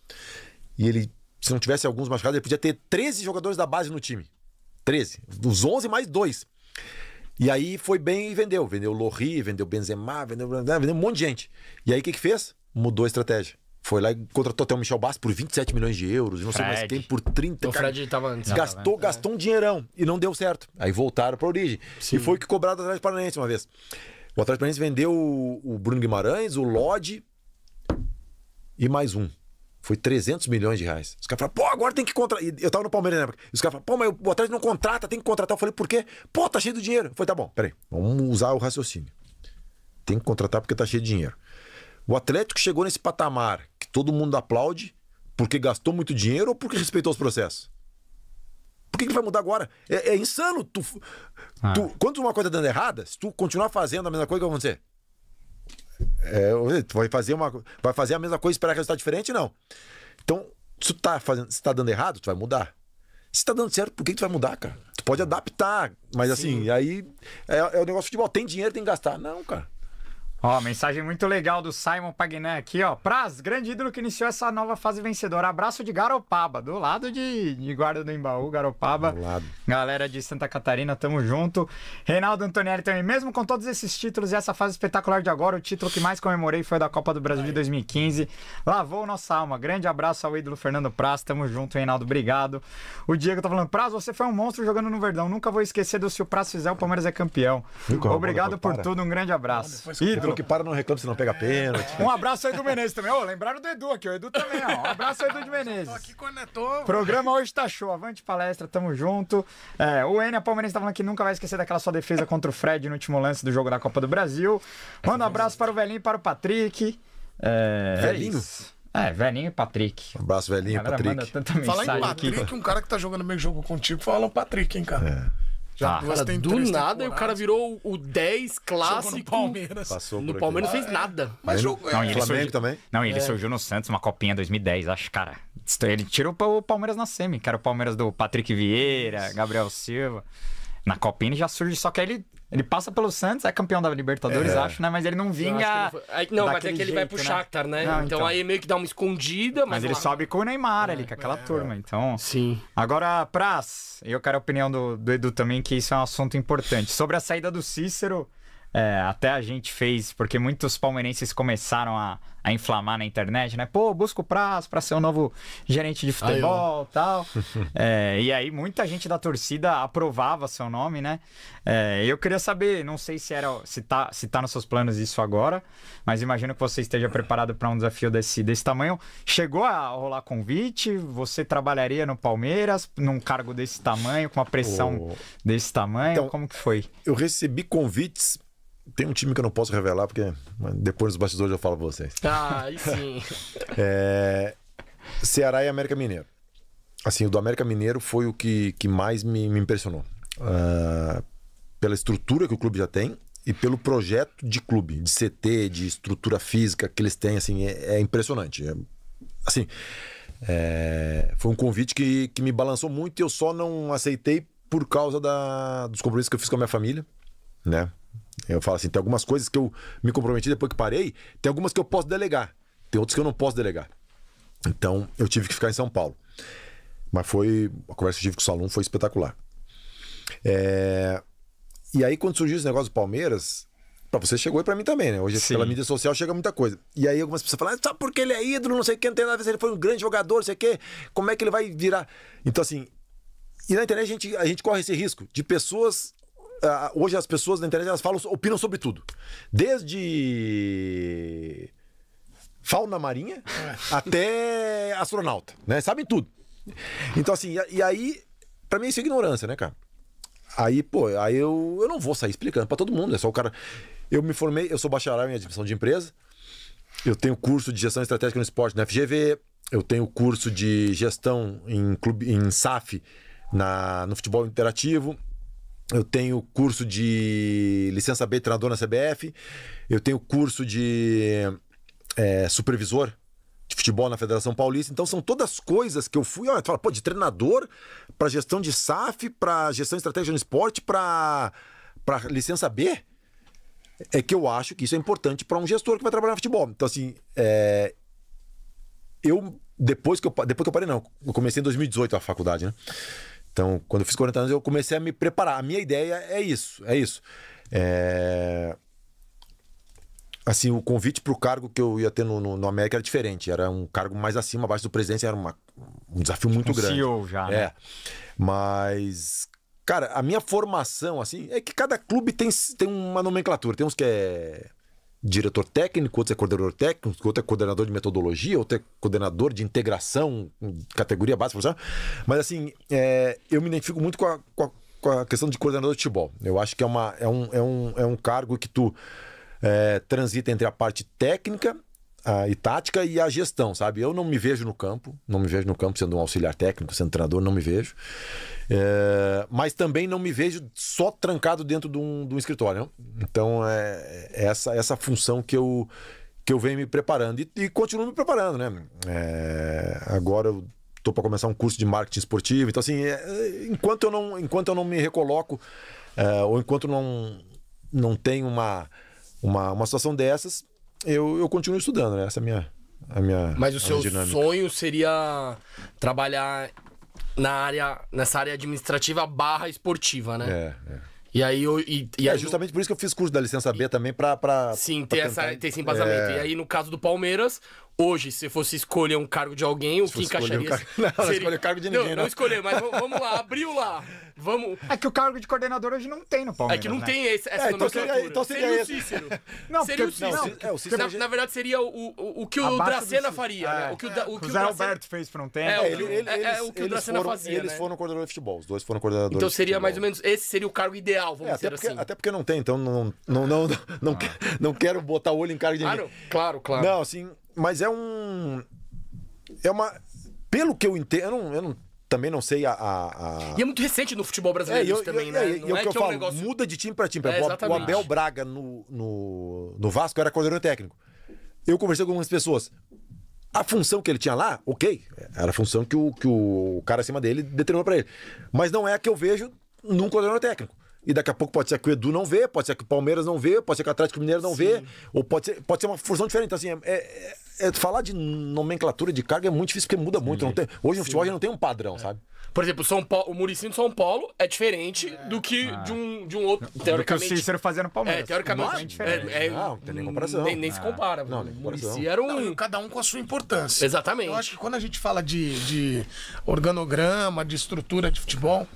e ele, se não tivesse alguns machucados, ele podia ter 13 jogadores da base no time. 13. Os 11 mais dois. E aí foi bem e vendeu. Vendeu Lorri, vendeu Benzema, vendeu, vendeu um monte de gente. E aí o que, que fez? Mudou a estratégia. Foi lá e contratou até o Michel Bass por 27 milhões de euros, não Fred. sei mais quem, por 30. O cara, Fred tava antes. Né? Gastou, né? gastou um dinheirão e não deu certo. Aí voltaram para origem. Sim. E foi que cobraram atrás Atlético Paranaense uma vez. O Atlético Paranaense vendeu o, o Bruno Guimarães, o Lodge e mais um. Foi 300 milhões de reais. Os caras falaram, pô, agora tem que contratar. Eu tava no Palmeiras na época. Os caras falaram, pô, mas o Atlético não contrata, tem que contratar. Eu falei, por quê? Pô, tá cheio de dinheiro. Foi, tá bom, peraí, vamos usar o raciocínio. Tem que contratar porque tá cheio de dinheiro. O Atlético chegou nesse patamar que todo mundo aplaude porque gastou muito dinheiro ou porque respeitou os processos? Por que, que vai mudar agora? É, é insano. Tu, ah. tu, quando uma coisa tá dando errada, se tu continuar fazendo a mesma coisa, o que vai acontecer? É, vai, fazer uma, vai fazer a mesma coisa e esperar resultado diferente? Não. Então, se tu tá, fazendo, se tá dando errado, tu vai mudar. Se tá dando certo, por que, que tu vai mudar, cara? Tu pode adaptar, mas Sim. assim, aí é, é, o negócio de futebol. Tem dinheiro, tem que gastar. Não, cara. Ó, mensagem muito legal do Simon Pagnan aqui, ó. Praz, grande ídolo que iniciou essa nova fase vencedora. Abraço de Garopaba, do lado de, de Guarda do Embaú, Garopaba. Do lado. Galera de Santa Catarina, tamo junto. Reinaldo Antonelli também, mesmo com todos esses títulos e essa fase espetacular de agora, o título que mais comemorei foi da Copa do Brasil de 2015. Lavou nossa alma. Grande abraço ao ídolo Fernando Praz, tamo junto, Reinaldo, obrigado. O Diego tá falando, Praz, você foi um monstro jogando no Verdão. Nunca vou esquecer do se o Praz fizer, o Palmeiras é campeão. obrigado por tudo, um grande abraço. Ídolo falou que para, não reclama se não pega pênalti. Um abraço aí do Menezes também. oh, lembraram do Edu aqui, o Edu também, ó. Um abraço aí do de Menezes. Tô aqui conectou. Programa hoje tá show. Avante palestra, tamo junto. É, o Enia Palmeirense tá falando que nunca vai esquecer daquela sua defesa contra o Fred no último lance do jogo da Copa do Brasil. Manda um abraço para o Velhinho e para o Patrick. É, Velhinho? É velhinho é, e Patrick. Um abraço, velhinho e Patrick. fala Falar em Patrick, aqui. um cara que tá jogando meio jogo contigo, fala o Patrick, hein, cara. É. Já tá. duas, cara, do nada, e o cara virou o 10 clássico. Jogou no Palmeiras. Passou no Palmeiras não fez nada. Mas jogou. Não, surgiu, também? Não, ele é. surgiu no Santos, uma copinha 2010, acho, cara. Ele tirou o Palmeiras na semi, cara. O Palmeiras do Patrick Vieira, Gabriel Silva. Na Copinha ele já surge, só que aí ele ele passa pelo Santos, é campeão da Libertadores, é. acho, né? Mas ele não vinha. Não, aí, não mas é que ele jeito, vai pro né? Shakhtar, né? Não, então, então, aí meio que dá uma escondida. Mas, mas ele lá... sobe com o Neymar é, ali, com aquela é, turma. Então. Sim. Agora, Praz, eu quero a opinião do, do Edu também, que isso é um assunto importante. Sobre a saída do Cícero. É, até a gente fez, porque muitos palmeirenses começaram a, a inflamar na internet, né? Pô, busca o prazo para ser o novo gerente de futebol e tal. é, e aí muita gente da torcida aprovava seu nome, né? É, eu queria saber, não sei se era se tá, se tá nos seus planos isso agora, mas imagino que você esteja preparado para um desafio desse, desse tamanho. Chegou a rolar convite? Você trabalharia no Palmeiras num cargo desse tamanho, com uma pressão oh. desse tamanho? Então, Como que foi? Eu recebi convites tem um time que eu não posso revelar, porque depois dos bastidores eu falo pra vocês. Ah, aí sim. é, Ceará e América Mineiro. Assim, o do América Mineiro foi o que, que mais me, me impressionou. Uh, pela estrutura que o clube já tem e pelo projeto de clube, de CT, de estrutura física que eles têm, assim, é, é impressionante. É, assim, é, foi um convite que, que me balançou muito e eu só não aceitei por causa da, dos compromissos que eu fiz com a minha família, né? Eu falo assim, tem algumas coisas que eu me comprometi depois que parei, tem algumas que eu posso delegar, tem outras que eu não posso delegar. Então, eu tive que ficar em São Paulo. Mas foi. A conversa que eu tive com o Salum foi espetacular. É... E aí, quando surgiu esse negócio do Palmeiras, pra você chegou e pra mim também, né? Hoje Sim. pela mídia social chega muita coisa. E aí algumas pessoas falam, ah, sabe porque ele é ídolo, não sei o que, não tem nada a ver se ele foi um grande jogador, não sei o que, como é que ele vai virar. Então, assim. E na internet a gente, a gente corre esse risco de pessoas ah, hoje as pessoas na internet elas falam, opinam sobre tudo. Desde fauna marinha é. até astronauta, né? Sabem tudo. Então, assim, e aí, pra mim isso é ignorância, né, cara? Aí, pô, aí eu, eu não vou sair explicando para todo mundo, é só o cara. Eu me formei, eu sou bacharel em administração de empresa, eu tenho curso de gestão estratégica no esporte na FGV, eu tenho curso de gestão em clube em SAF na, no futebol interativo, eu tenho curso de licença B treinador na CBF, eu tenho curso de é, supervisor de futebol na Federação Paulista. Então são todas coisas que eu fui, olha, fala, pô, de treinador para gestão de SAF, para gestão de estratégia no esporte, para para licença B. É que eu acho que isso é importante para um gestor que vai trabalhar no futebol. Então assim, é, eu depois que eu depois que eu parei não, eu comecei em 2018 a faculdade, né? Então, quando eu fiz 40 anos, eu comecei a me preparar. A minha ideia é isso, é isso. É... Assim, o convite para o cargo que eu ia ter no, no, no, América era diferente. Era um cargo mais acima, abaixo do presidente. Era uma, um desafio muito um grande. CEO já, né? É. Mas, cara, a minha formação, assim, é que cada clube tem, tem uma nomenclatura. Tem uns que é diretor técnico, outro é coordenador técnico, outro é coordenador de metodologia, outro é coordenador de integração, categoria base, mas assim, é, eu me identifico muito com a, com, a, com a, questão de coordenador de futebol. Eu acho que é, uma, é, um, é, um, é um cargo que tu é, transita entre a parte técnica a, e tática e a gestão, sabe? Eu não me vejo no campo, não me vejo no campo sendo um auxiliar técnico, sendo treinador, não me vejo. É, mas também não me vejo só trancado dentro de um, de um escritório. Né? Então é, é essa, essa função que eu, que eu venho me preparando e, e continuo me preparando, né? É, agora eu tô para começar um curso de marketing esportivo, então assim, é, enquanto eu não, enquanto eu não me recoloco é, ou enquanto não não tenho uma uma, uma situação dessas, eu, eu continuo estudando, né? Essa é a minha, a minha. Mas o seu sonho seria trabalhar na área, nessa área administrativa barra esportiva, né? É, é. E aí eu, e, e é aí justamente por isso que eu fiz curso da licença B também para Sim, pra ter, tentar... essa, ter esse embasamento. É... E aí, no caso do Palmeiras, hoje, se fosse escolher um cargo de alguém, o que encaixaria? Um car... Não, seria... escolher o cargo de ninguém. Não, não, né? não escolher, mas vamos lá, abriu lá. Vamos... É que o cargo de coordenador hoje não tem no Palmeiras. É que não né? tem essa é, então seria, então seria, seria o Cícero. Não, seria porque, o Cícero. Não, é, o Cícero na, na, verdade, seria o, o, o que o Dracena faria. É, né? O que o, né? é. o, que o Zé Alberto fez por um é, tempo. É, ele, ele, é, é o que o Dracena foram, fazia. Eles né? foram coordenador de futebol, os dois foram coordenadores. Então seria mais ou menos esse seria o cargo ideal, vamos dizer assim. Até porque não tem, então não não não ah. não quero botar o olho em cargo de ninguém. Claro, claro. Não, assim, mas é um. É uma. Pelo que eu entendo. Eu não, também não sei a, a, a, E é muito recente no futebol é, brasileiro é, eu, também, eu, né? E, não é, o que, que eu, é falo, negócio... muda de time para time. É, o Abel Braga no, no, no Vasco era coordenador técnico. Eu conversei com algumas pessoas. A função que ele tinha lá, ok. Era a função que o, que o cara acima dele determinou para ele. Mas não é a que eu vejo num coordenador técnico. E daqui a pouco pode ser que o Edu não vê, pode ser que o Palmeiras não vê, pode ser que o Atlético Mineiro não Sim. vê, ou pode ser, pode ser uma função diferente. Então, assim, é, é, é, é, falar de nomenclatura de carga é muito difícil, porque muda muito. Tem, hoje Sim. no futebol a gente não tem um padrão, é. sabe? Por exemplo, São Paulo, o Muricinho de São Paulo é diferente é. do que ah. de, um, de um outro, teoricamente. Do que o Cícero fazia no Palmeiras. É, teoricamente. Não, é, não, tem nem comparação. Nem, nem se ah. compara. Não, nem comparação. Muricy era um... Não, cada um com a sua importância. Exatamente. Eu acho que quando a gente fala de, de organograma, de estrutura de futebol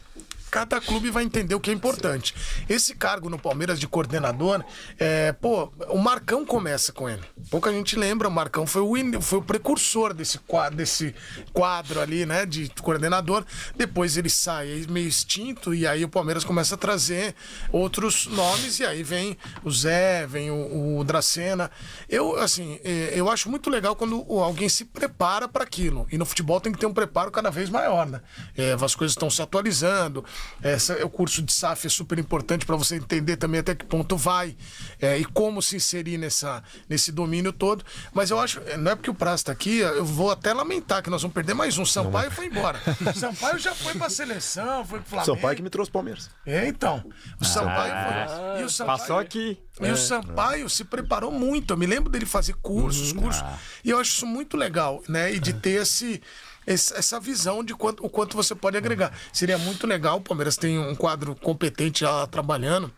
cada clube vai entender o que é importante. Esse cargo no Palmeiras de coordenador, é, pô, o Marcão começa com ele. Pouca gente lembra, o Marcão foi o, foi o precursor desse quadro, desse quadro ali, né, de coordenador. Depois ele sai meio extinto e aí o Palmeiras começa a trazer outros nomes e aí vem o Zé, vem o, o Dracena. Eu, assim, é, eu acho muito legal quando alguém se prepara para aquilo. E no futebol tem que ter um preparo cada vez maior, né? É, as coisas estão se atualizando, essa, é o curso de SAF é super importante para você entender também até que ponto vai é, e como se inserir nessa, nesse domínio todo. Mas eu acho, não é porque o Prazo está aqui, eu vou até lamentar que nós vamos perder mais um. Sampaio é. foi embora. Sampaio já foi para a seleção, foi para Flamengo. Sampaio que me trouxe o Palmeiras. É, então. O ah. Sampaio ah, foi. E o Sampaio, passou aqui. E o Sampaio é. se preparou muito. Eu me lembro dele fazer cursos, hum, cursos. Ah. E eu acho isso muito legal, né? E de é. ter esse essa visão de quanto, o quanto você pode agregar. Seria muito legal, o Palmeiras tem um quadro competente já trabalhando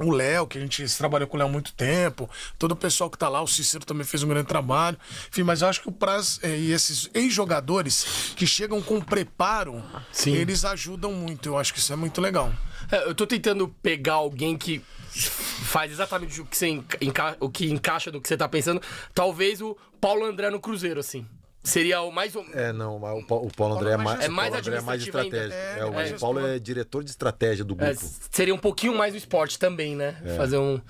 o Léo, que a gente trabalhou com o Léo há muito tempo, todo o pessoal que está lá, o Cícero também fez um grande trabalho. Enfim, mas eu acho que o Praz é, e esses ex-jogadores que chegam com preparo, Sim. eles ajudam muito. Eu acho que isso é muito legal. É, eu estou tentando pegar alguém que faz exatamente o que, você enca... o que encaixa no que você está pensando. Talvez o Paulo André no Cruzeiro, assim. Seria o mais. É, não, o Paulo, o Paulo André é, é mais, é mais, André é mais estratégia. É, é, o Paulo é diretor de estratégia do é, grupo. seria um pouquinho mais o esporte também, né? É. Fazer um.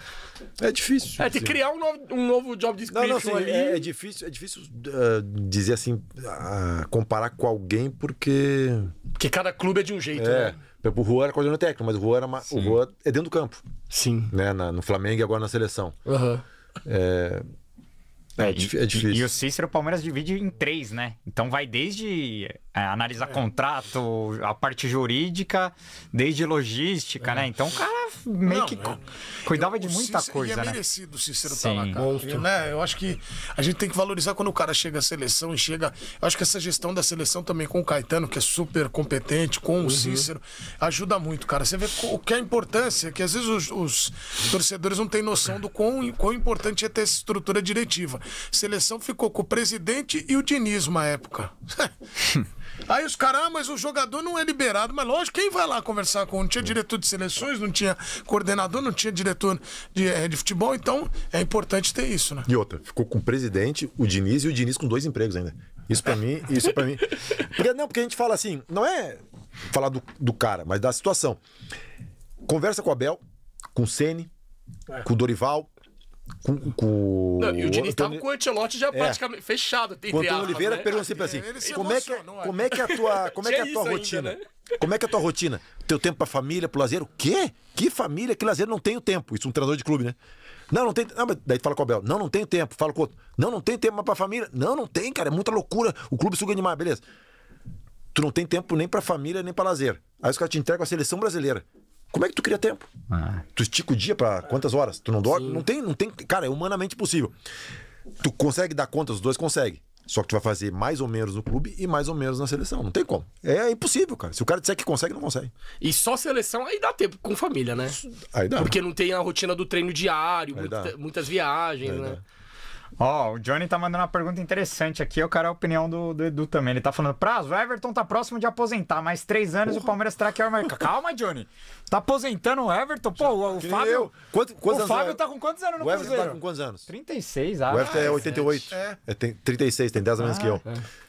É difícil. É, de criar um novo, um novo job description não, não, assim, ali. É, difícil, é difícil uh, dizer assim, uh, comparar com alguém, porque. Porque cada clube é de um jeito, né? O Juan era coordenador técnico, mas o Juan, era uma... o Juan é dentro do campo. Sim. Né? Na, no Flamengo e agora na seleção. Aham. Uhum. É é, é, é difícil. E, e o Cícero, o Palmeiras divide em três, né? Então vai desde é, analisar é. contrato, a parte jurídica, desde logística, é. né? Então o cara meio Não, que eu, é. cuidava eu, de muita Cícero, coisa, e é né? merecido o Cícero tá Sim. lá, cara. Eu, né? eu acho que a gente tem que valorizar quando o cara chega à seleção e chega... Eu acho que essa gestão da seleção também com o Caetano, que é super competente, com uhum. o Cícero, ajuda muito, cara. Você vê o que é a importância, que às vezes os, os torcedores não têm noção do quão, quão importante é ter essa estrutura diretiva. Seleção ficou com o presidente e o Diniz uma época. Aí os caras, ah, mas o jogador não é liberado. Mas lógico, quem vai lá conversar com? Não tinha diretor de seleções, não tinha coordenador, não tinha diretor de, eh, de futebol. Então é importante ter isso, né? E outra, ficou com o presidente, o Diniz e o Diniz com dois empregos ainda. Isso para mim, isso para mim. Porque, não, porque a gente fala assim, não é falar do, do cara, mas da situação. Conversa com o Abel, com o Sene, é. com o Dorival, com, com... Não, e o Diniz estava tá com o Ancelotti já é. praticamente é. fechado. Entre o Antônio Oliveira né? pergunta sempre assim: como, é que, é- como é que é a tua, como é que é a tua rotina? Ainda, né? Como é que é a tua rotina? Teu tempo para família, para lazer? O quê? Que família? Que lazer? Não tenho tempo. Isso é um treinador de clube, né? Não, não tem. Não, mas daí tu fala com o Abel. Não, não tenho tempo. Fala com o outro. Não, não tem tempo para família. Não, não tem, cara. É muita loucura. O clube suga demais, beleza. Tu não tem tempo nem para família, nem para lazer. Aí os caras te entregam a seleção brasileira. Como é que tu cria tempo? Ah. Tu estica o dia para quantas horas? Tu não dorme? Sim. Não tem, não tem. Cara, é humanamente possível. Tu consegue dar conta, os dois conseguem. Só que tu vai fazer mais ou menos no clube e mais ou menos na seleção. Não tem como. É impossível, cara. Se o cara disser que consegue, não consegue. E só seleção aí dá tempo com família, né? Aí dá. Porque não tem a rotina do treino diário, muita, muitas viagens, aí né? Dá. Ó, oh, o Johnny tá mandando uma pergunta interessante aqui. Eu quero a opinião do, do Edu também. Ele tá falando: prazo, o Everton tá próximo de aposentar. Mais três anos Porra. o Palmeiras terá que armar. Calma, Johnny. Tá aposentando o Everton? Pô, o, o Fábio. Eu. Quanto, quantos o anos Fábio é? tá com quantos anos no Cruzeiro? O Everton tá Cruzeiro? tá com quantos anos? 36, acho. O Everton é 88. Ah, é. é. tem 36, tem 10 anos menos ah, que eu. É.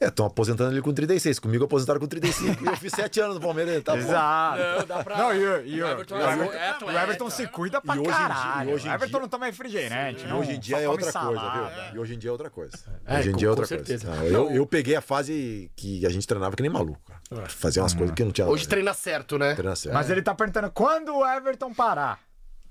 É, estão aposentando ele com 36. Comigo aposentaram com 35. e eu fiz 7 anos no Palmeiras. Tá Exato. Não, dá pra. Não, e o, e o, Everton, é se né? cuida pra e hoje em Dia, o Everton dia... não toma refrigerante. Sim, não. Hoje em dia é outra salada. coisa, viu? É. E hoje em dia é outra coisa. É, hoje em dia é outra coisa. Ah, eu, eu peguei a fase que a gente treinava que nem maluco. É. Fazia umas hum. coisas que não tinha. Hoje treina certo, né? Treina certo. Mas ele tá perguntando quando o Everton parar.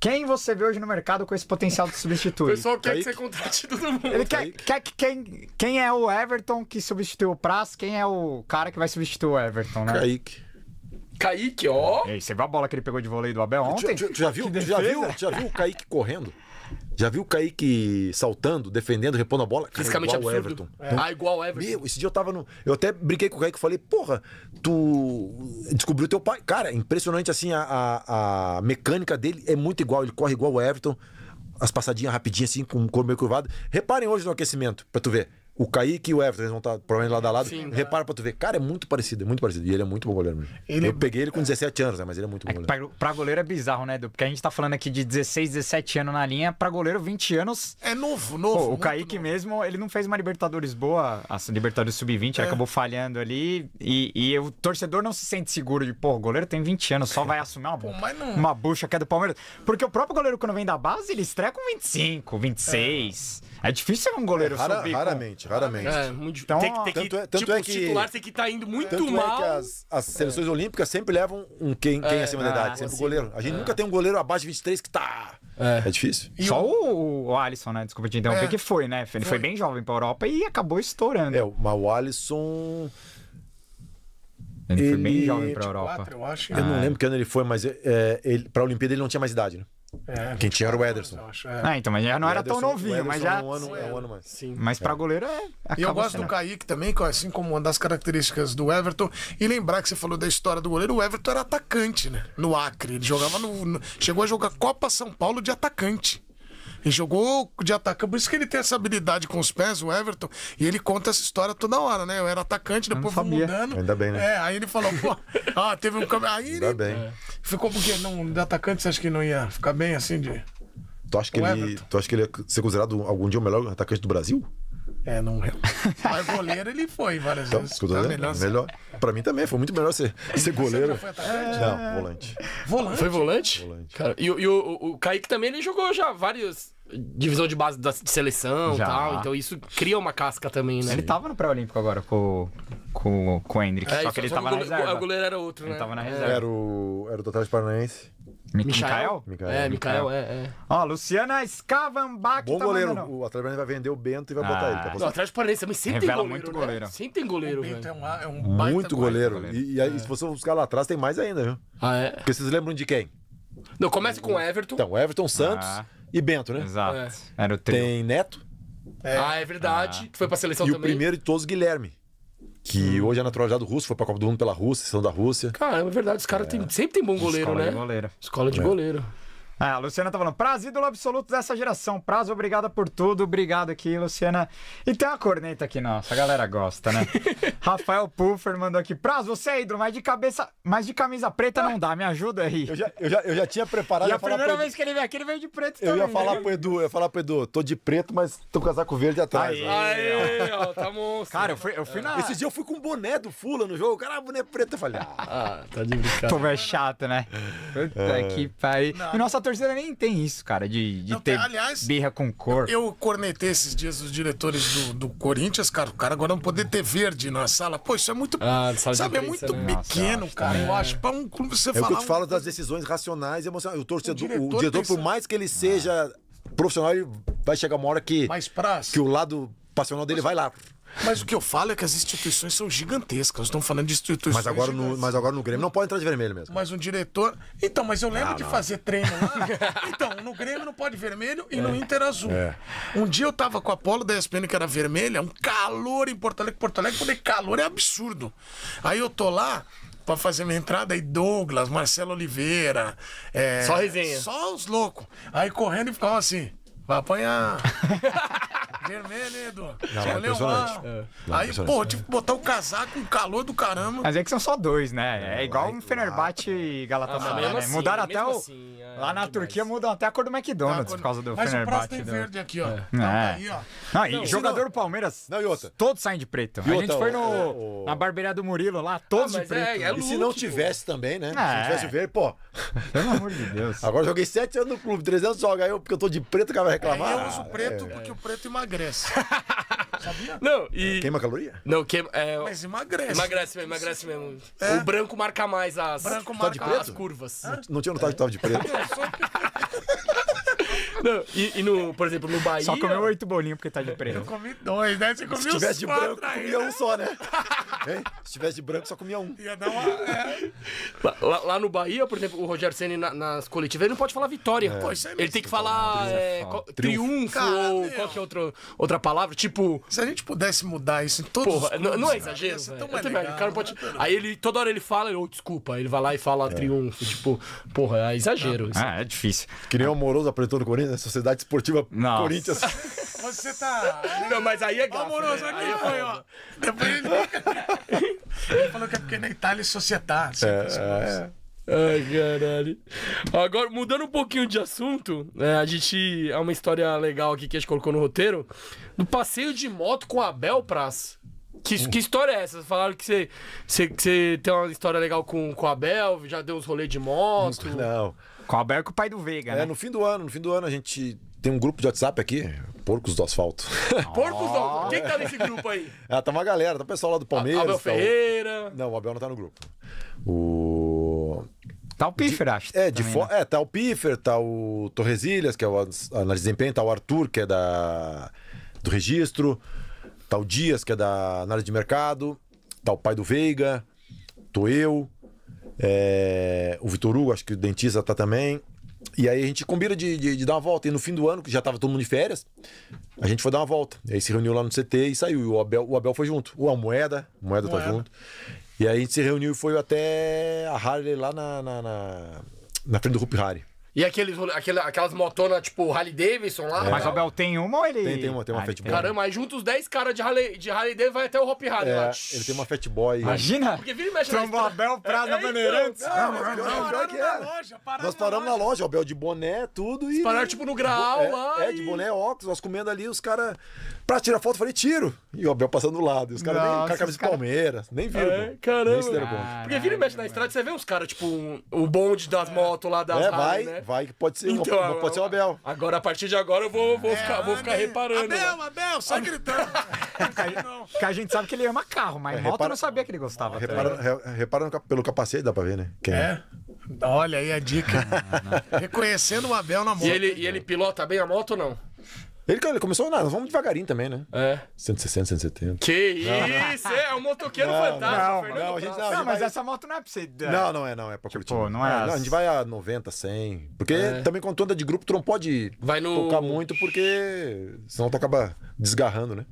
Quem você vê hoje no mercado com esse potencial de substituir? O pessoal quer Kaique. que você contrate todo mundo. Ele quer, quer que quem, quem é o Everton que substituiu o Praz? Quem é o cara que vai substituir o Everton, né? Kaique. Kaique, ó. E aí, você viu a bola que ele pegou de vôlei do Abel ontem? Tu, tu já, viu, já, viu, já viu o Kaique correndo? Já viu o Kaique saltando, defendendo, repondo a bola? Fisicamente igual absurdo. Everton. É. Ah, igual o Everton. Meu, esse dia eu tava no. Eu até brinquei com o Kaique e falei, porra, tu descobriu teu pai. Cara, é impressionante assim, a, a, a mecânica dele é muito igual, ele corre igual o Everton. As passadinhas rapidinhas, assim, com o corpo meio curvado. Reparem hoje no aquecimento, pra tu ver. O Kaique e o Everton, eles vão estar provavelmente lado a lado. Sim, tá. Repara né? pra tu ver. Cara, é muito parecido, é muito parecido. E ele é muito bom goleiro mesmo. Ele... Eu peguei ele com 17 anos, né? Mas ele é muito bom é goleiro. Pra, pra, goleiro é bizarro, né, Edu? Porque a gente tá falando aqui de 16, 17 anos na linha. Pra goleiro, 20 anos. É novo, novo. Pô, o Kaique novo. mesmo, ele não fez uma Libertadores boa, a Libertadores Sub-20, é. ele acabou falhando ali. E, e, o torcedor não se sente seguro de, pô, o goleiro tem 20 anos, só vai assumir uma, não... uma bucha que é do Palmeiras. Porque o próprio goleiro, quando vem da base, ele estreia com 25, 26. É. É difícil ser um goleiro é, rara, subir. Raramente, com... raramente. É, muito então, tem, tem que, tanto é, tanto tipo, é que, os tem que estar tá indo muito mal. É que as, as seleções olímpicas sempre levam um quem, quem é, acima da idade, é, sempre assim, goleiro. A gente é. nunca tem um goleiro abaixo de 23 que tá. É. é, difícil. E Só o... o, Alisson, né? Desculpa te interromper, que foi, né? Ele foi. bem jovem pra Europa e acabou estourando. É, mas o Alisson. Ele, ele foi bem jovem pra Europa. 24, eu acho. Eu ah. não lembro que ano ele foi, mas é, ele, pra Olimpíada ele não tinha mais idade, né? É, Quem tinha era o Ederson. é. Ah, então, mas já não era tão novinho, mas é já. É um ano, é um ano mais. Sim. Mas para é. goleiro é. E eu gosto do Kaique também, assim como uma das características do Everton. E lembrar que você falou da história do goleiro, o Everton era atacante, né? No Acre. Ele jogava no. no... Chegou a jogar Copa São Paulo de atacante. E jogou de atacante. Por isso que ele tem essa habilidade com os pés, o Everton. E ele conta essa história toda hora, né? Eu era atacante, depois fui mudando. Ainda bem, né? É, aí ele falou, pô, ah, teve um câmbio. Aí Ainda ele bem. ficou porque não, de atacante você acha que não ia ficar bem assim de. Tu acha, que ele, tu acha que ele ia ser considerado algum dia o melhor atacante do Brasil? É, não. É. Mas goleiro ele foi várias então, vezes. Tá né? melhor, ser... Assim. melhor. Pra mim também, foi muito melhor ser, ser goleiro. Você é... Não, volante. Volante? Foi volante? volante. Cara, e, e o, o, Kaique também ele jogou já vários divisão de base da de seleção e tal. Então isso cria uma casca também, né? Ele tava no pré-olímpico agora com, com, com o Hendrick, é, só que ele só tava goleiro, na reserva. O goleiro era outro, ele né? tava na é. reserva. Era o, era o do Paranaense. Mikael? Mikael? É, Mikael, é. é, é. Ó, Luciana Scavanbach. Bom tá goleiro. Mandando. O Atlético vai vender o Bento e vai ah. botar ele. Tá ah. não, o Atlético Paranaense é também sempre Revela tem goleiro. muito né? goleiro. Sempre tem goleiro, o Bento é, um é um Muito goleiro. goleiro. E, e aí, é. se você buscar lá atrás, tem mais ainda, viu? Ah, é? Porque vocês lembram de quem? Não, começa com o Everton. Então, Everton Santos. Ah e Bento, né? Exato. É. Era o trio. Tem Neto. É. Ah, é verdade. Que ah. foi pra seleção e também. E o primeiro de todos, Guilherme. Que hum. hoje é naturalizado russo, foi pra Copa do Mundo pela Rússia, seleção da Rússia. Cara, é verdade. Os caras é. sempre tem bom goleiro, Escola né? De goleiro. Escola de é. goleiro. Ah, a Luciana tá falando, prazo ídolo absoluto dessa geração. Prazo, obrigada por tudo. Obrigado aqui, Luciana. E tem uma corneta aqui, nossa, a galera gosta, né? Rafael Puffer mandou aqui, prazo, você é ídolo, mas de cabeça, mas de camisa preta não dá, me ajuda aí. Eu já, eu já, eu já tinha preparado. E a primeira vez Edu... que ele veio aqui, ele veio de preto eu Ia né? falar né? pro Edu, eu ia falar pro Edu, tô de preto, mas tô com casaco verde atrás. Aê, ó. Aê, ó, tá monstro. Cara, eu fui, eu fui na... Esses dias eu fui com um boné do Fula no jogo, cara, boné preto, eu falei, ah, ah tá de brincadeira. Tu é chato, né? É. Puta é... que pariu. E nossa torcida torcida nem tem isso, cara, de, de não, ter aliás, birra com cor. Eu, eu cornetei esses dias os diretores do, do Corinthians, cara. O cara agora não poder ter verde na sala. Pô, isso é muito. Ah, sabe, é muito né? pequeno, Nossa, cara. Eu né? acho. Pra um clube você fala falar. É o que eu te falo um... das decisões racionais e emocionais. O torcedor, o diretor, o diretor por mais que ele seja ah. profissional, ele vai chegar uma hora que. Mais Que o lado passional dele Mas... vai lá. Mas o que eu falo é que as instituições são gigantescas. estão falando de instituições. Mas agora, no, mas agora no Grêmio não pode entrar de vermelho mesmo. Mas um diretor. Então, mas eu lembro ah, não, de fazer treino lá. então, no Grêmio não pode vermelho e é. no Inter azul. É. Um dia eu tava com a Polo da ESPN que era vermelha, um calor em Porto Alegre. Porto Alegre, falei, calor é absurdo. Aí eu tô lá, para fazer minha entrada. Aí Douglas, Marcelo Oliveira. É, só resenha. Só os loucos. Aí correndo e ficava assim. Vai apanhar. Vermelho, hein, Edu? Não, é É. Aí, é pô, tipo, botar o casaco, o calor do caramba. Mas é que são só dois, né? É, é igual um Fenerbahçe e Galatasaray, ah, né? Assim, Mudaram até o... Assim, é, lá na Turquia mudam até a cor do McDonald's tá, por causa do mas Fenerbahçe. Mas o tem do... Né? verde aqui, ó. É. Então não, tá é. aí, ó. Não, e não, jogador do Palmeiras, não, todos saem de preto. a gente foi no, na barbearia do Murilo lá, todos ah, de preto. É, é e se não tivesse também, né? Ah, se não tivesse verde, pô... Pelo amor de Deus. Agora joguei sete anos no clube, 300 só ganhou porque eu tô de preto, cara reclamar. eu uso preto é. porque o preto emagrece. Sabia? Não, e... Queima caloria? Não, queima. É... Mas emagrece. Emagrece mesmo, emagrece mesmo. É. O branco marca mais as, branco marca... as curvas. Não tinha notado que tava de preto. Eu sou... Não, e, e, no, por exemplo, no Bahia. Só comeu oito bolinhos porque tá de preto. Eu comi dois, né? Você comia Se tivesse de branco, aí, comia né? um só, né? Se tivesse de branco, só comia um. Ia dar uma. É. Lá, lá, no Bahia, por exemplo, o Rogério Senna na, nas coletivas, ele não pode falar vitória. É. é ele tem que falar é, triunfo, triunfo Cara, ou meu. qualquer outra, outra palavra. Tipo. Se a gente pudesse mudar isso em todos Porra, clubes, não, não, é exagero. Legal, cara pode... Né, aí ele, toda hora ele fala, ele, oh, desculpa. Ele vai lá e fala é. triunfo. Tipo, porra, é exagero. É. Ah, é difícil. Que nem o Moroso apresentou no Corinthians. Sociedade Esportiva Nossa. Corinthians. Você tá. Não, mas aí é gafe, Amoroso né? aqui é foi, ó. Depois ele... ele falou que é porque é na Itália é É, é. Ai, caralho. Agora, mudando um pouquinho de assunto, né? a gente. É uma história legal aqui que a gente colocou no roteiro. Do passeio de moto com Abel Praz. Que, que história é essa? Falaram que você, você, que você tem uma história legal com a Abel, já deu uns rolês de moto. Não. não. Cobra com o pai do Veiga, é, né? No fim do ano, no fim do ano a gente tem um grupo de WhatsApp aqui, Porcos do Asfalto. Porcos do Asfalto? Quem tá nesse grupo aí? É, tá uma galera, tá o pessoal lá do Palmeiras. Abel tá Ferreira. O... Não, o Abel não tá no grupo. O. Tá o Piffer, de, acho. É, de fo... Né? é, tá o Piffer, tá o Torresilhas, que é o análise de desempenho, tá o Arthur, que é da do registro, tá o Dias, que é da análise de mercado, tá o pai do Veiga, tô eu, é, o Vitor Hugo, acho que o dentista tá também. E aí a gente combina de, de, de, dar uma volta. E no fim do ano, que já tava todo mundo de férias, a gente foi dar uma volta. E aí se reuniu lá no CT e saiu. E o Abel, o Abel foi junto. O a Moeda, a Moeda, tá Moeda tá junto. E aí a gente se reuniu e foi até a Harley lá na, na, na, na frente do Rupi Harry. E aqueles, aquele, aquelas motonas tipo Harley Davidson lá. É. Mas o Abel tem uma ou ele. Tem, tem uma, tem uma ah, Fatboy. Caramba, aí junta os 10 caras de Harley, de Harley Davidson vai até o Hop Harley é, lá. Ele tem uma Fatboy. Imagina! Porque vira e mexe Trombo na Abel Prada é, então, Bandeirantes. Então, não, não, não, não, que é. nós paramos na loja, o Abel de boné, tudo. E... Pararam tipo no graal é, lá. É, e... de boné, óculos, nós comendo ali, os caras. Pra tirar foto, eu falei, tiro. E o Abel passando do lado. E os caras nem. Com a camisa de Palmeiras. Nem viram. É, caramba. Porque vira e mexe na estrada, você vê os caras, tipo, o bonde das motos lá das é, vai, né? Vai que pode ser, então, uma, pode ser o Abel. Agora, a partir de agora, eu vou, vou é, ficar, vou ficar reparando. Né? Abel, Abel, sai gritando. Porque a gente sabe que ele ama carro, mas é, moto repara... não sabia que ele gostava. Repara, repara pelo capacete, dá pra ver, né? Quem é? é? Olha aí a dica. Reconhecendo o Abel na moto. E ele, e ele pilota bem a moto ou não? Ele, ele começou nada, vamos devagarinho também, né? É. 160, 170. Que isso! É um motoqueiro não, fantástico. Não, não, a gente, não, não gente mas vai... essa moto não é pra você. Né? Não, não é, não. É pra tipo, Curitiba. não ah, é. As... a gente vai a 90, 100. Porque é. também quando tu anda de grupo, tu não pode vai no... tocar muito, porque senão tu acaba desgarrando, né?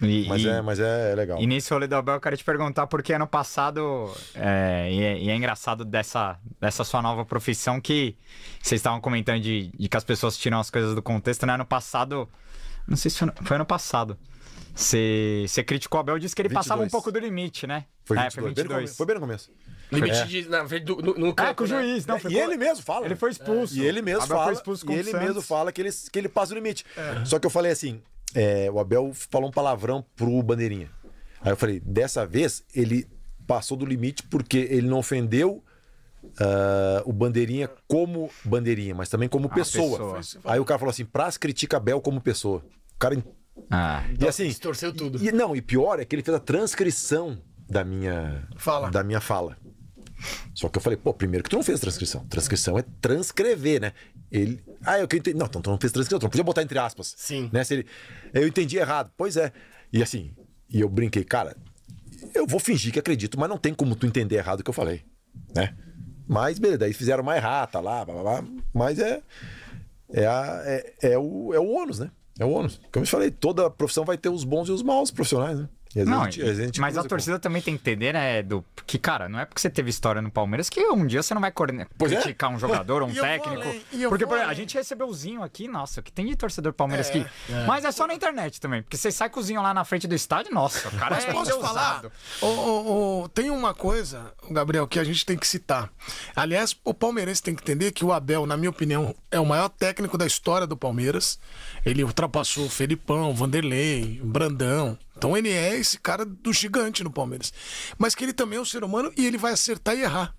E, mas e, é, mas é, é, legal. E nesse rolê do Abel, eu quero te perguntar, porque ano passado, é, e, é, e, é, engraçado dessa, dessa sua nova profissão, que vocês estavam comentando de, de que as pessoas tiram as coisas do contexto, né? Ano passado, não sei se foi, foi ano passado, você, você criticou o Abel, e disse que ele 22. passava um pouco do limite, né? Foi 22. É, foi, 22. Foi, bem no começo. Limite é. de. Na, do, no, no é, campo, ah, com o né? juiz. Não, é, foi, e ele mesmo fala. Ele foi expulso. E ele mesmo Abel fala. Foi expulso com e ele Santos. mesmo fala que ele, que ele passa o limite. Só que eu falei assim: é, o Abel falou um palavrão pro Bandeirinha. Aí eu falei, dessa vez ele passou do limite porque ele não ofendeu uh, o Bandeirinha como Bandeirinha, mas também como ah, pessoa. pessoa. Assim, Aí o cara falou assim, Praz critica Abel como pessoa. O cara... Ah. E assim... Distorceu tudo. E, não, e pior é que ele fez a transcrição da minha... Fala. Da minha fala. Só que eu falei, pô, primeiro que tu não fez transcrição. Transcrição é transcrever, né? Ele. Ah, é eu que entendi. Não, então tu não fez transcrição, tu não podia botar entre aspas. Sim. Né? Se ele... Eu entendi errado. Pois é. E assim, e eu brinquei, cara, eu vou fingir que acredito, mas não tem como tu entender errado o que eu falei, né? Mas beleza, daí fizeram uma errata lá, blá, blá, blá, mas é é, a, é é, o, é o ônus, né? É o ônus. Como eu te falei, toda profissão vai ter os bons e os maus profissionais, né? não, a gente mas a torcida também tem que entender, né, do que, cara, não é porque você teve história no Palmeiras que um dia você não vai corne... É. criticar é? um jogador ou um técnico. porque por, a gente recebeu o Zinho aqui, nossa, que tem de torcedor Palmeiras é, que. É. Mas é só na internet também, porque você sai com o Zinho lá na frente do estádio, nossa, cara. Mas é posso endeusado. falar? O, o, o, tem uma coisa, Gabriel, que a gente tem que citar. Aliás, o palmeirense tem que entender que o Abel, na minha opinião, é o maior técnico da história do Palmeiras. Ele ultrapassou o Felipão, Vanderlei, Brandão. Então ele é esse cara do gigante no Palmeiras. Mas que ele também é um ser humano e ele vai acertar e errar.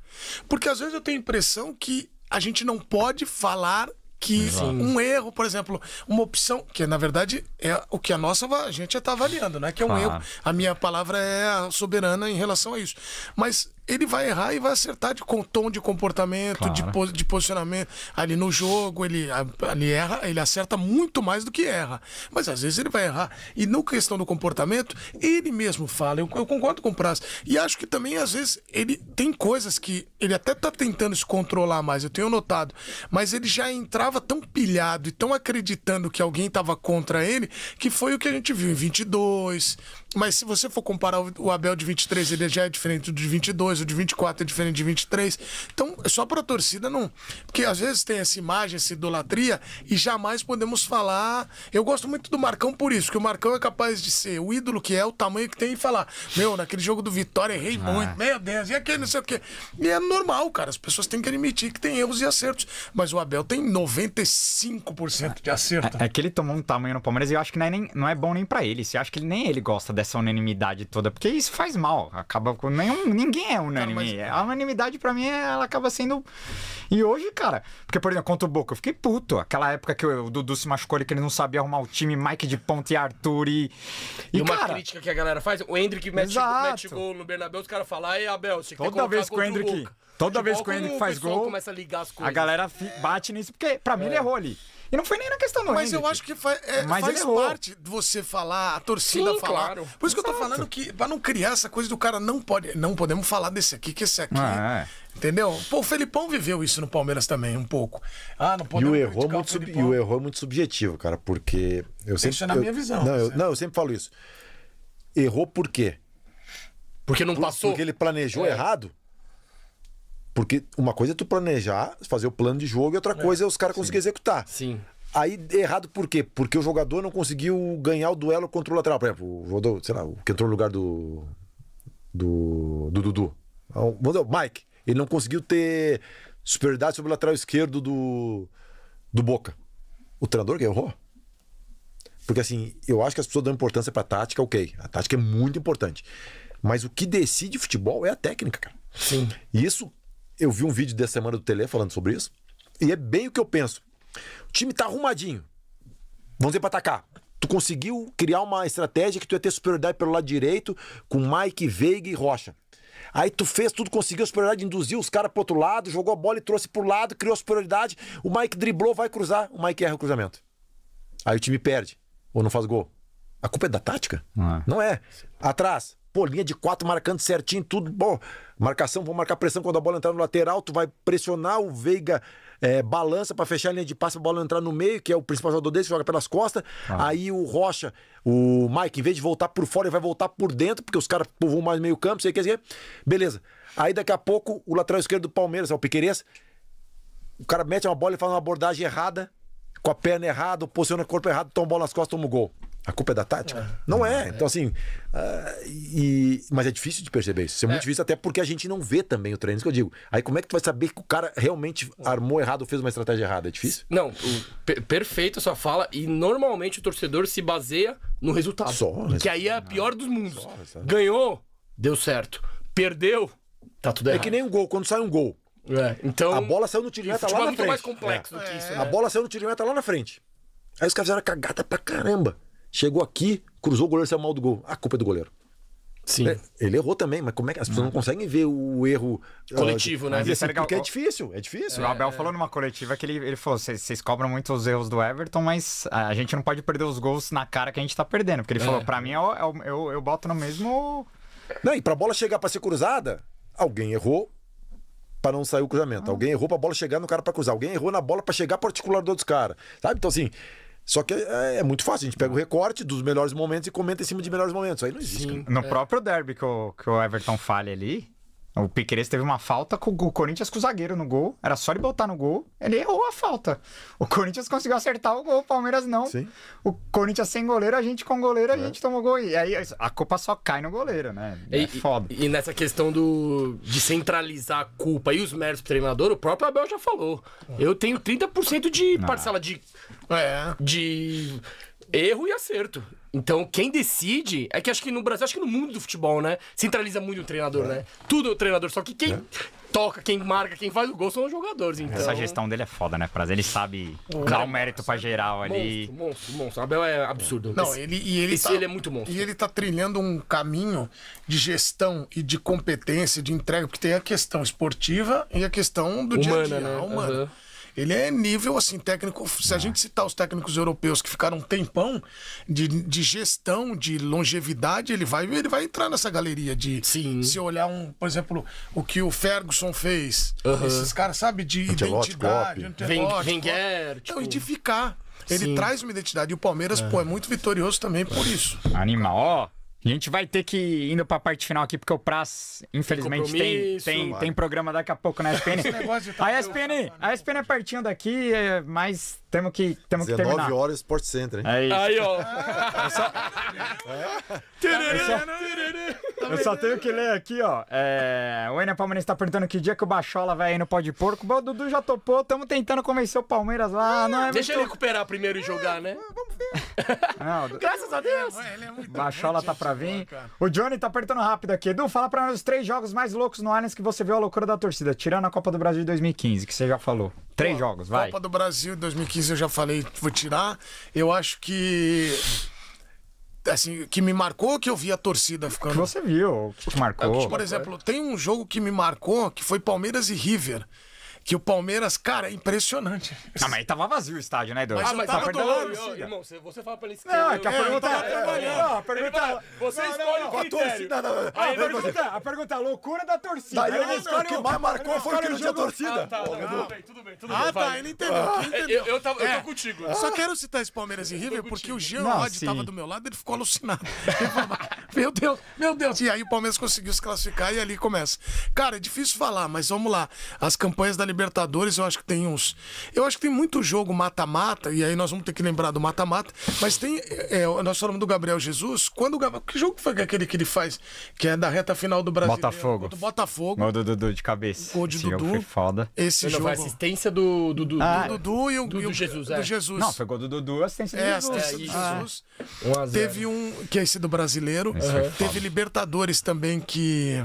Porque às vezes eu tenho a impressão que a gente não pode falar que um erro, por exemplo, uma opção, que na verdade é o que a nossa a gente já está avaliando, né? Que é um ah. erro. A minha palavra é soberana em relação a isso. Mas ele vai errar e vai acertar de tom de comportamento, claro. de, pos, de posicionamento. Ali no jogo, ele, ele erra, ele acerta muito mais do que erra. Mas às vezes ele vai errar. E no questão do comportamento, ele mesmo fala. Eu, eu concordo com o Prazo. E acho que também, às vezes, ele tem coisas que ele até tá tentando se controlar mais, eu tenho notado. Mas ele já entrava tão pilhado e tão acreditando que alguém estava contra ele, que foi o que a gente viu em 22. Mas se você for comparar o Abel de 23, ele já é diferente do de 22 o de 24 é diferente de 23. Então, só para a torcida não. Porque às vezes tem essa imagem, essa idolatria, e jamais podemos falar. Eu gosto muito do Marcão por isso, que o Marcão é capaz de ser o ídolo que é, o tamanho que tem, e falar: Meu, naquele jogo do Vitória errei ah. muito, meu Deus, e aquele não sei o quê. E é normal, cara, as pessoas têm que admitir que tem erros e acertos. Mas o Abel tem 95% de acerto. É, é, que ele tomou um tamanho no Palmeiras e eu acho que não é, nem, não é bom nem para ele. Você acha que nem ele gosta dessa unanimidade toda, porque isso faz mal. Acaba com. Nenhum, ninguém é é unânime. Cara, mas... A unanimidade pra mim ela acaba sendo. E hoje, cara, porque, por exemplo, contra o Boca, eu fiquei puto. Aquela época que o Dudu se machucou ali, que ele não sabia arrumar o time, Mike de Ponte e Arthur e. E, e uma cara... crítica que a galera faz, o Hendrick mete, mete gol no Bernabéu, os caras falam, e Abel, você Toda vez que o Hendrick. Toda vez que o Hendrick faz gol, a, a galera bate nisso, porque pra mim é. ele errou ali. E não foi nem na questão do Mas eu acho que fa é, faz parte de você falar, a torcida Sim, falar. Claro. Por isso Exato. que eu tô falando que, pra não criar essa coisa do cara, não pode, não podemos falar desse aqui, que esse aqui. Ah, é. Entendeu? Pô, o Felipão viveu isso no Palmeiras também, um pouco. Ah, não pode. E o erro, é muito sub... e o erro é muito subjetivo, cara, porque. Eu sempre, isso é na eu... minha visão. Não eu, não, eu sempre falo isso. Errou por quê? Porque não Por, passou. Porque ele planejou é. errado? Porque uma coisa é tu planejar, fazer o plano de jogo, e outra é. coisa é, os caras conseguirem executar. Sim. Aí errado por quê? Porque o jogador não conseguiu ganhar o duelo contra o lateral. Por exemplo, o Rodolfo, sei lá, o que entrou no lugar do. do. do Dudu. Ah, o Mike. Ele não conseguiu ter superioridade sobre o lateral esquerdo do. do Boca. O treinador que errou. Porque assim, eu acho que as pessoas dão importância pra tática, ok. A tática é muito importante. Mas o que decide futebol é a técnica, cara. Sim. E isso eu vi um vídeo dessa semana do Tele falando sobre isso. E é bem o que eu penso. O time tá arrumadinho. Vamos dizer para atacar. Tu conseguiu criar uma estratégia que tu ia ter superioridade pelo lado direito com Mike, Veiga e Rocha. Aí tu fez tudo, conseguiu a superioridade, induziu os caras pro outro lado, jogou a bola e trouxe pro lado, criou a superioridade. O Mike driblou, vai cruzar, o Mike erra o cruzamento. Aí o time perde, ou não faz gol. A culpa é da tática? Não é. Não é. Atrás, Pô, linha de quatro marcando certinho, tudo bom. Marcação, vou marcar pressão quando a bola entrar no lateral, tu vai pressionar o Veiga. É, balança para fechar a linha de passe, a bola entrar no meio, que é o principal jogador desse, joga pelas costas. Ah. Aí o Rocha, o Mike, em vez de voltar por fora, ele vai voltar por dentro, porque os caras povoam mais meio campo, sei o que, sei Beleza. Aí daqui a pouco, o lateral esquerdo do Palmeiras, é o Piqueires, o cara mete uma bola e faz uma abordagem errada, com a perna errada, posiciona o corpo errado, toma a bola nas costas, toma o gol. A culpa é da tática? É. Não é. é. Então, assim. Uh, e... Mas é difícil de perceber isso. Isso é muito é. difícil, até porque a gente não vê também o treino. Isso que eu digo. Aí, como é que tu vai saber que o cara realmente armou errado ou fez uma estratégia errada? É difícil? Não. perfeito a sua fala. E normalmente o torcedor se baseia no resultado. Só. Que aí é a ah, pior dos mundos. Só, Ganhou, deu certo. Perdeu, tá tudo é errado. É que nem um gol. Quando sai um gol. É. Então. A bola saiu no tiro de meta lá na frente. mais complexo do que isso. Né? A bola saiu no tiro de meta lá na frente. Aí os caras fizeram cagada pra caramba. Chegou aqui, cruzou o goleiro, saiu mal do gol. A culpa é do goleiro. Sim. É, ele errou também, mas como é que as pessoas não conseguem ver o erro ah, coletivo, uh, né? Isso, assim, é porque é difícil, é difícil. É, o Abel falou numa coletiva que ele, ele falou: vocês cobram muito os erros do Everton, mas a gente não pode perder os gols na cara que a gente tá perdendo. Porque ele é. falou: para mim, eu, é eu, é eu, eu boto no mesmo. Não, e pra bola chegar para ser cruzada, alguém errou para não sair o cruzamento. Ah. Alguém errou pra bola chegar no cara para cruzar. Alguém errou na bola para chegar particular do outro caras. Sabe? Então, assim, só que é, é, muito fácil, a gente pega o recorte dos melhores momentos e comenta em cima de melhores momentos. Aí não existe. Sim, no é. próprio derby que o, que o Everton falha ali, o Piquerez teve uma falta com o Corinthians com o zagueiro no gol. Era só ele botar no gol. Ele errou a falta. O Corinthians conseguiu acertar o gol, o Palmeiras não. Sim. O Corinthians sem goleiro, a gente com goleiro, a é. gente tomou gol. E aí a culpa só cai no goleiro, né? É e, foda. e, nessa questão do de centralizar a culpa e os méritos pro treinador, o próprio Abel já falou. É. Eu tenho 30% de parcela de. É. De erro e acerto. Então, quem decide é que acho que no Brasil, acho que no mundo do futebol, né? Centraliza muito o treinador, é. né? Tudo é o treinador, só que quem é. toca, quem marca, quem faz o gol são os jogadores. Então... Essa gestão dele é foda, né, Prazer? Ele sabe dar o um mérito pra geral ali. Monstro, monstro, monstro. Abel é absurdo. Não, esse, ele, e ele, esse, tá, ele é muito monstro. E ele tá trilhando um caminho de gestão e de competência, de entrega, porque tem a questão esportiva e a questão do humana, dia a dia, né? humana. Uhum. Ele é nível, assim, técnico. Se a ah. gente citar os técnicos europeus que ficaram um tempão de, de gestão, de longevidade, ele vai, ele vai entrar nessa galeria de. Sim. Se olhar, um, por exemplo, o que o Ferguson fez. Esses caras, sabe, de Antelote, identidade, vem Wenger, então, tipo... Então, e de ficar. Ele Sim. traz uma identidade. E o Palmeiras, é. pô, é muito vitorioso também por isso. Animal, ó. A gente vai ter que ir indo pra parte final aqui, porque o Praz, infelizmente, tem, tem, tem, programa daqui a pouco na SPN. a SPN, a SPN é pertinho daqui, é, mas temos que, temos que terminar. 19 horas Sport Center, hein? É isso. Aí, ó. Eu só... É? Eu só... tenho que ler aqui, ó. É... O Enem Palmeiras tá perguntando que dia que o Bachola vai aí no pó de porco. o Dudu já topou, estamos tentando convencer o Palmeiras lá. Ah, não, é Deixa muito... ele recuperar primeiro e jogar, é, né? Vamos ver. Graças a Deus. Bachola tá pra pra vir. Boa, o Johnny tá apertando rápido aqui. Edu, fala pra nós os três jogos mais loucos no Allianz que você viu a loucura da torcida, tirando a Copa do Brasil de 2015, que você já falou. Três jogos, vai. Copa do Brasil de 2015 eu já falei, vou tirar. Eu acho que assim, que me marcou que eu vi a torcida ficando. Que você viu, que marcou. Por exemplo, tem um jogo que me marcou que foi Palmeiras e River. Que o Palmeiras, cara, é impressionante. Ah, mas aí tava vazio o estádio, né, Edu? Mas ah, mas tava do irmão, você fala pra ele esquerda. Não, é que a pergunta é. Não, a pergunta. É- você escolhe o critério. A pergunta é a loucura da torcida. Daí eu escolhi o que mais marcou foi o que não tinha torcida. Ah, tá, tá, tudo bem, tudo bem. Ah, tá, ah, ele entendeu. Eu tô é. contigo. Só quero citar esse Palmeiras e River porque o Jean Rod tava do meu lado, e ele ficou alucinado. Meu Deus, meu Deus. E aí o Palmeiras conseguiu se classificar e ali começa. Cara, é difícil falar, mas vamos lá. As campanhas da Libertadores Libertadores, eu acho que tem uns. Eu acho que tem muito jogo mata-mata, e aí nós vamos ter que lembrar do mata-mata, mas tem. É, nós falamos do Gabriel Jesus. Quando o Gabriel. Que jogo foi aquele que ele faz? Que é da reta final do Brasil. Botafogo. Do Botafogo. Gol do Dudu de cabeça. Gol de Esse Dudu. Foi foda. Esse jogo. Foi assistência do Dudu. Ah, do Dudu e o, do, do Jesus, é. do Jesus. Não, foi gol do Dudu, assistência do é, Jesus. Assistência do é, Jesus. Ah. Teve um, que é esse do brasileiro. Uhum. Teve Libertadores também que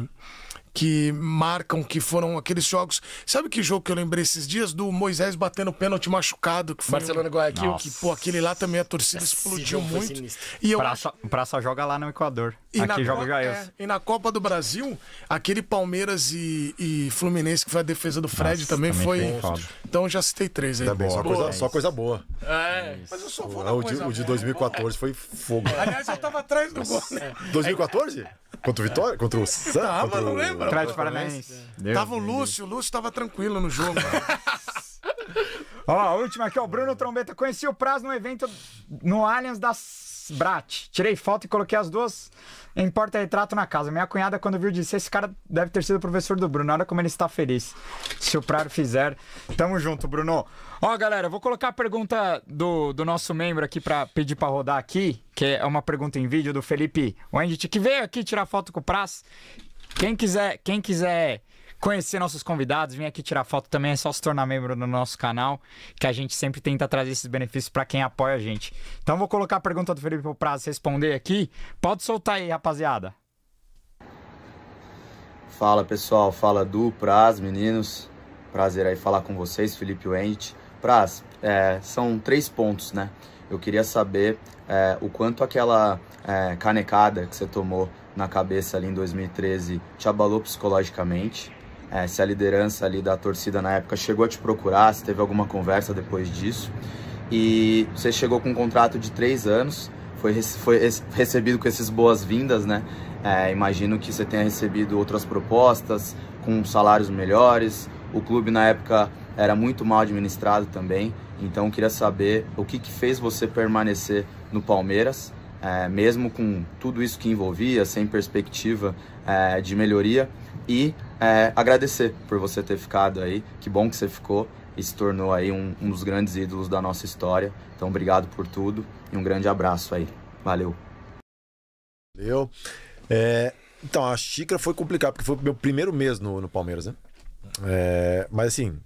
que marcam, que foram aqueles jogos. Sabe que jogo que eu lembrei esses dias? Do Moisés batendo pênalti machucado, que foi. Barcelona Guayaquil. É que, pô, aquele lá também a torcida explodiu muito. E eu... Praça, Praça joga lá no Equador. E Aqui na joga Copa, já é, E na Copa do Brasil, aquele Palmeiras e, e Fluminense, que foi a defesa do Fred, Nossa, também, também, foi. então já citei três aí. Tá só, coisa, só, coisa, boa. É, mas eu só vou na o, de, o de 2014 foi fogo. Aliás, eu tava atrás do gol. Né? 2014? Contra o Vitória? Contra o Santos? Ah, mas não lembro para Traz parabéns. Tava o Lúcio, o Lúcio tava tranquilo no jogo. Ó, a última aqui, O Bruno Trombeta. Conheci o Praz no evento no Allianz da Brat. Tirei foto e coloquei as duas em porta-retrato na casa. Minha cunhada, quando viu, disse: Esse cara deve ter sido professor do Bruno. Olha como ele está feliz. Se o Prado fizer. Tamo junto, Bruno. Ó, galera, vou colocar a pergunta do, do nosso membro aqui para pedir para rodar aqui, que é uma pergunta em vídeo do Felipe Wendt, que veio aqui tirar foto com o Praz quem quiser, quem quiser conhecer nossos convidados, vem aqui tirar foto também, é só se tornar membro do nosso canal, que a gente sempre tenta trazer esses benefícios para quem apoia a gente. Então vou colocar a pergunta do Felipe pro Prazo responder aqui. Pode soltar aí, rapaziada. Fala pessoal, fala do Praz, meninos. Prazer aí falar com vocês, Felipe Wendt. Praz, é, são três pontos, né? Eu queria saber é, o quanto aquela é, canecada que você tomou na cabeça ali em 2013 te abalou psicologicamente, é, se a liderança ali da torcida na época chegou a te procurar, se teve alguma conversa depois disso. E você chegou com um contrato de três anos, foi, foi recebido com essas boas-vindas, né? É, imagino que você tenha recebido outras propostas com salários melhores. O clube na época era muito mal administrado também, então queria saber o que, que fez você permanecer no Palmeiras, é, mesmo com tudo isso que envolvia, sem perspectiva é, de melhoria. E é, agradecer por você ter ficado aí, que bom que você ficou e se tornou aí um, um dos grandes ídolos da nossa história. Então, obrigado por tudo e um grande abraço aí. Valeu. Valeu. É, então, a xícara foi complicada, porque foi o meu primeiro mês no, no Palmeiras, né? É, mas assim,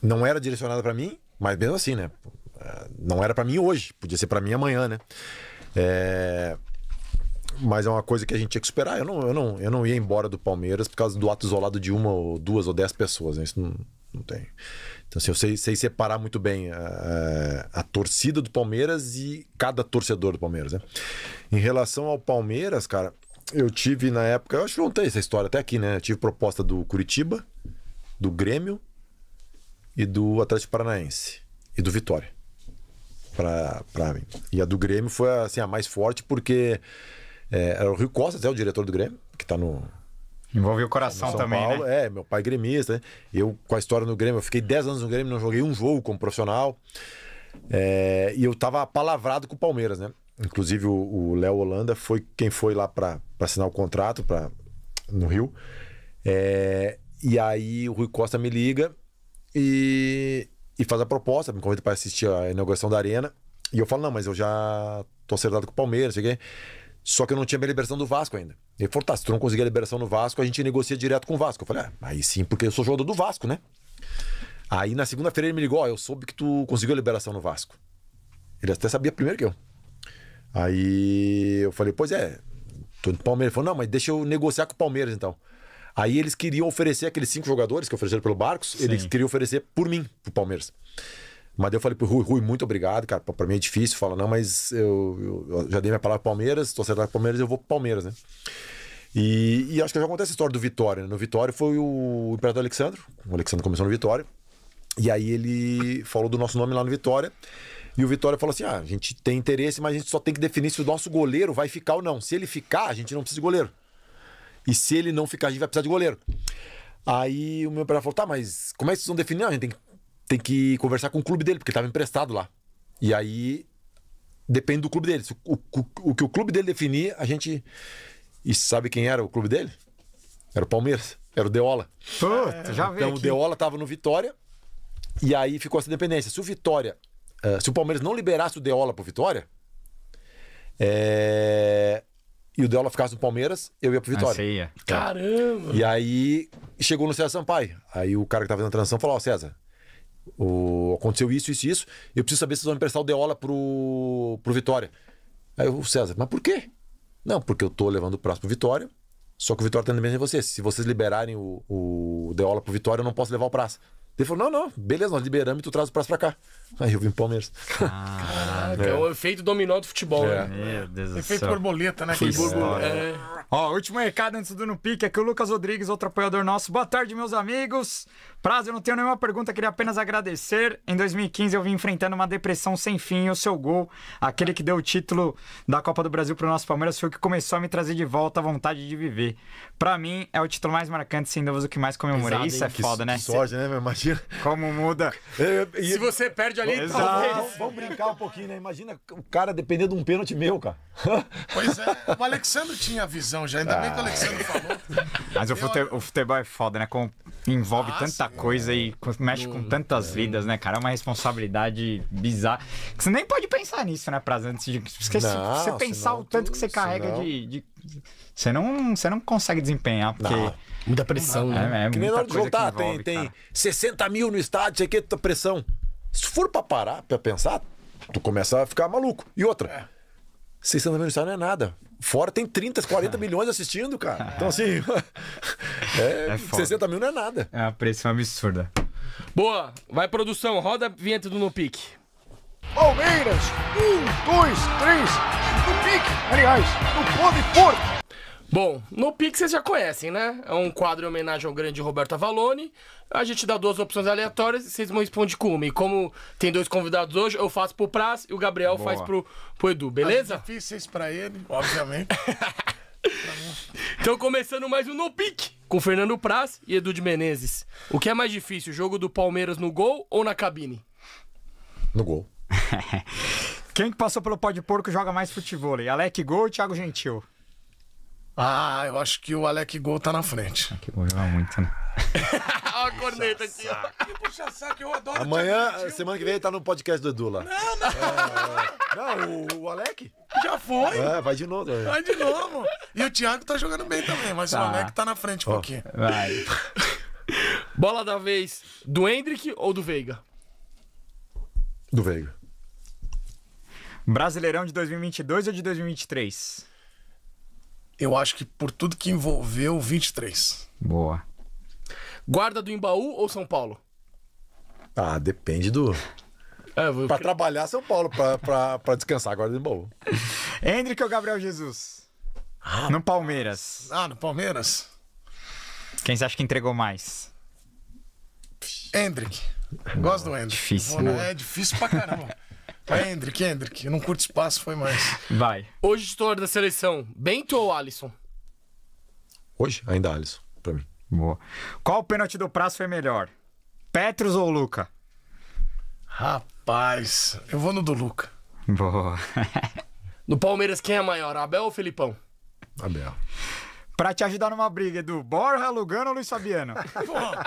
não era direcionada para mim, mas mesmo assim, né? É, não era para mim hoje, podia ser para mim amanhã, né? É... Mas é uma coisa que a gente tinha que esperar. Eu não, eu, não, eu não ia embora do Palmeiras por causa do ato isolado de uma, ou duas ou dez pessoas. Né? Isso não, não tem. Então, assim, eu sei, sei separar muito bem a, é, é, a, torcida do Palmeiras e cada torcedor do Palmeiras. Né? Em relação ao Palmeiras, cara, eu tive na época, eu acho que contei essa história até aqui, né? Eu tive proposta do Curitiba, do Grêmio e do Atlético Paranaense e do Vitória para mim. E a do Grêmio foi assim, a mais forte, porque é, era o Rio Costa, até o diretor do Grêmio, que está no. Envolveu o coração também. Paulo. Né? É, meu pai gremista. Né? Eu, com a história no Grêmio, eu fiquei 10 anos no Grêmio, não joguei um jogo como profissional. É, e eu estava palavrado com o Palmeiras, né? Inclusive o Léo Holanda foi quem foi lá para assinar o contrato pra, no Rio. É, e aí o Rui Costa me liga e, e faz a proposta, me convida para assistir a inauguração da arena. E eu falo, não, mas eu já tô acertado com o Palmeiras, sei o quê. Só que eu não tinha minha liberação do Vasco ainda. Ele falou, tá, se tu não conseguir a liberação no Vasco, a gente negocia direto com o Vasco. Eu falei, ah, aí sim, porque eu sou jogador do Vasco, né? Aí na segunda-feira ele me ligou, ó, eu soube que tu conseguiu a liberação no Vasco. Ele até sabia primeiro que eu. Aí eu falei, pois é, tô pro Palmeiras. Ele falou, não, mas deixa eu negociar com o Palmeiras então. Aí eles queriam oferecer aqueles cinco jogadores que ofereceram pelo Barcos, Sim. eles queriam oferecer por mim, pro Palmeiras. Mas eu falei pro Rui, Rui, muito obrigado, cara. Pra mim é difícil. Fala, não, mas eu, eu já dei minha palavra pro Palmeiras, tô acertado pro Palmeiras, eu vou pro Palmeiras, né? E, e, acho que já acontece a história do Vitória. Né? No Vitória foi o Imperador Alexandre, o Alexandre começou no Vitória. E aí ele falou do nosso nome lá no Vitória. E o Vitória falou assim: ah, a gente tem interesse, mas a gente só tem que definir se o nosso goleiro vai ficar ou não. Se ele ficar, a gente não precisa de goleiro. E se ele não ficar, a gente vai precisar de goleiro. Aí o meu pai falou: tá, mas como é que vocês vão definir? Não, a gente tem que, tem que conversar com o clube dele, porque estava emprestado lá. E aí depende do clube dele. O, o, o, que o clube dele definir, a gente. E sabe quem era o clube dele? Era o Palmeiras, era o Deola. Puta, já Então aqui. o Deola estava no Vitória e aí ficou essa dependência. Se o Vitória. Uh, se o Palmeiras não liberasse o Deola pro Vitória, é, e o Deola ficasse no Palmeiras, eu ia pro ah, Vitória. ia. Tá. Caramba! E aí chegou no César Sampaio. Aí o cara que tava fazendo a transição falou: Ó, oh, César, o... aconteceu isso, isso, isso. Eu preciso saber se vocês vão emprestar o Deola pro, pro Vitória. Aí o César, mas por quê? Não, porque eu tô levando o prazo pro Vitória. Só que o Vitória tá indo mesmo em vocês. Se vocês liberarem o, o Deola pro Vitória, eu não posso levar o prazo ele falou: não, não, beleza, nós liberamos e tu traz o prazo pra cá. Aí eu vim pro Palmeiras. Caraca, é. é o efeito dominó do futebol, é. né? Meu Deus efeito do céu. borboleta, né? Efeito borboleta. É. Ó, último recado antes do No Pique é que o Lucas Rodrigues, outro apoiador nosso. Boa tarde, meus amigos. Prazo, eu não tenho nenhuma pergunta, queria apenas agradecer. Em 2015 eu vim enfrentando uma depressão sem fim. O seu gol, aquele que deu o título da Copa do Brasil para o nosso Palmeiras, foi o que começou a me trazer de volta a vontade de viver. Para mim, é o título mais marcante, sem dúvida, o que mais comemorei. Exato, Isso hein? é que foda, né? Soja, né? Imagina. Como muda. É, e... Se você perde ali, Exato. talvez. Vamos brincar um pouquinho, né? Imagina o cara depender de um pênalti meu, cara. Pois é. O Alexandre tinha a visão já, ainda ah. bem que o Alexandre falou. Mas o, futebol, o futebol é foda, né? Com, envolve ah, tanta sim coisa e mexe com tantas hum, vidas, é. né, cara? É uma responsabilidade bizarra. Que você nem pode pensar nisso, né, Praz? Antes de esquece, não, você pensar senão, o tanto que você carrega senão... de, de. Você não, você não consegue desempenhar, porque. Não, muita pressão, é, né? É, é que nem na hora de voltar, envolve, tem, tem 60 mil no estádio, sei que, pressão. Se for pra parar, pra pensar, tu começa a ficar maluco. E outra, é. 600 mil no estádio não é nada. Fora tem 30, 40 milhões assistindo, cara. Então, assim, é, é 60 mil não é nada. É uma pressão absurda. Boa, vai produção, roda a vinheta do No Pique. Palmeiras, um, dois, três, no pique, aliás, no pode porco. Bom, no Pix vocês já conhecem, né? É um quadro em homenagem ao grande Roberto Avalone. A gente dá duas opções aleatórias e vocês vão responder com uma. E como tem dois convidados hoje, eu faço pro Praz e o Gabriel Boa. faz pro, pro Edu, beleza? As difíceis pra ele, obviamente. então começando mais um No Pique com Fernando Praz e Edu de Menezes. O que é mais difícil, o jogo do Palmeiras no gol ou na cabine? No gol. Quem que passou pelo pó de porco joga mais futebol? Alec Gol ou Thiago Gentil? Ah, eu acho que o Alec Gol tá na frente. Que gol joga muito, né? Olha a corneta aqui, ó. puxa saco, eu adoro. Amanhã, semana que vem, tá no podcast do Edu lá. Não, não. É, não, o, o Alec? Já foi. É, vai de novo. É. Vai de novo. E o Thiago tá jogando bem também, mas tá. o Alec tá na frente um oh. pouquinho. Vai. Bola da vez do Hendrick ou do Veiga? Do Veiga. Brasileirão de 2022 ou de 2023? Eu acho que por tudo que envolveu, 23. Boa. Guarda do Embaú ou São Paulo? Ah, depende do. É, vou... Pra trabalhar, São Paulo. Pra, pra, pra descansar, Guarda do Embaú. Hendrick ou Gabriel Jesus? Ah, no Palmeiras. Ah, no Palmeiras? Quem você acha que entregou mais? Hendrick. Gosto do Hendrick. Difícil. né? É difícil pra caramba. É tá, Hendrick, Hendrick. Não curto espaço, foi mais. Vai. Hoje, titular da seleção, Bento ou Alisson? Hoje, ainda Alisson, pra mim. Boa. Qual pênalti do prazo foi melhor? Petros ou Luca? Rapaz, eu vou no do Luca. Boa. no Palmeiras, quem é maior, Abel ou Felipão? Abel. Pra te ajudar numa briga, Edu. Borra, Lugano ou Luiz Fabiano? Porra.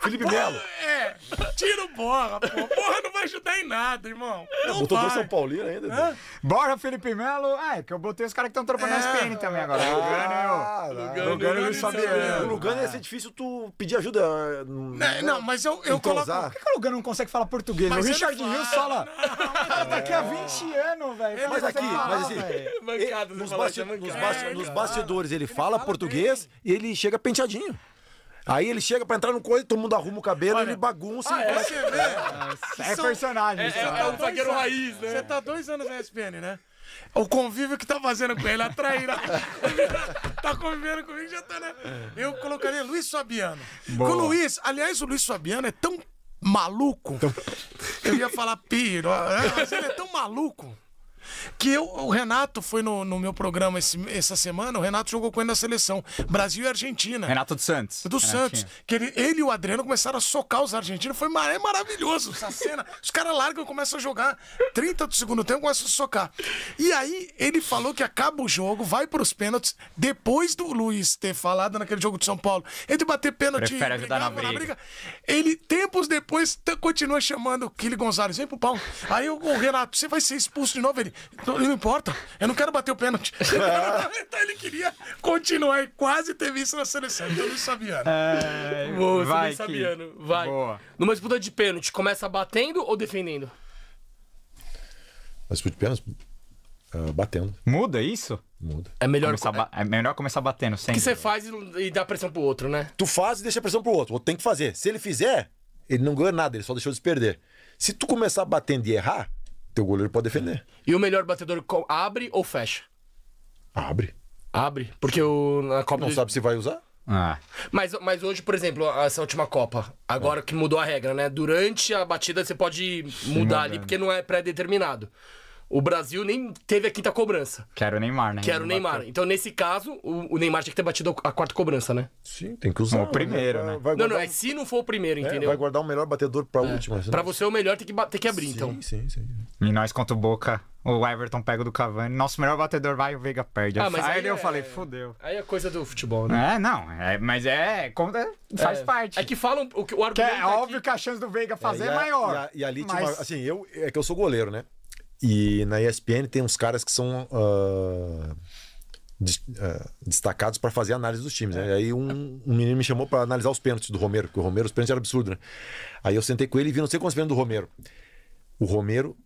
Felipe Melo. É, tira o Borra, pô. Borra não vai ajudar em nada, irmão. Não Botou vai. dois São Paulino ainda, né? Borra, Felipe Melo. Ah, é que eu botei os caras que estão trampando é. na SPN também agora. Ah, Lugano, Lugano, Lugano e Luiz Fabiano. O Lugano ia ser difícil tu pedir ajuda. Não, né? não, é, não mas eu, eu coloco... Por que, que o Lugano não consegue falar português? Mas o Richard Hill fala... Não, tá aqui há 20 é. anos, velho. Mas aqui, assim, mas ah, assim... Nos bastidores ele fala, português bem. e ele chega penteadinho. Aí ele chega pra entrar no coisa, todo mundo arruma o cabelo, Olha, ele bagunça. Ah, é? é, É, é, personagem. É, é, um zagueiro raiz, né? Você tá dois anos na SPN, né? O convívio que tá fazendo com ele, atrair traíra. tá convivendo comigo, já tá, né? Eu colocaria Luiz Fabiano. Boa. Com o Luiz, aliás, o Luiz Fabiano é tão maluco. Então... Eu ia falar piro, é, mas ele é tão maluco que eu, o Renato foi no, no meu programa esse, essa semana, o Renato jogou com ele na seleção. Brasil e Argentina. Renato dos Santos. Do Renatinho. Santos. Que ele, ele, e o Adriano começaram a socar os argentinos. Foi mar, é maravilhoso essa cena. os caras largam e começam a jogar. 30 do segundo tempo começam a socar. E aí ele falou que acaba o jogo, vai para os pênaltis, depois do Luiz ter falado naquele jogo de São Paulo. Ele bater pênalti. e ajudar na briga. na briga. Ele, tempos depois, continua chamando o Kili Gonzalez. Vem pro pau. Aí o, o Renato, você vai ser expulso de novo. Ele, não, não importa, eu não quero bater o pênalti. então ele queria continuar e quase teve isso na seleção. Então Luiz sabia. É... Boa, vai, Sabiano. Que... Né? Vai. Boa. Numa disputa de pênalti, começa batendo ou defendendo? Na disputa de pênalti, Uh, batendo. Muda isso? Muda. É melhor, começar, é melhor começar batendo sempre. que você faz e dá pressão pro outro, né? Tu faz e deixa pressão pro outro. O outro tem que fazer. Se ele fizer, ele não ganha nada, ele só deixou de se perder. Se tu começar batendo e errar, teu goleiro pode defender. E o melhor batedor abre ou fecha? Abre. Abre. Porque o, na Copa. Não do... sabe se vai usar? Ah. Mas, mas hoje, por exemplo, essa última Copa, agora é. que mudou a regra, né? Durante a batida você pode mudar Sim, ali, é. porque não é pré-determinado. O Brasil nem teve a quinta cobrança. Que era o Neymar, né? Que era o Neymar. Então, nesse caso, o, o Neymar tinha que ter batido a quarta cobrança, né? Sim, tem que usar. Não, o primeiro, né? Guardar... Né? Não, não, é se não for o primeiro, é, entendeu? É, vai guardar o melhor batedor pra é. última. Né? Pra você, o melhor tem que, tem que abrir, sim, então. Sim, sim, sim. E nós contra o Boca, o Everton pega do Cavani. Nosso melhor batedor vai o Veiga perde. Ah, mas aí, aí eu é... falei, fudeu. Aí é coisa do futebol, né? É, não. É, mas é, conta, faz é. parte. É que falam o, o argumento. Que é, é óbvio que a chance do Veiga fazer é, maior. E, a, e ali, mas... assim, eu, é que eu sou goleiro, né? E na ESPN tem uns caras que são uh, ah, de, uh, ah, destacados para fazer análise dos times. Né? É. Aí um, um, menino me chamou para analisar os pênaltis do Romero, porque o Romero, os pênaltis eram absurdos, né? Aí eu sentei com ele e vi não sei quantos pênaltis do Romero. O Romero,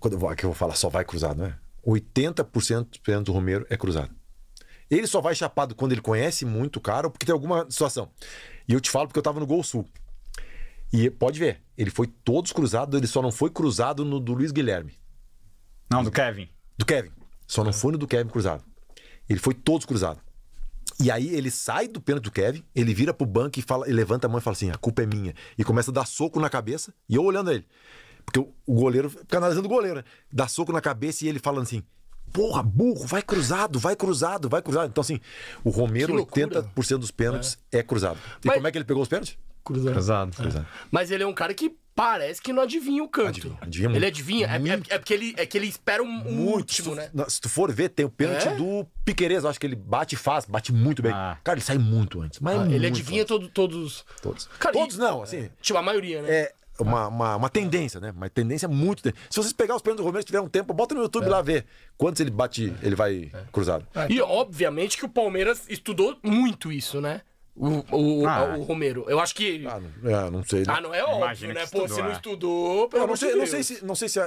quando eu vou, aqui eu vou falar, só vai cruzado, né? 80% do pênalti do Romero é cruzado. Ele só vai chapado quando ele conhece muito o cara ou porque tem alguma situação. E eu te falo porque eu estava no Gol Sul. E pode ver, ele foi todos cruzados, ele só não foi cruzado no do Luiz Guilherme. Não, do Kevin. Do Kevin. Só não é. foi no do Kevin cruzado. Ele foi todos cruzado. E aí ele sai do pênalti do Kevin, ele vira pro banco e fala, ele levanta a mão e fala assim: a culpa é minha. E começa a dar soco na cabeça, e eu olhando ele. Porque o goleiro, canalizando o goleiro, né? dá soco na cabeça e ele falando assim: porra, burro, vai cruzado, vai cruzado, vai cruzado. Então, assim, o Romero, 80% dos pênaltis é, é cruzado. E Mas... como é que ele pegou os pênaltis? Cruzado. Cruzado, é. cruzado. Mas ele é um cara que parece que não adivinha o canto. Adivinha, adivinha muito. Ele adivinha. É, é, é, porque ele, é que ele espera um, muito, último, né? Se tu for ver, tem o pênalti é? do Piqueires. Eu acho que ele bate fácil, bate muito bem. Ah. Cara, ele sai muito antes. Mas ah, ele adivinha todo, todos. Todos. Cara, todos e, não, assim. É, tipo, a maioria, né? É. Uma, uma, uma, tendência, né? Uma tendência é muito. Se vocês pegar os pênaltis do Romero, se tiver um tempo, bota no YouTube é. lá ver quantos ele bate, ele vai cruzado. E obviamente que o Palmeiras estudou muito isso, né? O, o, ah, o, Romero. Eu acho que. Ah, não, é, não sei. Né? Ah, não é óbvio, né? Pô, você não é. estudou, pelo amor Não sei se. Não sei se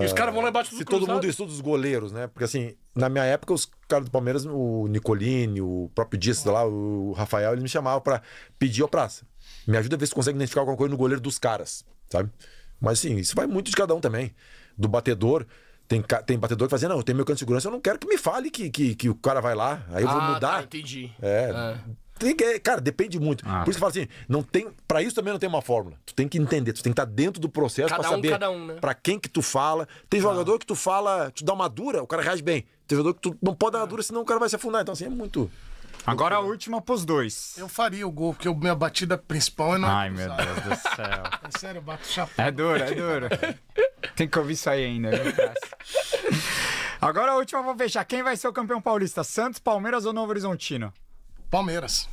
e os caras vão lá embaixo do Se cruzado. todo mundo estuda os goleiros, né? Porque assim, na minha época, os caras do Palmeiras, o Nicolini, o próprio Dias ah. lá, o Rafael, eles me chamavam pra pedir a praça. Me ajuda a ver se consegue identificar alguma coisa no goleiro dos caras, sabe? Mas assim, isso vai muito de cada um também. Do batedor. Tem, tem batedor que fazia, assim, não, eu tenho meu canto de segurança, eu não quero que me fale que, que, que o cara vai lá, aí eu vou ah, mudar. Tá, entendi. é. é. Tem que, cara, depende muito. Ah, Por isso que eu falo assim, não tem, para isso também não tem uma fórmula. Tu tem que entender, tu tem que estar tá dentro do processo para um, saber um, né? para quem que tu fala. Tem jogador ah. que tu fala, tu dá uma dura, o cara reage bem. Tem jogador que tu não pode dar uma é. dura, senão o cara vai se afundar. Então assim é muito. Agora a última pros dois. Eu faria o gol, porque a minha batida principal é na. Ai, meu Deus do céu. É sério, eu bato chapéu. É duro, é duro. Tem que ouvir isso aí ainda, viu, Agora a última, vou fechar. Quem vai ser o campeão paulista? Santos, Palmeiras ou Novo Horizontino? Palmeiras.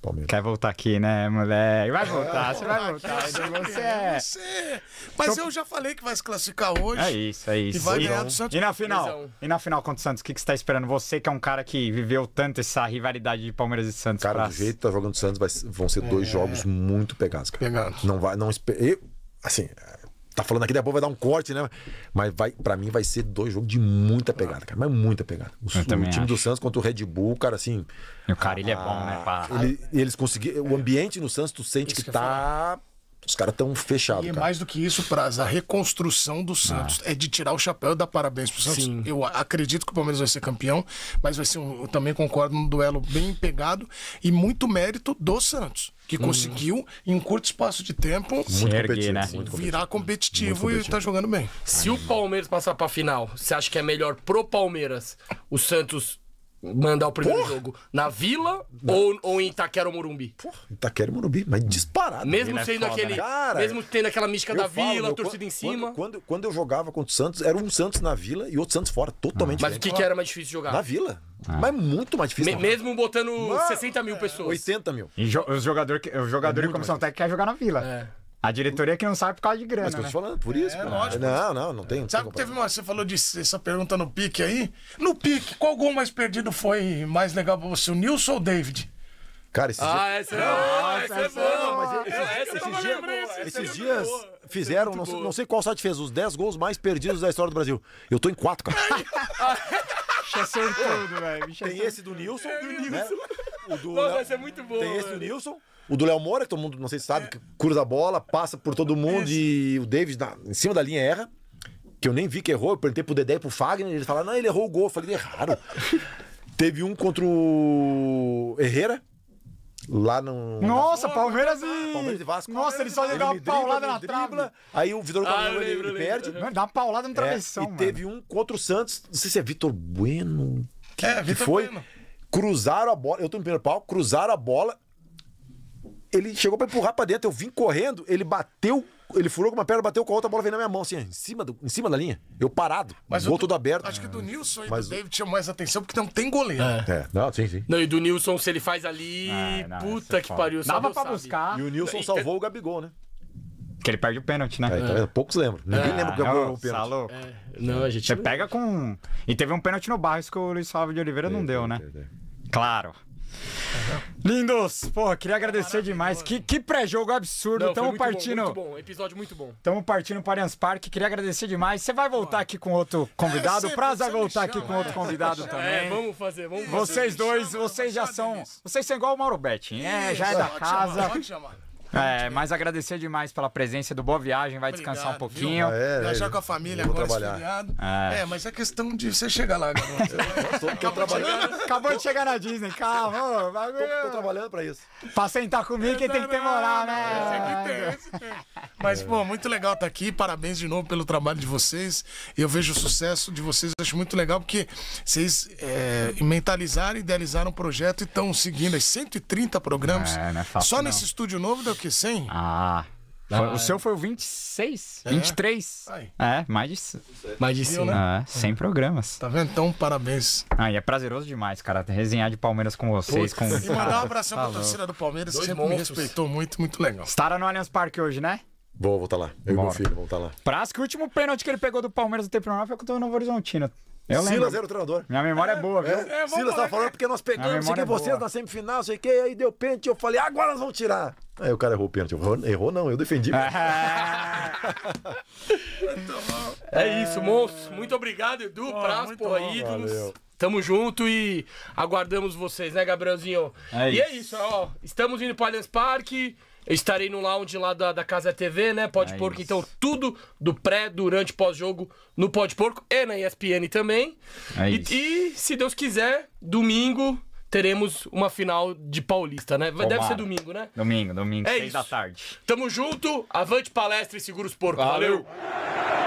Palmeiras. Quer voltar aqui, né, moleque? Vai voltar, é, você vai voltar. Você é. Você. Mas então- eu já falei que vai se classificar hoje. É isso, é isso. E vai e, ganhar do Santos. E na final, e na final contra o Santos, o que, que você tá esperando? Você que é um cara que viveu tanto essa rivalidade de Palmeiras e Santos. Cara, pra... do jeito que tá jogando o Santos, vai, vão ser dois é. jogos muito pegados, cara. Pegados. Não vai, não... Eu, assim, tá falando aqui, daqui a pouco vai dar um corte, né? Mas vai, pra mim vai ser dois jogos de muita pegada, cara. Mas muita pegada. O, o time acho. do Santos contra o Red Bull, cara, assim. o cara, ele é bom, né? Ah, pra... Ele, eles conseguiram. O ambiente no Santos, tu sente Isso que, que tá. Os caras estão fechados. E cara. mais do que isso, Praza, a reconstrução do ah. Santos. Ah. É de tirar o chapéu e dar parabéns pro Santos. Sim. Eu acredito que o Palmeiras vai ser campeão, mas vai ser um, eu também concordo, um duelo bem pegado e muito mérito do Santos que uhum. conseguiu, em curto espaço de tempo, muito competitivo, né? muito virar competitivo, competitivo. e está jogando bem. Se o Palmeiras passar para a final, você acha que é melhor pro Palmeiras o Santos mandar o primeiro Porra. jogo na Vila ou, ou em Itaquera ou Morumbi? Porra, Itaquera ou Morumbi, mas disparado. Mesmo é sendo foda, aquele, né? cara, mesmo tendo aquela mística da falo, Vila, meu, torcida quando, em cima. Quando, quando, quando, eu jogava contra o Santos, era um Santos na Vila e outro Santos fora, totalmente. Ah. Mas o que, que era mais difícil jogar? Na Vila. Ah. Mas muito mais difícil. Me, mesmo botando mas, 60 mil pessoas. 80 mil. E jo os jogadores jogador é e comissão técnica quer jogar na Vila. É. A diretoria que não sabe por causa de grana. Mas que eu tô né? falando, por isso, é, lógico, Não, não, não tem. Sabe que teve uma. Você falou disso, essa pergunta no pique aí? No pique, qual gol mais perdido foi mais legal pra você, o Nilson ou o David? Cara, esses ah, dias. Ah, essa é boa! Esses dias é é fizeram, não, não, sei qual site fez, os 10 gols mais perdidos da história do Brasil. Eu tô em 4, cara. Bicho acertando, né, velho. Tem esse do Nilson. É, do né? Nilson. Né? O do, Nossa, né? esse é muito bom. Tem esse do Nilson. O do Léo Moura, que todo mundo, não sei se sabe, é. que cruza a bola, passa por todo mundo e o David na, em cima da linha erra. Que eu nem vi que errou, eu perguntei pro Dedé e pro Fagner, ele falaram, não, ele errou o gol. Eu falei, erraram. É teve um contra o Herrera, lá no. Nossa, Palmeiras e. Palmeiras e Vasco. Nossa, ele só ia dar uma paulada na tribla. Aí o Vitor ah, ele, ele perde. Mano, dá uma paulada no é, travessão. É, e mano. teve um contra o Santos. Não sei se é Vitor Bueno. Que, é, que Vitor foi. Bueno. Cruzaram a bola. Eu tô no primeiro pau, cruzaram a bola ele chegou para empurrar para dentro. Eu vim correndo, ele bateu, ele furou com uma perna, bateu com a outra, a bola veio na minha mão, assim, em cima, do, em cima da linha. Eu parado, mas gol todo aberto. Acho que do é. Nilson e do David chamou mais atenção porque não tem goleiro. É. é. não, sim, sim. Não, e do Nilson, se ele faz ali, ah, é, não, puta que foda. pariu. Dava pra buscar. E o Nilson salvou o Gabigol, né? Que ele perde o pênalti, né? É, então, é. Poucos lembram. Ninguém é. lembra que ganhou o pênalti. É, não, a gente... Você pega com... E teve um pênalti no Barros que o Luiz Fábio de Oliveira não deu, né? Claro. Lindos, porra, queria agradecer demais. Que, que pré-jogo absurdo. Não, Tamo partindo. Bom, muito bom, episódio muito bom. Tamo partindo para Allianz park. Queria agradecer demais. Você vai voltar aqui com outro convidado. É, Prazer voltar aqui com outro convidado é, também. É, vamos fazer, vamos vocês fazer. Vocês dois, vocês já são. Vocês são igual o Mauro Betting, é, já é da casa. Pode chamar, pode chamar. É, mas agradecer demais pela presença do Boa Viagem, vai Obrigado, descansar um pouquinho. Ah, é, Viajar é, com a família agora trabalhar. Esfiliado. É. é, mas é questão de você chegar lá, garoto. Acabou, de chegar, acabou de chegar na Disney, calma. Tô, tô, trabalhando pra isso. Pra sentar comigo, quem tem que ter moral, né? esse aqui tem, é. esse tem. Mas, pô, muito legal estar tá aqui. Parabéns de novo pelo trabalho de vocês. Eu vejo o sucesso de vocês, acho muito legal, porque vocês é, mentalizaram, idealizaram um projeto e estão seguindo aí 130 programas. É, não é fácil, só não. nesse estúdio novo que 100? Ah. Foi, ah, o seu foi o 26? É? 23? Ai. É, mais de, mais de 100. Né? É, 100 é. programas. Tá vendo? Então, parabéns. Ah, e é prazeroso demais, cara, resenhar de Palmeiras com vocês. Com... E mandar um tá abraço pra torcida do Palmeiras, Dois que sempre monstros. me respeitou muito, muito legal. Estará no Allianz Parque hoje, né? Boa, vou estar tá lá. Eu Bora. e meu filho, vou estar tá lá. Praça, que o último pênalti que ele pegou do Palmeiras no tempo normal foi contra o Novo Horizontino. Eu Silas era é o treinador. Minha memória é, é boa, é. viu? É, Silas tava falando porque nós pegamos, sei é que é vocês na semifinal, sei que, aí deu pênalti, eu falei, agora nós vamos tirar. Aí o cara errou o pênalti. Errou, errou não, eu defendi. é isso, moço. Muito obrigado, Edu, oh, Praz, bom, ídolos. Valeu. Tamo junto e aguardamos vocês, né, Gabrielzinho? É e isso. é isso, ó. Estamos indo para o Allianz Parque estarei no lounge lá da, da Casa TV, né? Pode é Porco. Então, tudo do pré, durante, pós-jogo no Pode Porco e na ESPN também. É E, e, se Deus quiser, domingo teremos uma final de Paulista, né? Tomara. Deve ser domingo, né? Domingo, domingo, é seis isso. da tarde. Tamo junto, avante palestra e segura os porcos. Valeu. Valeu.